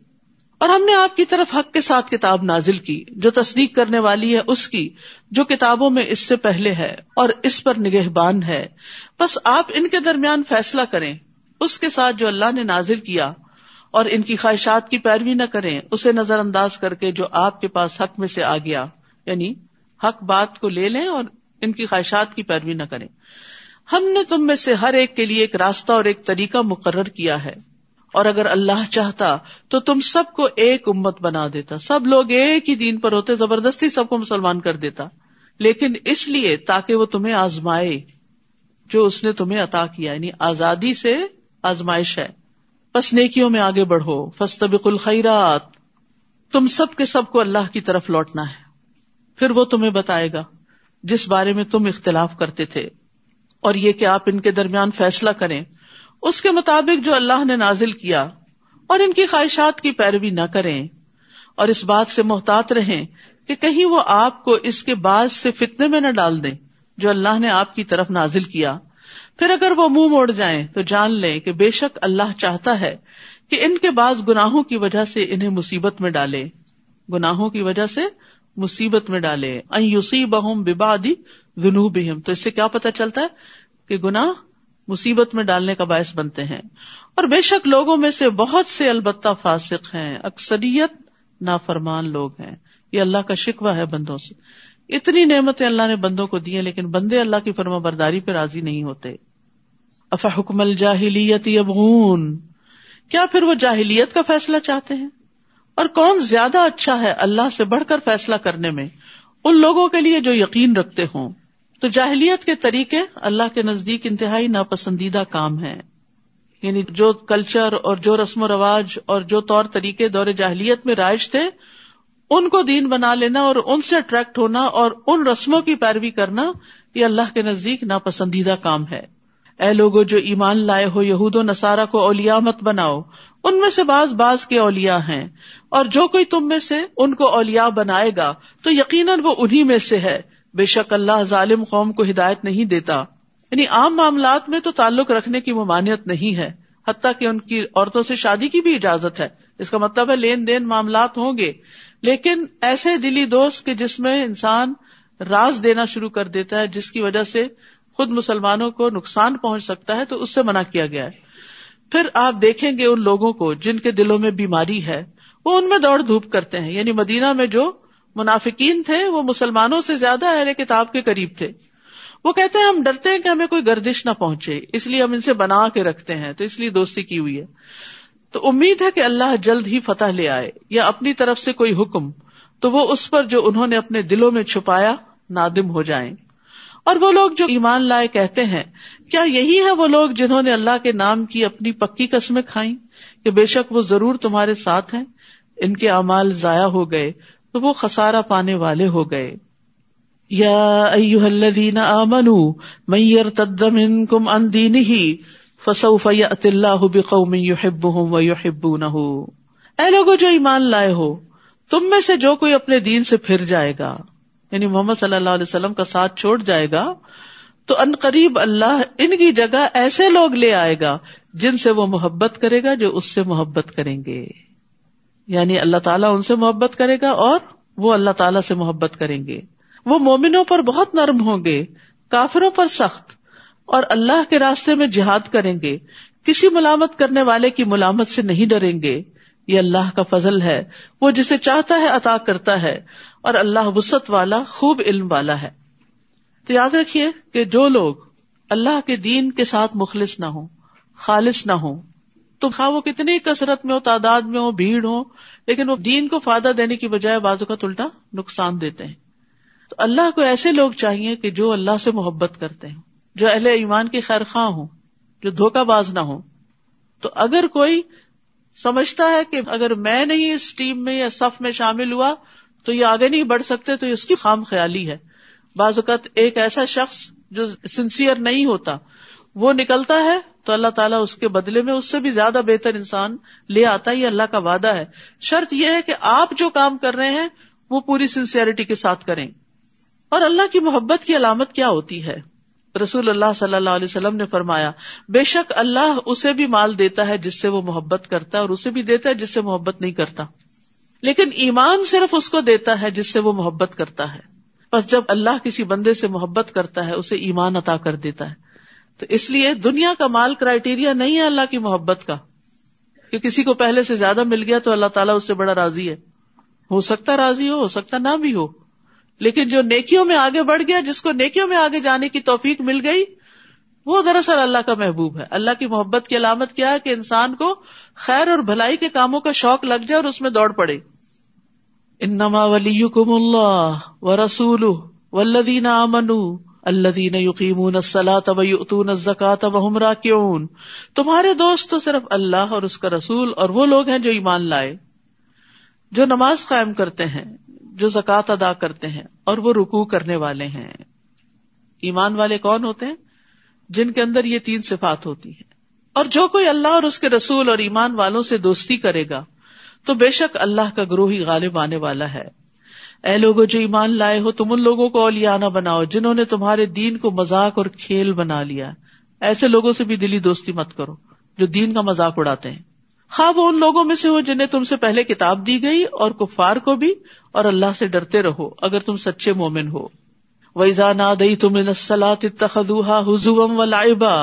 और हमने आपकी तरफ हक के साथ किताब नाजिल की जो तस्दीक करने वाली है उसकी जो किताबों में इससे पहले है और इस पर निगहबान है बस आप इनके दरमियान फैसला करें उसके साथ जो अल्लाह ने नाजिल किया और इनकी ख्वाहिशात की पैरवी न करें उसे नजरअंदाज करके जो आपके पास हक में से आ गया यानी हक बात को ले लें और इनकी ख्वाहिशात की पैरवी न करें हमने तुम में से हर एक के लिए एक रास्ता और एक तरीका मुकर्र किया है और अगर अल्लाह चाहता तो तुम सबको एक उम्मत बना देता सब लोग एक ही दीन पर होते जबरदस्ती सबको मुसलमान कर देता लेकिन इसलिए ताकि वो तुम्हें आजमाए जो उसने तुम्हें अता किया यानी आजादी से आजमाइश है बस नेकियों में आगे बढ़ो फस्तबिकुल खैरात तुम सब के सब को अल्लाह की तरफ लौटना है फिर वो तुम्हें बताएगा जिस बारे में तुम इख्तलाफ करते थे और ये कि आप इनके दरमियान फैसला करें उसके मुताबिक जो अल्लाह ने नाजिल किया और इनकी ख्वाहिशात की पैरवी न करें और इस बात से मोहतात रहें कि कहीं वो आपको इसके बाद से फितने में न डाल दें जो अल्लाह ने आपकी तरफ नाजिल किया फिर अगर वो मुंह मोड़ जाए तो जान लें कि बेशक अल्लाह चाहता है कि इनके बाद गुनाहों की वजह से इन्हें मुसीबत में डाले गुनाहों की वजह से मुसीबत में डाले अयुसी बहुम बिबादी जुनू बिहम तो इससे क्या पता चलता है कि गुनाह मुसीबत में डालने का बायस बनते हैं और बेशक लोगों में से बहुत से अलबत्ता फासिक है अक्सरियत नाफरमान लोग हैं ये अल्लाह का शिकवा है बंदों से इतनी नेमतें अल्लाह ने बंदों को दी हैं लेकिन बंदे अल्लाह की फर्मा बरदारी पर राजी नहीं होते अफाहुकमल जाहिलियत यबगून क्या फिर वो जाहिलियत का फैसला चाहते हैं और कौन ज्यादा अच्छा है अल्लाह से बढ़कर फैसला करने में उन लोगों के लिए जो यकीन रखते हों तो जाहिलियत के तरीके अल्लाह के नजदीक इंतहाई नापसंदीदा काम है यानी जो कल्चर और जो रस्म रवाज और जो तौर तरीके दौरे जाहलीत में राइज थे उनको दीन बना लेना और उनसे अट्रैक्ट होना और उन रस्मों की पैरवी करना ये अल्लाह के नजदीक नापसंदीदा काम है ऐ लोगो जो ईमान लाए हो यहूद नसारा को औलिया मत बनाओ उनमें से बाज बाज के औलिया हैं और जो कोई तुम में से उनको औलिया बनाएगा तो यकीनन वो उन्हीं में से है बेशक अल्लाह जालिम कौम को हिदायत नहीं देता यानी आम मामलात में तो ताल्लुक रखने की ममानियत नहीं है हती कि उनकी औरतों से शादी की भी इजाजत है इसका मतलब है लेन देन मामलात होंगे लेकिन ऐसे दिली दोस्त के जिसमें इंसान राज देना शुरू कर देता है जिसकी वजह से खुद मुसलमानों को नुकसान पहुंच सकता है तो उससे मना किया गया है फिर आप देखेंगे उन लोगों को जिनके दिलों में बीमारी है वो उनमें दौड़ धूप करते हैं यानी मदीना में जो मुनाफिकीन थे वो मुसलमानों से ज्यादा अहरे किताब के करीब थे वो कहते हैं हम डरते हैं कि हमें कोई गर्दिश ना पहुंचे इसलिए हम इनसे बना के रखते हैं तो इसलिए दोस्ती की हुई है तो उम्मीद है कि अल्लाह जल्द ही फतह ले आए या अपनी तरफ से कोई हुक्म तो वो उस पर जो उन्होंने अपने दिलों में छुपाया नादिम हो जाएं और वो लोग जो ईमान लाए कहते हैं क्या यही है वो लोग जिन्होंने अल्लाह के नाम की अपनी पक्की कस्में खाई कि बेशक वो जरूर तुम्हारे साथ हैं इनके अमाल जाया हो गए तो वो खसारा पाने वाले हो गए या आमनु मैयर तद्दमिन कुम अनदीनी ही फसऊ फयाह बिकौम युहब व युहबू न हो ए लोगो जो ईमान लाए हो तुम में से जो कोई अपने दीन से फिर जाएगा यानी मोहम्मद सल्लल्लाहु अलैहि वसल्लम का साथ छोड़ जाएगा तो अन करीब अल्लाह इनकी जगह ऐसे लोग ले आएगा जिनसे वो मोहब्बत करेगा जो उससे मोहब्बत करेंगे यानी अल्लाह ताला उनसे मोहब्बत करेगा और वो अल्लाह ताला से मोहब्बत करेंगे वो मोमिनों पर बहुत नर्म होंगे काफिरों पर सख्त और अल्लाह के रास्ते में जिहाद करेंगे किसी मुलामत करने वाले की मुलामत से नहीं डरेंगे ये अल्लाह का फजल है वो जिसे चाहता है अता करता है और अल्लाह वसत वाला खूब इल्म वाला है तो याद रखिए कि जो लोग अल्लाह के दीन के साथ मुखलिस ना हो खालिस ना हो तो हाँ वो कितनी कसरत में हो तादाद में हो भीड़ हो लेकिन वो दीन को फायदा देने की बजाय बाजू का उल्टा नुकसान देते हैं तो अल्लाह को ऐसे लोग चाहिए कि जो अल्लाह से मोहब्बत करते हैं जो अहले ईमान के खैर खां हो जो धोखाबाज ना हो तो अगर कोई समझता है कि अगर मैं नहीं इस टीम में या सफ में शामिल हुआ तो ये आगे नहीं बढ़ सकते तो इसकी खाम ख्याली है बाजुकत एक ऐसा शख्स जो सिंसियर नहीं होता वो निकलता है तो अल्लाह ताला उसके बदले में उससे भी ज्यादा बेहतर इंसान ले आता है ये अल्लाह का वादा है शर्त यह है कि आप जो काम कर रहे हैं वो पूरी सिंसियरिटी के साथ करें और अल्लाह की मोहब्बत की अलामत क्या होती है रसूल अल्लाह सल्लल्लाहु अलैहि वसल्लम ने फरमाया बेशक अल्लाह उसे भी माल देता है जिससे वो मोहब्बत करता है और उसे भी देता है जिससे मोहब्बत नहीं करता लेकिन ईमान सिर्फ उसको देता है जिससे वो मोहब्बत करता है बस जब अल्लाह किसी बंदे से मोहब्बत करता है उसे ईमान अता कर देता है तो इसलिए दुनिया का माल क्राइटेरिया नहीं है अल्लाह की मोहब्बत का कि किसी को पहले से ज्यादा मिल गया तो अल्लाह ताला उससे बड़ा राजी है हो सकता राजी हो हो सकता ना भी हो लेकिन जो नेकियों में आगे बढ़ गया जिसको नेकियों में आगे जाने की तोफीक मिल गई वो दरअसल अल्लाह का महबूब है अल्लाह की मोहब्बत की अलामत क्या है कि इंसान को खैर और भलाई के कामों का शौक लग जाए और उसमें दौड़ पड़े इन्नमा वलीकुमुल्लाह व रसूलु वल्लदीन आमनू अल्लदीन युकीमून सलात वयूतून जक़ात वहुम राकिऊन तुम्हारे दोस्त तो सिर्फ अल्लाह और उसका रसूल और वो लोग हैं जो ईमान लाए जो नमाज कायम करते हैं जो जक़ात अदा करते हैं और वो रुकू करने वाले हैं ईमान वाले कौन होते हैं जिनके अंदर ये तीन सिफात होती है और जो कोई अल्लाह और उसके रसूल और ईमान वालों से दोस्ती करेगा तो बेशक अल्लाह का ग्रोह ही गालिब आने वाला है ऐ लोगो जो ईमान लाए हो तुम उन लोगों को औलियाना बनाओ जिन्होंने तुम्हारे दीन को मजाक और खेल बना लिया ऐसे लोगों से भी दिली दोस्ती मत करो जो दीन का मजाक उड़ाते हैं हाँ वो उन लोगों में से हो जिन्हें तुमसे पहले किताब दी गई और कुफार को भी और अल्लाह से डरते रहो अगर तुम सच्चे मोमिन हो वैजा नादई तुम सलात तखदूहा व लाइबा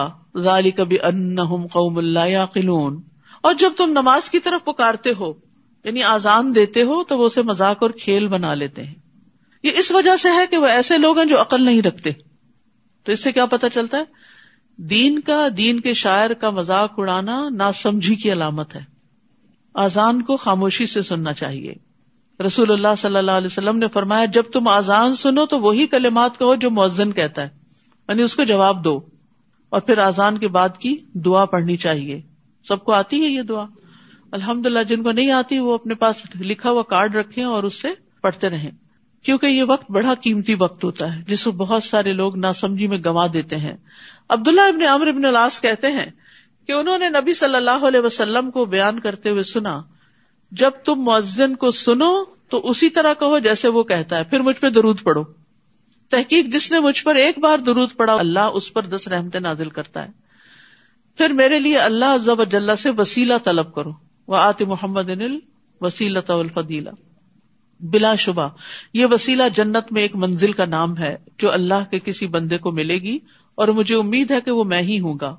जाली कभी अन्नहुम कौमुल्लाकिलून और जब तुम नमाज की तरफ पुकारते हो यानी आजान देते हो तो वो उसे मजाक और खेल बना लेते हैं ये इस वजह से है कि वो ऐसे लोग हैं जो अकल नहीं रखते तो इससे क्या पता चलता है दीन का दीन के शायर का मजाक उड़ाना नासमझी की अलामत है आजान को खामोशी से सुनना चाहिए रसूलुल्लाह सल्लल्लाहु अलैहि वसल्लम ने फरमाया जब तुम आजान सुनो तो वही कलिमात कहो जो मुअज्जन कहता है यानी उसको जवाब दो और फिर आजान के बाद की दुआ पढ़नी चाहिए सबको आती है ये दुआ अल्हम्दुलिल्लाह जिनको नहीं आती वो अपने पास लिखा हुआ कार्ड रखे और उससे पढ़ते रहे क्योंकि ये वक्त बड़ा कीमती वक्त होता है जिसको बहुत सारे लोग नासमझी में गंवा देते हैं अब्दुल्ला इबन अमर इबन लास कहते हैं कि उन्होंने नबी सल्लल्लाहु अलैहि वसल्लम को बयान करते हुए सुना जब तुम मुअज्जन को सुनो तो उसी तरह कहो जैसे वो कहता है फिर मुझ पर दरूद पढ़ो तहकीक जिसने मुझ पर एक बार दरूद पढ़ा अल्लाह उस पर दस रहमतें नाजिल करता है फिर मेरे लिए अल्लाह जबजल्ला से वसीला तलब करो वह आति मोहम्मद वसीला फदीला बिला शुबा ये वसीला जन्नत में एक मंजिल का नाम है जो अल्लाह के किसी बंदे को मिलेगी और मुझे उम्मीद है कि वो मैं ही हूंगा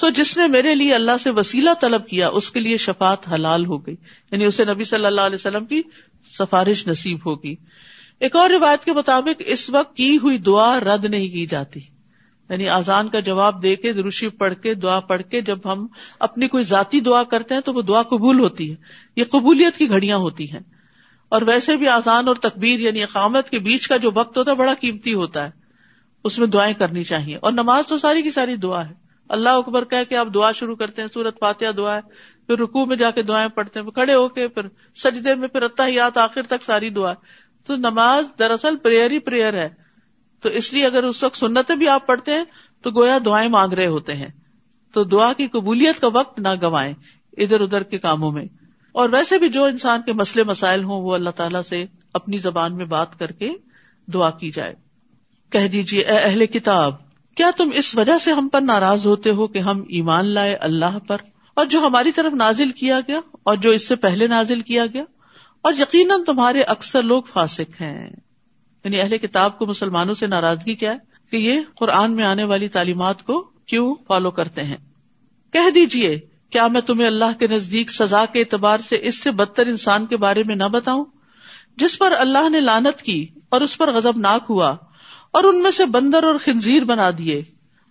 सो जिसने मेरे लिए अल्लाह से वसीला तलब किया उसके लिए शफात हलाल हो गई यानी उसे नबी सल्लल्लाहु अलैहि वसल्लम की सफारिश नसीब होगी एक और रिवायत के मुताबिक इस वक्त की हुई दुआ रद्द नहीं की जाती यानी आजान का जवाब दे के ऋषि पढ़ के दुआ पढ़ के जब हम अपनी कोई जाती दुआ करते हैं तो वो दुआ कबूल होती है ये कबूलियत की घड़ियां होती हैं और वैसे भी आजान और तकबीर यानी अकामत के बीच का जो वक्त होता है बड़ा कीमती होता है उसमें दुआएं करनी चाहिए और नमाज तो सारी की सारी दुआ है अल्लाह अकबर कह के आप दुआ शुरू करते हैं सूरत फातिया दुआ फिर रुकू में जाके दुआएं पढ़ते हैं खड़े होके फिर सजदे में फिर अत्ताहियात आखिर तक सारी दुआ तो नमाज दरअसल प्रेयर ही प्रेयर है तो इसलिए अगर उस वक्त सुन्नतें भी आप पढ़ते हैं तो गोया दुआएं मांग रहे होते हैं तो दुआ की कबूलियत का वक्त ना गंवाएं इधर उधर के कामों में और वैसे भी जो इंसान के मसले मसाइल हों वो अल्लाह तला से अपनी जबान में बात करके दुआ की जाए कह दीजिए अहले किताब क्या तुम इस वजह से हम पर नाराज होते हो कि हम ईमान लाए अल्लाह पर और जो हमारी तरफ नाजिल किया गया और जो इससे पहले नाजिल किया गया और यकीन तुम्हारे अक्सर लोग फासिक हैं यानी अहले किताब को मुसलमानों से नाराजगी क्या है कि ये कुरान में आने वाली तालीमत को क्यों फॉलो करते हैं कह दीजिए क्या मैं तुम्हें अल्लाह के नजदीक सजा के एतबार से इससे बदतर इंसान के बारे में न बताऊं जिस पर अल्लाह ने लानत की और उस पर गजबनाक हुआ और उनमें से बंदर और खंजीर बना दिए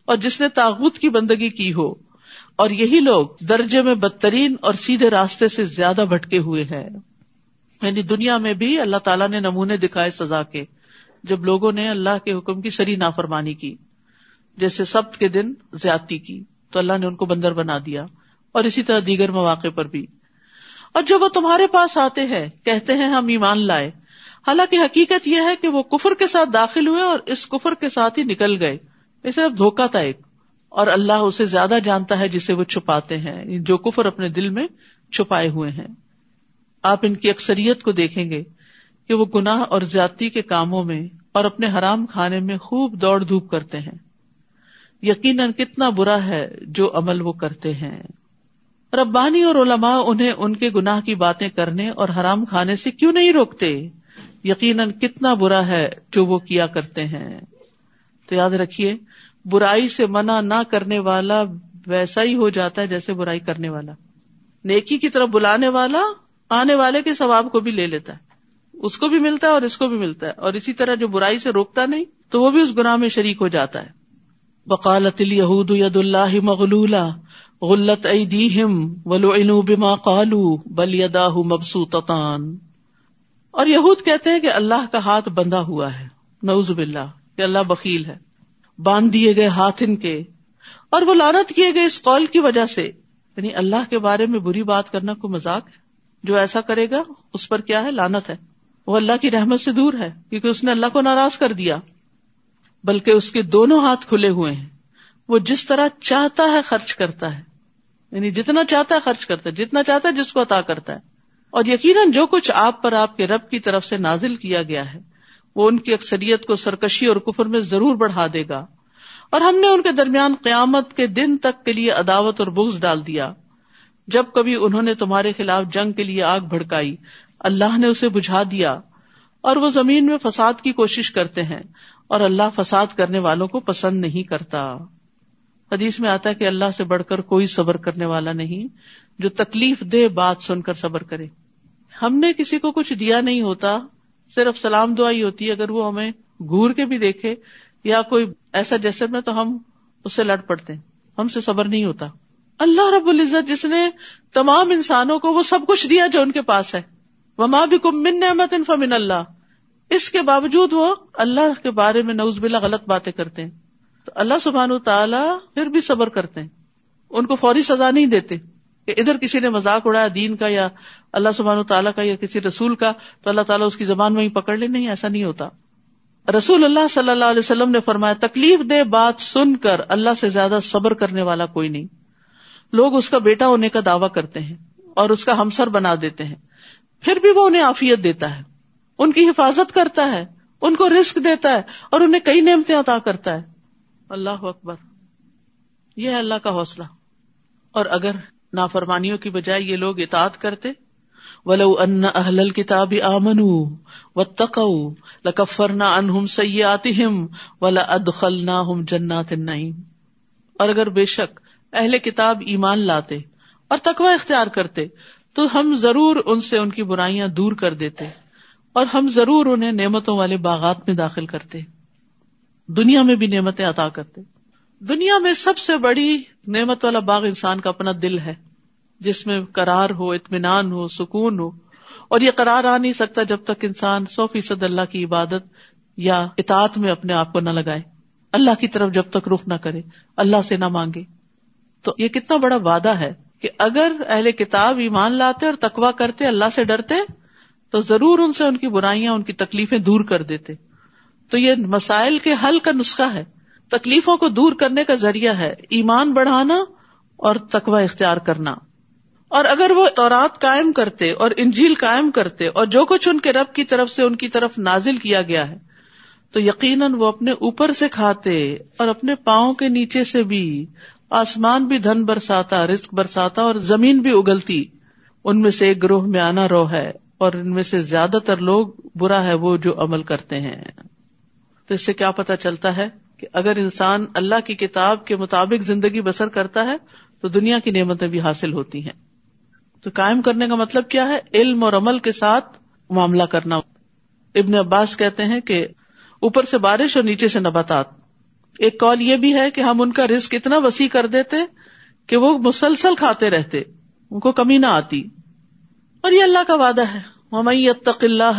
और जिसने तागूत की बंदगी की हो और यही लोग दर्जे में बदतरीन और सीधे रास्ते से ज्यादा भटके हुए हैं यानी दुनिया में भी अल्लाह ताला ने नमूने दिखाए सजा के जब लोगों ने अल्लाह के हुक्म की सरी नाफरमानी की जैसे सप्त के दिन ज्यादा की तो अल्लाह ने उनको बंदर बना दिया और इसी तरह दीगर मौाक़े पर भी और जब वो तुम्हारे पास आते हैं कहते हैं हम ईमान लाए हालांकि हकीकत यह है कि वो कुफर के साथ दाखिल हुए और इस कुफर के साथ ही निकल गए इसे अब धोखा था एक और अल्लाह उसे ज्यादा जानता है जिसे वो छुपाते हैं जो कुफर अपने दिल में छुपाए हुए हैं आप इनकी अक्सरियत को देखेंगे कि वो गुनाह और ज्यादा के कामों में और अपने हराम खाने में खूब दौड़ धूप करते हैं यकीन कितना बुरा है जो अमल वो करते हैं रब्बानी और उलमा उन्हें उनके गुनाह की बातें करने और हराम खाने से क्यों नहीं रोकते यकीन कितना बुरा है जो वो किया करते हैं तो याद रखिये बुराई से मना ना करने वाला वैसा ही हो जाता है जैसे बुराई करने वाला नेकी की तरफ बुलाने वाला आने वाले के सवाब को भी ले लेता है उसको भी मिलता है और इसको भी मिलता है और इसी तरह जो बुराई से रोकता नहीं तो वो भी उस गुनाह में शरीक हो जाता है बकालतिल यहूद यदुल्लाह मगलूला गुल्लत ऐदीहिम वलुनु बिमा कालू बल यदाहू मबसूततान और यहूद कहते हैं कि अल्लाह का हाथ बंधा हुआ है नऊजुबिल्ला कि अल्लाह बकील है बांध दिए गए हाथ इनके और वो लानत किए गए इस कौल की वजह से यानी अल्लाह के बारे में बुरी बात करना को मजाक है जो ऐसा करेगा उस पर क्या है लानत है वो अल्लाह की रहमत से दूर है क्योंकि उसने अल्लाह को नाराज कर दिया बल्कि उसके दोनों हाथ खुले हुए हैं वो जिस तरह चाहता है खर्च करता है यानी जितना चाहता है खर्च करता है जितना चाहता है जिसको अता करता है और यकीनन जो कुछ आप पर आपके रब की तरफ से नाजिल किया गया है वो उनकी अक्सरियत को सरकशी और कुफर में जरूर बढ़ा देगा और हमने उनके दरमियान क्यामत के दिन तक के लिए अदावत और बुग्ज डाल दिया जब कभी उन्होंने तुम्हारे खिलाफ जंग के लिए आग भड़काई अल्लाह ने उसे बुझा दिया और वो जमीन में फसाद की कोशिश करते हैं और अल्लाह फसाद करने वालों को पसंद नहीं करता हदीस में आता है कि अल्लाह से बढ़कर कोई सबर करने वाला नहीं जो तकलीफ दे बात सुनकर सबर करे हमने किसी को कुछ दिया नहीं होता सिर्फ सलाम दुआई होती है अगर वो हमें घूर के भी देखे या कोई ऐसा जैसे में तो हम उससे लड़ पड़ते हैं हमसे सबर नहीं होता अल्लाह रब्बुल इज़्ज़त जिसने तमाम इंसानों को वो सब कुछ दिया जो उनके पास है वमा भी कुम मिन नहमत फमिन अल्लाह इसके बावजूद वो अल्लाह के बारे में नउज बिला गलत बातें करते हैं तो अल्लाह सुबहान तला फिर भी सबर करते हैं उनको फौरी सजा नहीं देते इधर किसी ने मजाक उड़ाया दीन का या अल्लाह सुबहान तला का या किसी रसूल का तो अल्लाह ताला उसकी जबान वहीं पकड़ ले नहीं ऐसा नहीं होता रसूल अल्लाह सल्लल्लाहु अलैहि वसल्लम ने फरमाया तकलीफ दे बात सुनकर अल्लाह से ज्यादा सब्र करने वाला कोई नहीं लोग उसका बेटा होने का दावा करते हैं और उसका हमसर बना देते हैं फिर भी वो उन्हें आफियत देता है उनकी हिफाजत करता है उनको रिस्क देता है और उन्हें कई नियमतें अता करता है अल्लाह अकबर यह है अल्लाह का हौसला और अगर नाफरमानियों की बजाय ये लोग इतात करते वलो अन्न अहलल किताब आमनू व तकऊ लकफरना अनहुम सयाति हिम वला अदखलना हम जन्नात नईम और अगर बेशक अहले किताब ईमान लाते और तकवा इख्तियार करते तो हम जरूर उनसे उनकी बुराइयां दूर कर देते और हम जरूर उन्हें नेमतों वाले बागात में दाखिल करते दुनिया में भी नेमतें अता करते दुनिया में सबसे बड़ी नेमत वाला बाग इंसान का अपना दिल है जिसमें करार हो इतमान हो सुकून हो और ये करार आ नहीं सकता जब तक इंसान सौ फीसद अल्लाह की इबादत या इतात में अपने आप को न लगाए अल्लाह की तरफ जब तक रुख ना करे अल्लाह से ना मांगे तो ये कितना बड़ा वादा है कि अगर अहले किताब ईमान लाते और तकवा करते अल्लाह से डरते तो जरूर उनसे उनकी बुराइयां उनकी तकलीफें दूर कर देते तो ये मसाइल के हल का नुस्खा है तकलीफों को दूर करने का जरिया है ईमान बढ़ाना और तकवा इख्तियार करना और अगर वो तौरात कायम करते और इंजील कायम करते और जो कुछ उनके रब की तरफ से उनकी तरफ नाजिल किया गया है तो यकीनन वो अपने ऊपर से खाते और अपने पाओ के नीचे से भी आसमान भी धन बरसाता रिस्क बरसाता और जमीन भी उगलती उनमें से एक ग्रोह में आना रोह है और इनमें से ज्यादातर लोग बुरा है वो जो अमल करते हैं तो इससे क्या पता चलता है कि अगर इंसान अल्लाह की किताब के मुताबिक जिंदगी बसर करता है तो दुनिया की नेमतें भी हासिल होती हैं तो कायम करने का मतलब क्या है इल्म और अमल के साथ मामला करना इब्न अब्बास कहते हैं कि ऊपर से बारिश और नीचे से नबातात एक कॉल ये भी है कि हम उनका रिस्क इतना वसी कर देते कि वो मुसलसल खाते रहते उनको कमी ना आती और ये अल्लाह का वादा है वमई तकल्ला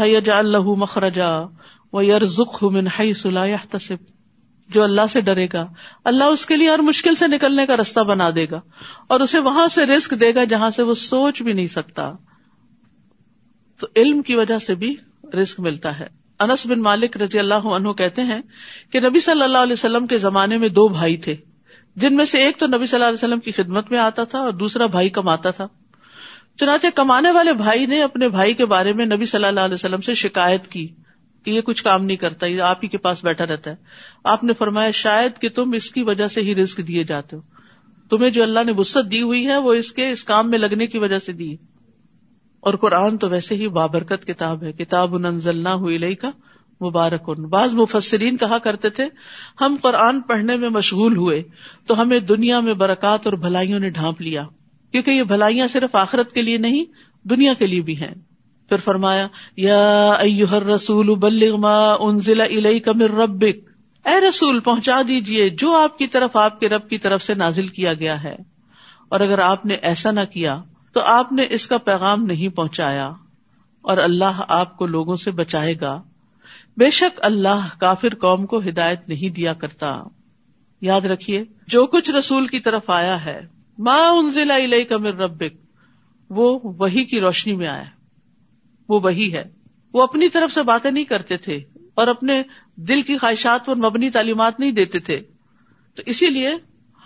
मखरजा व यरजुक मिन हई सुलाह तसिब जो अल्लाह से डरेगा अल्लाह उसके लिए हर मुश्किल से निकलने का रास्ता बना देगा और उसे वहां से रिस्क देगा जहां से वो सोच भी नहीं सकता तो इल्म की वजह से भी रिस्क मिलता है अनस बिन मालिक रजी अल्लाह अनहु कहते हैं कि नबी सल्लल्लाहु अलैहि वसल्लम के जमाने में दो भाई थे जिनमें से एक तो नबी सल्लल्लाहु अलैहि की खिदमत में आता था और दूसरा भाई कमाता था चुनाचे कमाने वाले भाई ने अपने भाई के बारे में नबी सल्लल्लाहु से शिकायत की कि ये कुछ काम नहीं करता ये आप ही के पास बैठा रहता है आपने फरमाया शायद कि तुम इसकी वजह से ही रिस्क दिए जाते हो तुम्हें जो अल्लाह ने वसत दी हुई है वो इसके इस काम में लगने की वजह से दी और कुरान तो वैसे ही बाबरकत किताब है किताब उनजलना हुई का मुबारक उन बाज मुफसरीन कहा करते थे हम कुरान पढ़ने में मशगूल हुए तो हमें दुनिया में बरकत और भलाइयों ने ढांप लिया क्योंकि ये भलाइयां सिर्फ आखरत के लिए नहीं दुनिया के लिए भी हैं फिर फरमाया या अयुहर मा बल्लिगमा उनजिला इलई कमिर रब्बिक ए रसूल पहुंचा दीजिए जो आपकी तरफ आपके रब की तरफ से नाजिल किया गया है और अगर आपने ऐसा ना किया तो आपने इसका पैगाम नहीं पहुंचाया और अल्लाह आपको लोगों से बचाएगा बेशक अल्लाह काफिर कौम को हिदायत नहीं दिया करता याद रखिए जो कुछ रसूल की तरफ आया है माँ उनजिला इलई कमिर रब्बिक वो वही की रोशनी में आया वो वही है वो अपनी तरफ से बातें नहीं करते थे और अपने दिल की ख्वाहिशात पर मबनी तालीमत नहीं देते थे तो इसीलिए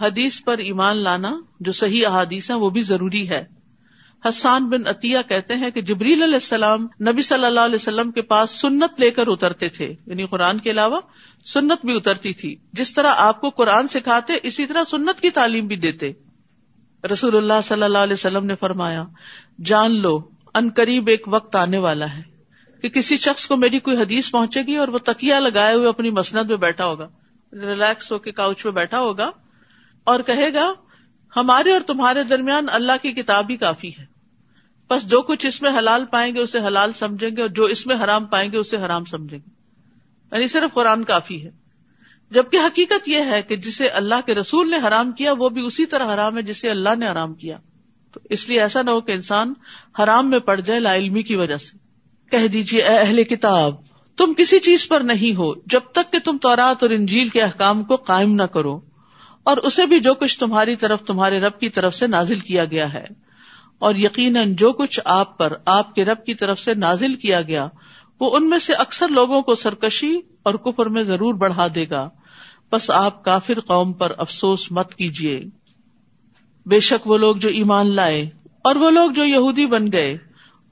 हदीस पर ईमान लाना जो सही अहादीस है वो भी जरूरी है हसान बिन अतिया कहते हैं कि जबरील अलैहिस्सलाम नबी सल्लल्लाहु अलैहि वसल्लम के पास सुन्नत लेकर उतरते थे यानी कुरान के अलावा सुन्नत भी उतरती थी जिस तरह आपको कुरान सिखाते इसी तरह सुन्नत की तालीम भी देते रसूलुल्लाह सल्लल्लाहु अलैहि वसल्लम ने फरमाया जान लो अनकरीब एक वक्त आने वाला है कि किसी शख्स को मेरी कोई हदीस पहुंचेगी और वो तकिया लगाए हुए अपनी मसनद में बैठा होगा रिलैक्स होके काउच में बैठा होगा और कहेगा हमारे और तुम्हारे दरमियान अल्लाह की किताब ही काफी है बस जो कुछ इसमें हलाल पाएंगे उसे हलाल समझेंगे और जो इसमें हराम पाएंगे उसे हराम समझेंगे यानी सिर्फ कुरान काफी है जबकि हकीकत यह है कि जिसे अल्लाह के रसूल ने हराम किया वो भी उसी तरह हराम है जिसे अल्लाह ने हराम किया तो इसलिए ऐसा ना हो कि इंसान हराम में पड़ जाए लाइलमी की वजह से कह दीजिए अहले किताब तुम किसी चीज पर नहीं हो जब तक कि तुम तौरात और इंजील के अहकाम को कायम न करो और उसे भी जो कुछ तुम्हारी तरफ तुम्हारे रब की तरफ से नाजिल किया गया है और यकीनन जो कुछ आप पर आपके रब की तरफ से नाजिल किया गया वो उनमें से अक्सर लोगों को सरकशी और कुफर में जरूर बढ़ा देगा बस आप काफिर कौम पर अफसोस मत कीजिए बेशक वो लोग जो ईमान लाए और वो लोग जो यहूदी बन गए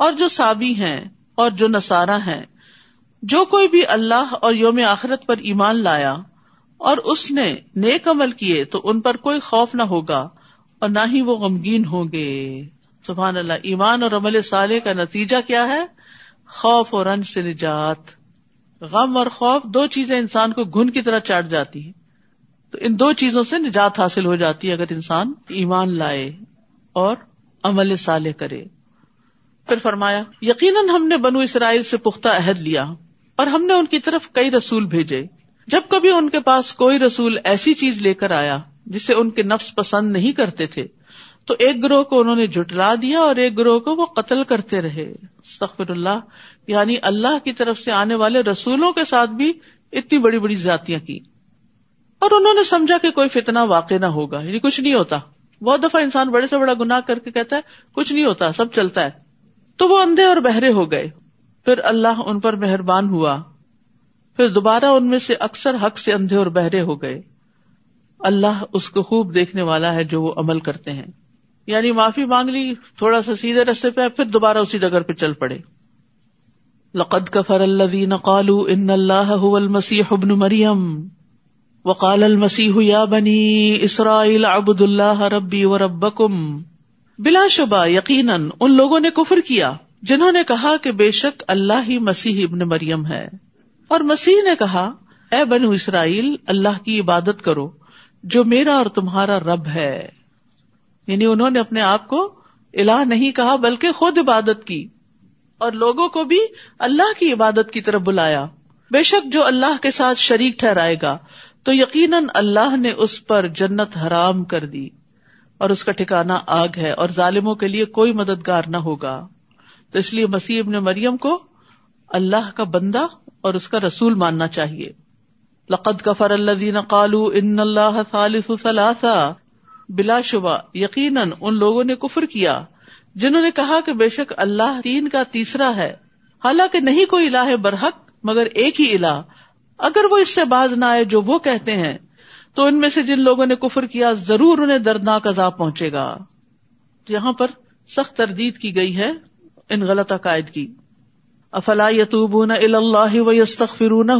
और जो साबी है और जो नसारा है जो कोई भी अल्लाह और योम आखरत पर ईमान लाया और उसने नेक अमल किए तो उन पर कोई खौफ न होगा और ना ही वो गमगीन होंगे सुबह अल्लाह ईमान और अमल साले का नतीजा क्या है खौफ और अंश से निजात गम और खौफ दो चीजें इंसान को घुन की तरह चाट जाती है तो इन दो चीजों से निजात हासिल हो जाती है अगर इंसान ईमान लाए और अमल साले करे फिर फरमाया यकीनन हमने बनु इसराइल से पुख्ता अहद लिया और हमने उनकी तरफ कई रसूल भेजे जब कभी उनके पास कोई रसूल ऐसी चीज लेकर आया जिसे उनके नफ्स पसंद नहीं करते थे तो एक ग्रोह को उन्होंने जुटला दिया और एक ग्रोह को वो कत्ल करते रहे सखफरल्ला यानी अल्लाह की तरफ से आने वाले रसूलों के साथ भी इतनी बड़ी बड़ी ज्यातियां की और उन्होंने समझा कि कोई फितना वाकई ना होगा यानी कुछ नहीं होता बहुत दफा इंसान बड़े से बड़ा गुनाह करके कहता है कुछ नहीं होता सब चलता है तो वो अंधे और बहरे हो गए फिर अल्लाह उन पर मेहरबान हुआ फिर दोबारा उनमें से अक्सर हक से अंधे और बहरे हो गए अल्लाह उसको खूब देखने वाला है जो वो अमल करते हैं यानी माफी मांग ली थोड़ा सा सीधे रस्ते पे फिर दोबारा उसी जगह पे चल पड़े लकद कफर अल्लाह मसीह मरियम वकाल अलमसीह या बनी इसराइल अबुदुल्लाह रब्बी व रब्बकुम बिलाशुबा यकीनन उन लोगों ने कुफर किया जिन्होंने कहा कि बेशक अल्लाह ही मसीह इब्न मरियम है और मसीह ने कहा ए बनु इसराइल अल्लाह की इबादत करो जो मेरा और तुम्हारा रब है यानी उन्होंने अपने आप को इलाह नहीं कहा बल्कि खुद इबादत की और लोगों को भी अल्लाह की इबादत की तरफ बुलाया बेशक जो अल्लाह के साथ शरीक ठहराएगा तो यकीनन अल्लाह ने उस पर जन्नत हराम कर दी और उसका ठिकाना आग है और जालिमों के लिए कोई मददगार न होगा तो इसलिए मसीह ने मरियम को अल्लाह का बंदा और उसका रसूल मानना चाहिए लकद गफर अल्लादीन कालू इन अल्लाह बिलाशुबा यकीन उन लोगों ने कुफर किया जिन्होंने कहा कि बेशक अल्लाह तीन का तीसरा है हालांकि नहीं कोई इलाह है बरहक मगर एक ही इलाह अगर वो इससे बाज ना आए जो वो कहते हैं तो इनमें से जिन लोगों ने कुफर किया जरूर उन्हें दर्दनाक अजाब पहुंचेगा तो यहां पर सख्त तरदीद की गई है इन गलत अकायद की अफला यतूबून वस्तफिरून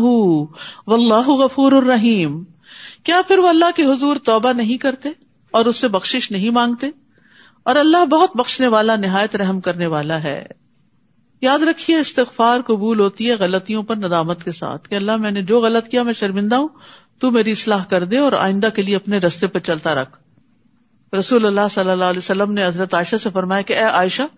वल्लाह गफूर रहीम क्या फिर वो अल्लाह के हजूर तौबा नहीं करते और उससे बख्शिश नहीं मांगते और अल्लाह बहुत बख्शने वाला निहायत रहम करने वाला है याद रखिए इस्तफार कबूल होती है गलतियों पर नदामत के साथ कि अल्लाह मैंने जो गलत किया मैं शर्मिंदा हूं तू मेरी इसलाह कर दे और आइंदा के लिए अपने रस्ते पर चलता रख रसूल अल्लाह सल्लल्लाहु ने हजरत आयशा से फरमाया कि ए आयशा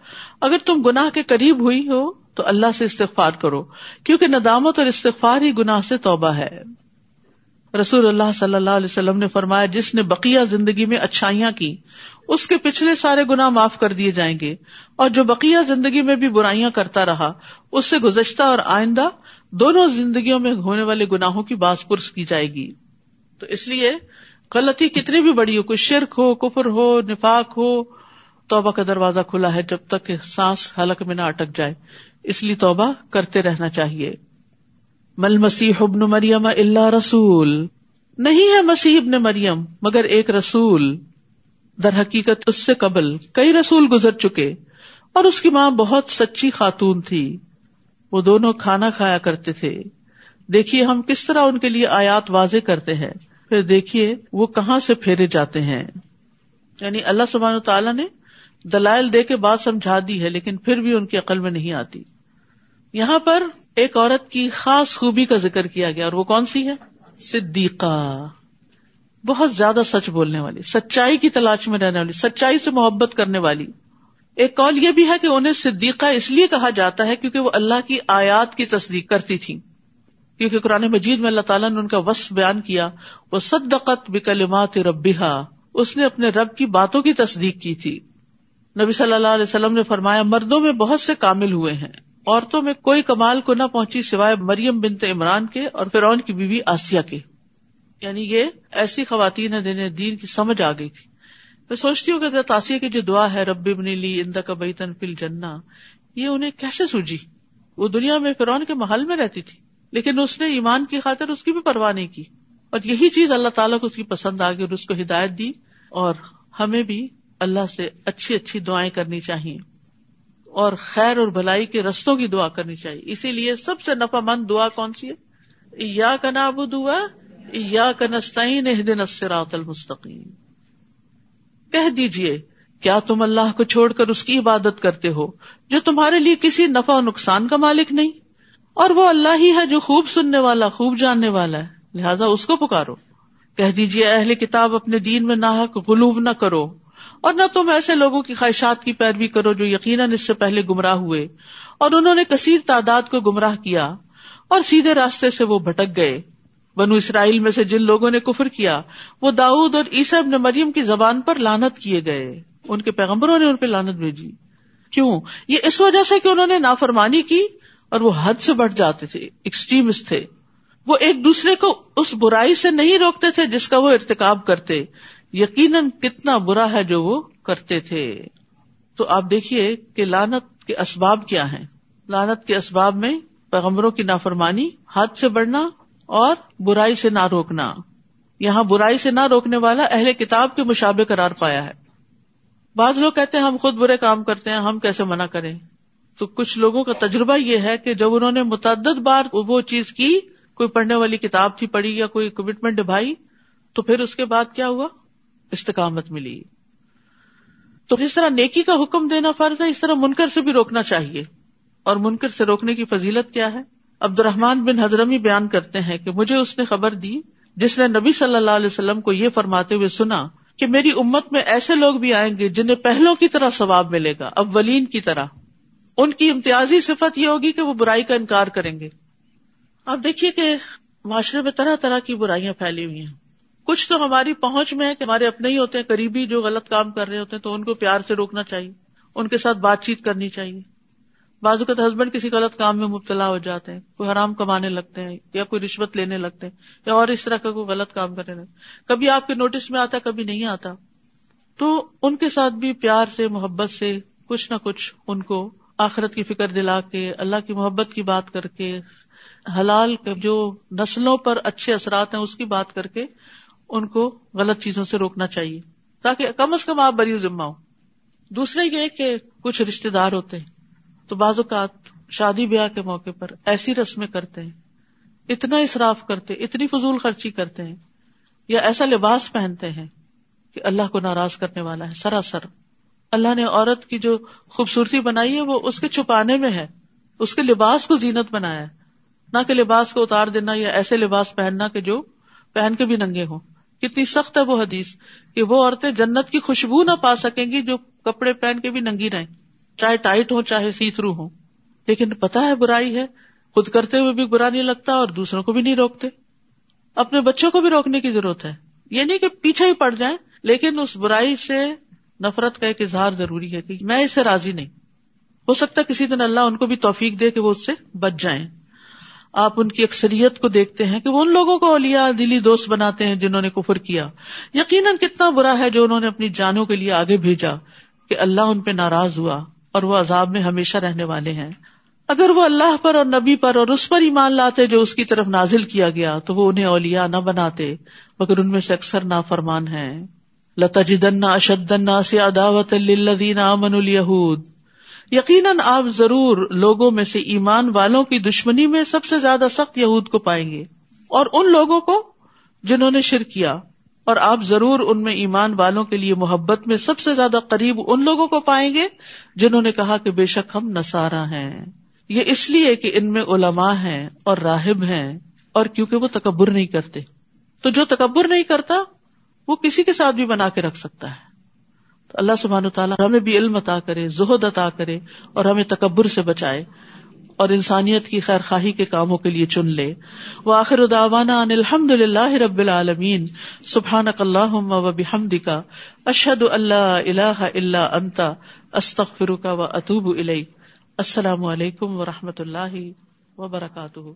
अगर तुम गुनाह के करीब हुई हो तो अल्लाह से इस्तफार करो क्योंकि नदामत और इस्तफार ही गुनाह से तोबा है रसूल अल्लाह ने फरमाया जिसने बकिया जिंदगी में अच्छाइयां की उसके पिछले सारे गुना माफ कर दिए जाएंगे और जो बकिया जिंदगी में भी बुराइयां करता रहा उससे गुजश्ता और आइंदा दोनों जिंदगी में होने वाले गुनाहों की बासपुरस की जाएगी तो इसलिए गलती कितनी भी बड़ी हो कोई शिरक हो कुफर हो निफाक हो तोबा का दरवाजा खुला है जब तक कि सांस हलक में ना अटक जाए इसलिए तोबा करते रहना चाहिए मल मसीह मरियम अल्लाह रसूल नहीं है मसीह इब्न मरियम मगर एक रसूल दर हकीकत उससे कबल कई रसूल गुजर चुके और उसकी माँ बहुत सच्ची खातून थी वो दोनों खाना खाया करते थे देखिए हम किस तरह उनके लिए आयात वाजे करते हैं फिर देखिए वो कहा से फेरे जाते हैं यानी अल्लाह सुबहान तला ने दलाइल दे के बाद समझा दी है लेकिन फिर भी उनकी अकल में नहीं आती यहाँ पर एक औरत की खास खूबी का जिक्र किया गया और वो कौन सी है सिद्दीका बहुत ज्यादा सच बोलने वाली सच्चाई की तलाश में रहने वाली सच्चाई से मोहब्बत करने वाली एक कौल यह भी है कि उन्हें सिद्दीका इसलिए कहा जाता है क्योंकि वो अल्लाह की आयात की तस्दीक करती थी क्योंकि कुरान मजीद में अल्लाह ताला ने उनका वस बयान किया वो सद्दकत बिकलिमात रबिहा उसने अपने रब की बातों की तस्दीक की थी नबी सल्लल्लाहु अलैहि वसल्लम ने फरमाया मर्दों में बहुत से कामिल हुए हैं औरतों में कोई कमाल को न पहुंची सिवाय मरियम बिनते इमरान के और फिर की बीवी आसिया के यानी ये ऐसी खातन है जिन्हें दीन की समझ आ गई थी मैं सोचती हूँ कि की जो दुआ है रबी बनी ली इंदा का बैतन फिल जन्ना ये उन्हें कैसे सूझी वो दुनिया में फिर के महल में रहती थी लेकिन उसने ईमान की खातिर उसकी भी परवाह नहीं की और यही चीज अल्लाह ताला को उसकी पसंद आ गई और उसको हिदायत दी और हमें भी अल्लाह से अच्छी अच्छी दुआएं करनी चाहिए और खैर और भलाई के रस्तों की दुआ करनी चाहिए इसीलिए सबसे नफामंद दुआ कौन सी है या कनाबुद दुआ मुस्तकीम कह दीजिए क्या तुम अल्लाह को छोड़कर उसकी इबादत करते हो जो तुम्हारे लिए किसी नफा और नुकसान का मालिक नहीं और वो अल्लाह ही है जो खूब सुनने वाला खूब जानने वाला है लिहाजा उसको पुकारो कह दीजिए अहले किताब अपने दीन में नाहक गुलूब न करो और न तुम ऐसे लोगों की ख्वाहिशात की पैरवी करो जो यकीनन इससे पहले गुमराह हुए और उन्होंने कसीर तादाद को गुमराह किया और सीधे रास्ते से वो भटक गए बनु इसराइल में से जिन लोगों ने कुफर किया वो दाऊद और ईसा इब्न मरियम की जबान पर लानत किए गए उनके पैगम्बरों ने उन पर लानत भेजी क्यों ये इस वजह से कि उन्होंने नाफरमानी की और वो हद से बढ़ जाते थे एक्सट्रीम्स थे वो एक दूसरे को उस बुराई से नहीं रोकते थे जिसका वो इरतकाब करते यकीन कितना बुरा है जो वो करते थे तो आप देखिए कि लानत के असबाब क्या है लानत के असबाब में पैगम्बरों की नाफरमानी हाथ से बढ़ना और बुराई से ना रोकना यहाँ बुराई से ना रोकने वाला अहले किताब के मुशाबे करार पाया है बाज लोग कहते हैं हम खुद बुरे काम करते हैं हम कैसे मना करें तो कुछ लोगों का तजुर्बा यह है कि जब उन्होंने मुतद बार वो चीज की कोई पढ़ने वाली किताब थी पढ़ी या कोई कमिटमेंट निभाई तो फिर उसके बाद क्या हुआ इस्तकामत मिली तो जिस तरह नेकी का हुक्म देना फर्ज है इस तरह मुनकर से भी रोकना चाहिए और मुनकर से रोकने की फजीलत क्या है अब्दुलरहमान बिन हजरमी बयान करते हैं कि मुझे उसने खबर दी जिसने नबी सल्लल्लाहु अलैहि वसल्लम को ये फरमाते हुए सुना कि मेरी उम्मत में ऐसे लोग भी आएंगे जिन्हें पहलों की तरह सवाब मिलेगा अव्वलीन की तरह उनकी इम्तियाजी सिफत ये होगी कि वो बुराई का इनकार करेंगे आप देखिए कि माशरे में तरह तरह की बुराइयां फैली हुई हैं कुछ तो हमारी पहुंच में है कि हमारे अपने ही होते हैं करीबी जो गलत काम कर रहे होते हैं तो उनको प्यार से रोकना चाहिए उनके साथ बातचीत करनी चाहिए बाजूकत तो हस्बैंड किसी गलत काम में मुबतला हो जाते हैं कोई हराम कमाने लगते हैं या कोई रिश्वत लेने लगते हैं या और इस तरह का कोई गलत काम करने लगते कभी आपके नोटिस में आता कभी नहीं आता तो उनके साथ भी प्यार से मोहब्बत से कुछ ना कुछ उनको आखिरत की फिक्र दिला के अल्लाह की मोहब्बत की बात करके हलाल के जो नस्लों पर अच्छे असरात हैं उसकी बात करके उनको गलत चीजों से रोकना चाहिए ताकि कम अज कम आप बरी जिम्मा हो दूसरे ये कि कुछ रिश्तेदार होते हैं तो बाजुकात शादी ब्याह के मौके पर ऐसी रस्में करते हैं इतना इसराफ करते इतनी फजूल खर्ची करते हैं या ऐसा लिबास पहनते हैं कि अल्लाह को नाराज करने वाला है सरासर अल्लाह ने औरत की जो खूबसूरती बनाई है वो उसके छुपाने में है उसके लिबास को जीनत बनाया है ना कि लिबास को उतार देना या ऐसे लिबास पहनना कि जो पहन के भी नंगे हो कितनी सख्त है वो हदीस कि वो औरतें जन्नत की खुशबू ना पा सकेंगी जो कपड़े पहन के भी नंगी रहें चाहे टाइट हो चाहे सी थ्रू हो लेकिन पता है बुराई है खुद करते हुए भी बुरा नहीं लगता और दूसरों को भी नहीं रोकते अपने बच्चों को भी रोकने की जरूरत है ये नहीं कि पीछे ही पड़ जाए लेकिन उस बुराई से नफरत का एक इजहार जरूरी है कि मैं इससे राजी नहीं हो सकता किसी दिन अल्लाह उनको भी तोफीक दे कि वो उससे बच जाए आप उनकी अक्सरियत को देखते हैं कि वो उन लोगों को अलिया दिली दोस्त बनाते हैं जिन्होंने कुफर किया यकीनन कितना बुरा है जो उन्होंने अपनी जानों के लिए आगे भेजा कि अल्लाह उनपे नाराज हुआ और वो अजाब में हमेशा रहने वाले हैं अगर वो अल्लाह पर और नबी पर और उस पर ईमान लाते जो उसकी तरफ नाजिल किया गया तो वो उन्हें औलिया न बनाते मगर उनमें से अक्सर ना फरमान है लताजिदन्ना अशदन्ना से अदावत यहूद यकीन आप जरूर लोगों में से ईमान वालों की दुश्मनी में सबसे ज्यादा सख्त यहूद को पाएंगे और उन लोगों को जिन्होंने शिर किया और आप जरूर उनमें ईमान वालों के लिए मोहब्बत में सबसे ज्यादा करीब उन लोगों को पाएंगे जिन्होंने कहा कि बेशक हम नसारा है ये इसलिए कि इनमें उलमा है और राहिब है और क्योंकि वो तकबर नहीं करते तो जो तकबर नहीं करता वो किसी के साथ भी बना के रख सकता है तो अल्लाह सुबहान तला हमें भी इल्म अता करे जहद अता करे और हमें तकबर से बचाए और इंसानियत की खैर खाही के कामों के लिए चुन ले व आखिर उदावाना अनिलहमदुल्ला रबालमीन सुबहान वबिहमदिका अशद अल्लाह इला अंता अस्तक फिरुका व अतूब इलई असलकम वरहमत ला वबरकू